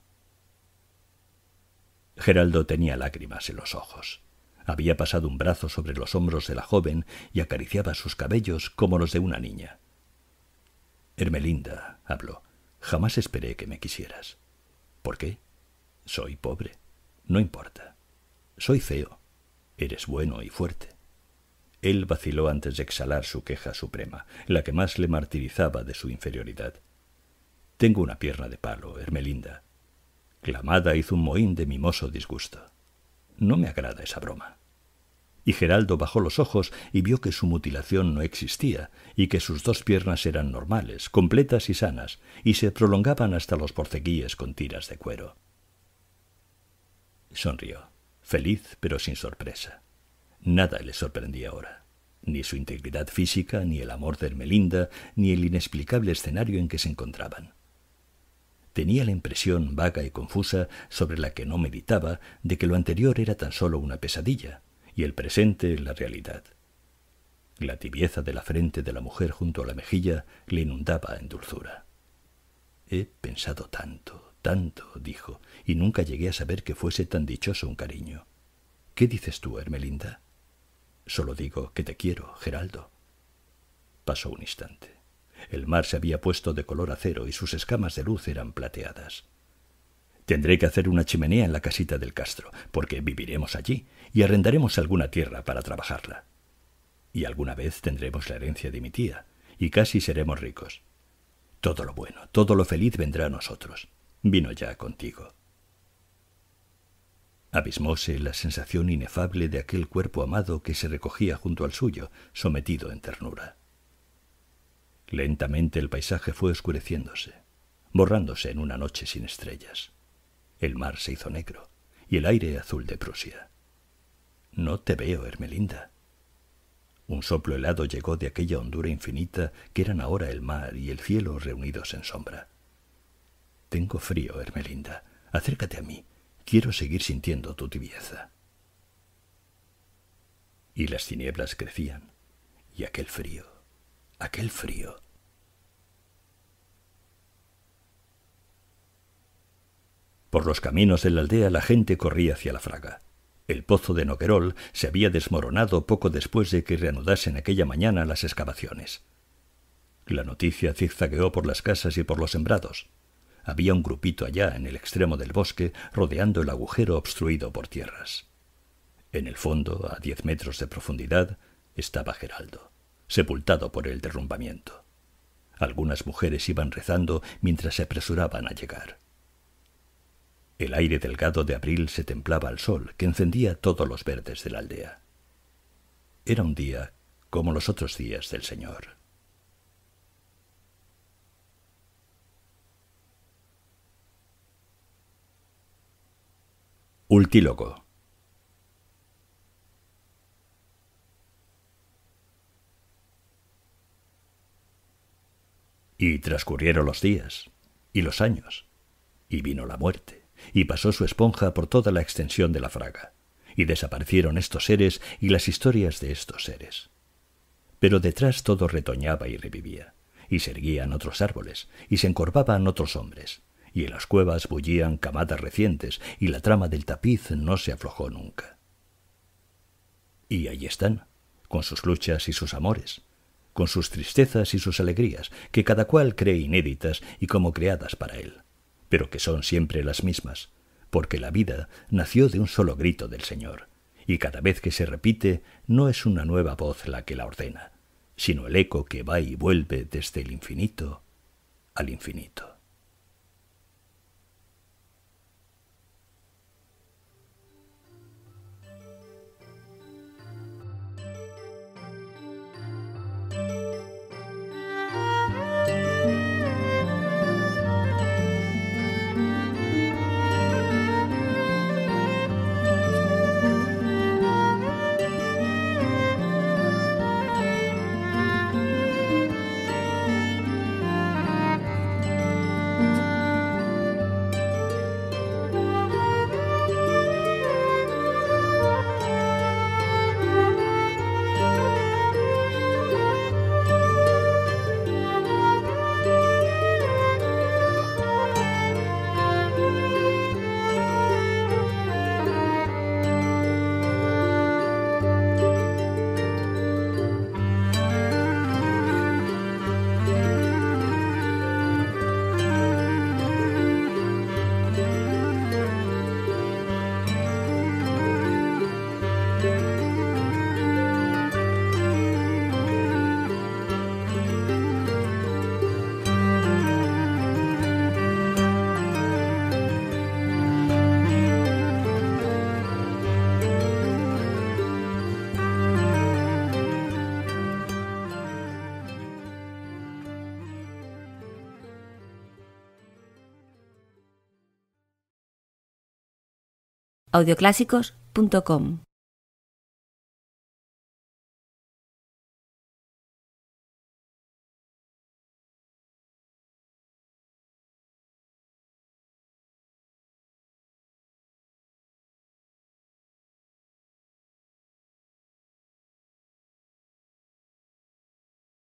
Speaker 1: Geraldo tenía lágrimas en los ojos. Había pasado un brazo sobre los hombros de la joven y acariciaba sus cabellos como los de una niña. Hermelinda, habló, jamás esperé que me quisieras. ¿Por qué? Soy pobre. No importa. Soy feo. Eres bueno y fuerte. Él vaciló antes de exhalar su queja suprema, la que más le martirizaba de su inferioridad. Tengo una pierna de palo, Hermelinda. Clamada hizo un mohín de mimoso disgusto. No me agrada esa broma. Y Geraldo bajó los ojos y vio que su mutilación no existía, y que sus dos piernas eran normales, completas y sanas, y se prolongaban hasta los borceguíes con tiras de cuero. Sonrió, feliz pero sin sorpresa. Nada le sorprendía ahora ni su integridad física, ni el amor de Hermelinda, ni el inexplicable escenario en que se encontraban. Tenía la impresión vaga y confusa, sobre la que no meditaba, de que lo anterior era tan solo una pesadilla, y el presente la realidad. La tibieza de la frente de la mujer junto a la mejilla le inundaba en dulzura. He pensado tanto, tanto, dijo, y nunca llegué a saber que fuese tan dichoso un cariño. ¿Qué dices tú, Hermelinda? Solo digo que te quiero, Geraldo. Pasó un instante. El mar se había puesto de color acero y sus escamas de luz eran plateadas. Tendré que hacer una chimenea en la casita del Castro, porque viviremos allí y arrendaremos alguna tierra para trabajarla. Y alguna vez tendremos la herencia de mi tía, y casi seremos ricos. Todo lo bueno, todo lo feliz vendrá a nosotros. Vino ya contigo. Abismóse la sensación inefable de aquel cuerpo amado que se recogía junto al suyo, sometido en ternura. Lentamente el paisaje fue oscureciéndose, borrándose en una noche sin estrellas. El mar se hizo negro y el aire azul de Prusia. No te veo, Hermelinda. Un soplo helado llegó de aquella hondura infinita que eran ahora el mar y el cielo reunidos en sombra. Tengo frío, Hermelinda. Acércate a mí. Quiero seguir sintiendo tu tibieza. Y las tinieblas crecían, y aquel frío aquel frío. Por los caminos de la aldea la gente corría hacia la fraga. El pozo de Noquerol se había desmoronado poco después de que reanudasen aquella mañana las excavaciones. La noticia zigzagueó por las casas y por los sembrados. Había un grupito allá en el extremo del bosque rodeando el agujero obstruido por tierras. En el fondo, a diez metros de profundidad, estaba Geraldo sepultado por el derrumbamiento. Algunas mujeres iban rezando mientras se apresuraban a llegar. El aire delgado de abril se templaba al sol que encendía todos los verdes de la aldea. Era un día como los otros días del Señor. Ultílogo Y transcurrieron los días, y los años, y vino la muerte, y pasó su esponja por toda la extensión de la fraga, y desaparecieron estos seres y las historias de estos seres. Pero detrás todo retoñaba y revivía, y se erguían otros árboles, y se encorvaban otros hombres, y en las cuevas bullían camadas recientes, y la trama del tapiz no se aflojó nunca. Y allí están, con sus luchas y sus amores, con sus tristezas y sus alegrías, que cada cual cree inéditas y como creadas para él, pero que son siempre las mismas, porque la vida nació de un solo grito del Señor, y cada vez que se repite no es una nueva voz la que la ordena, sino el eco que va y vuelve desde el infinito al infinito.
Speaker 2: audioclásicos.com.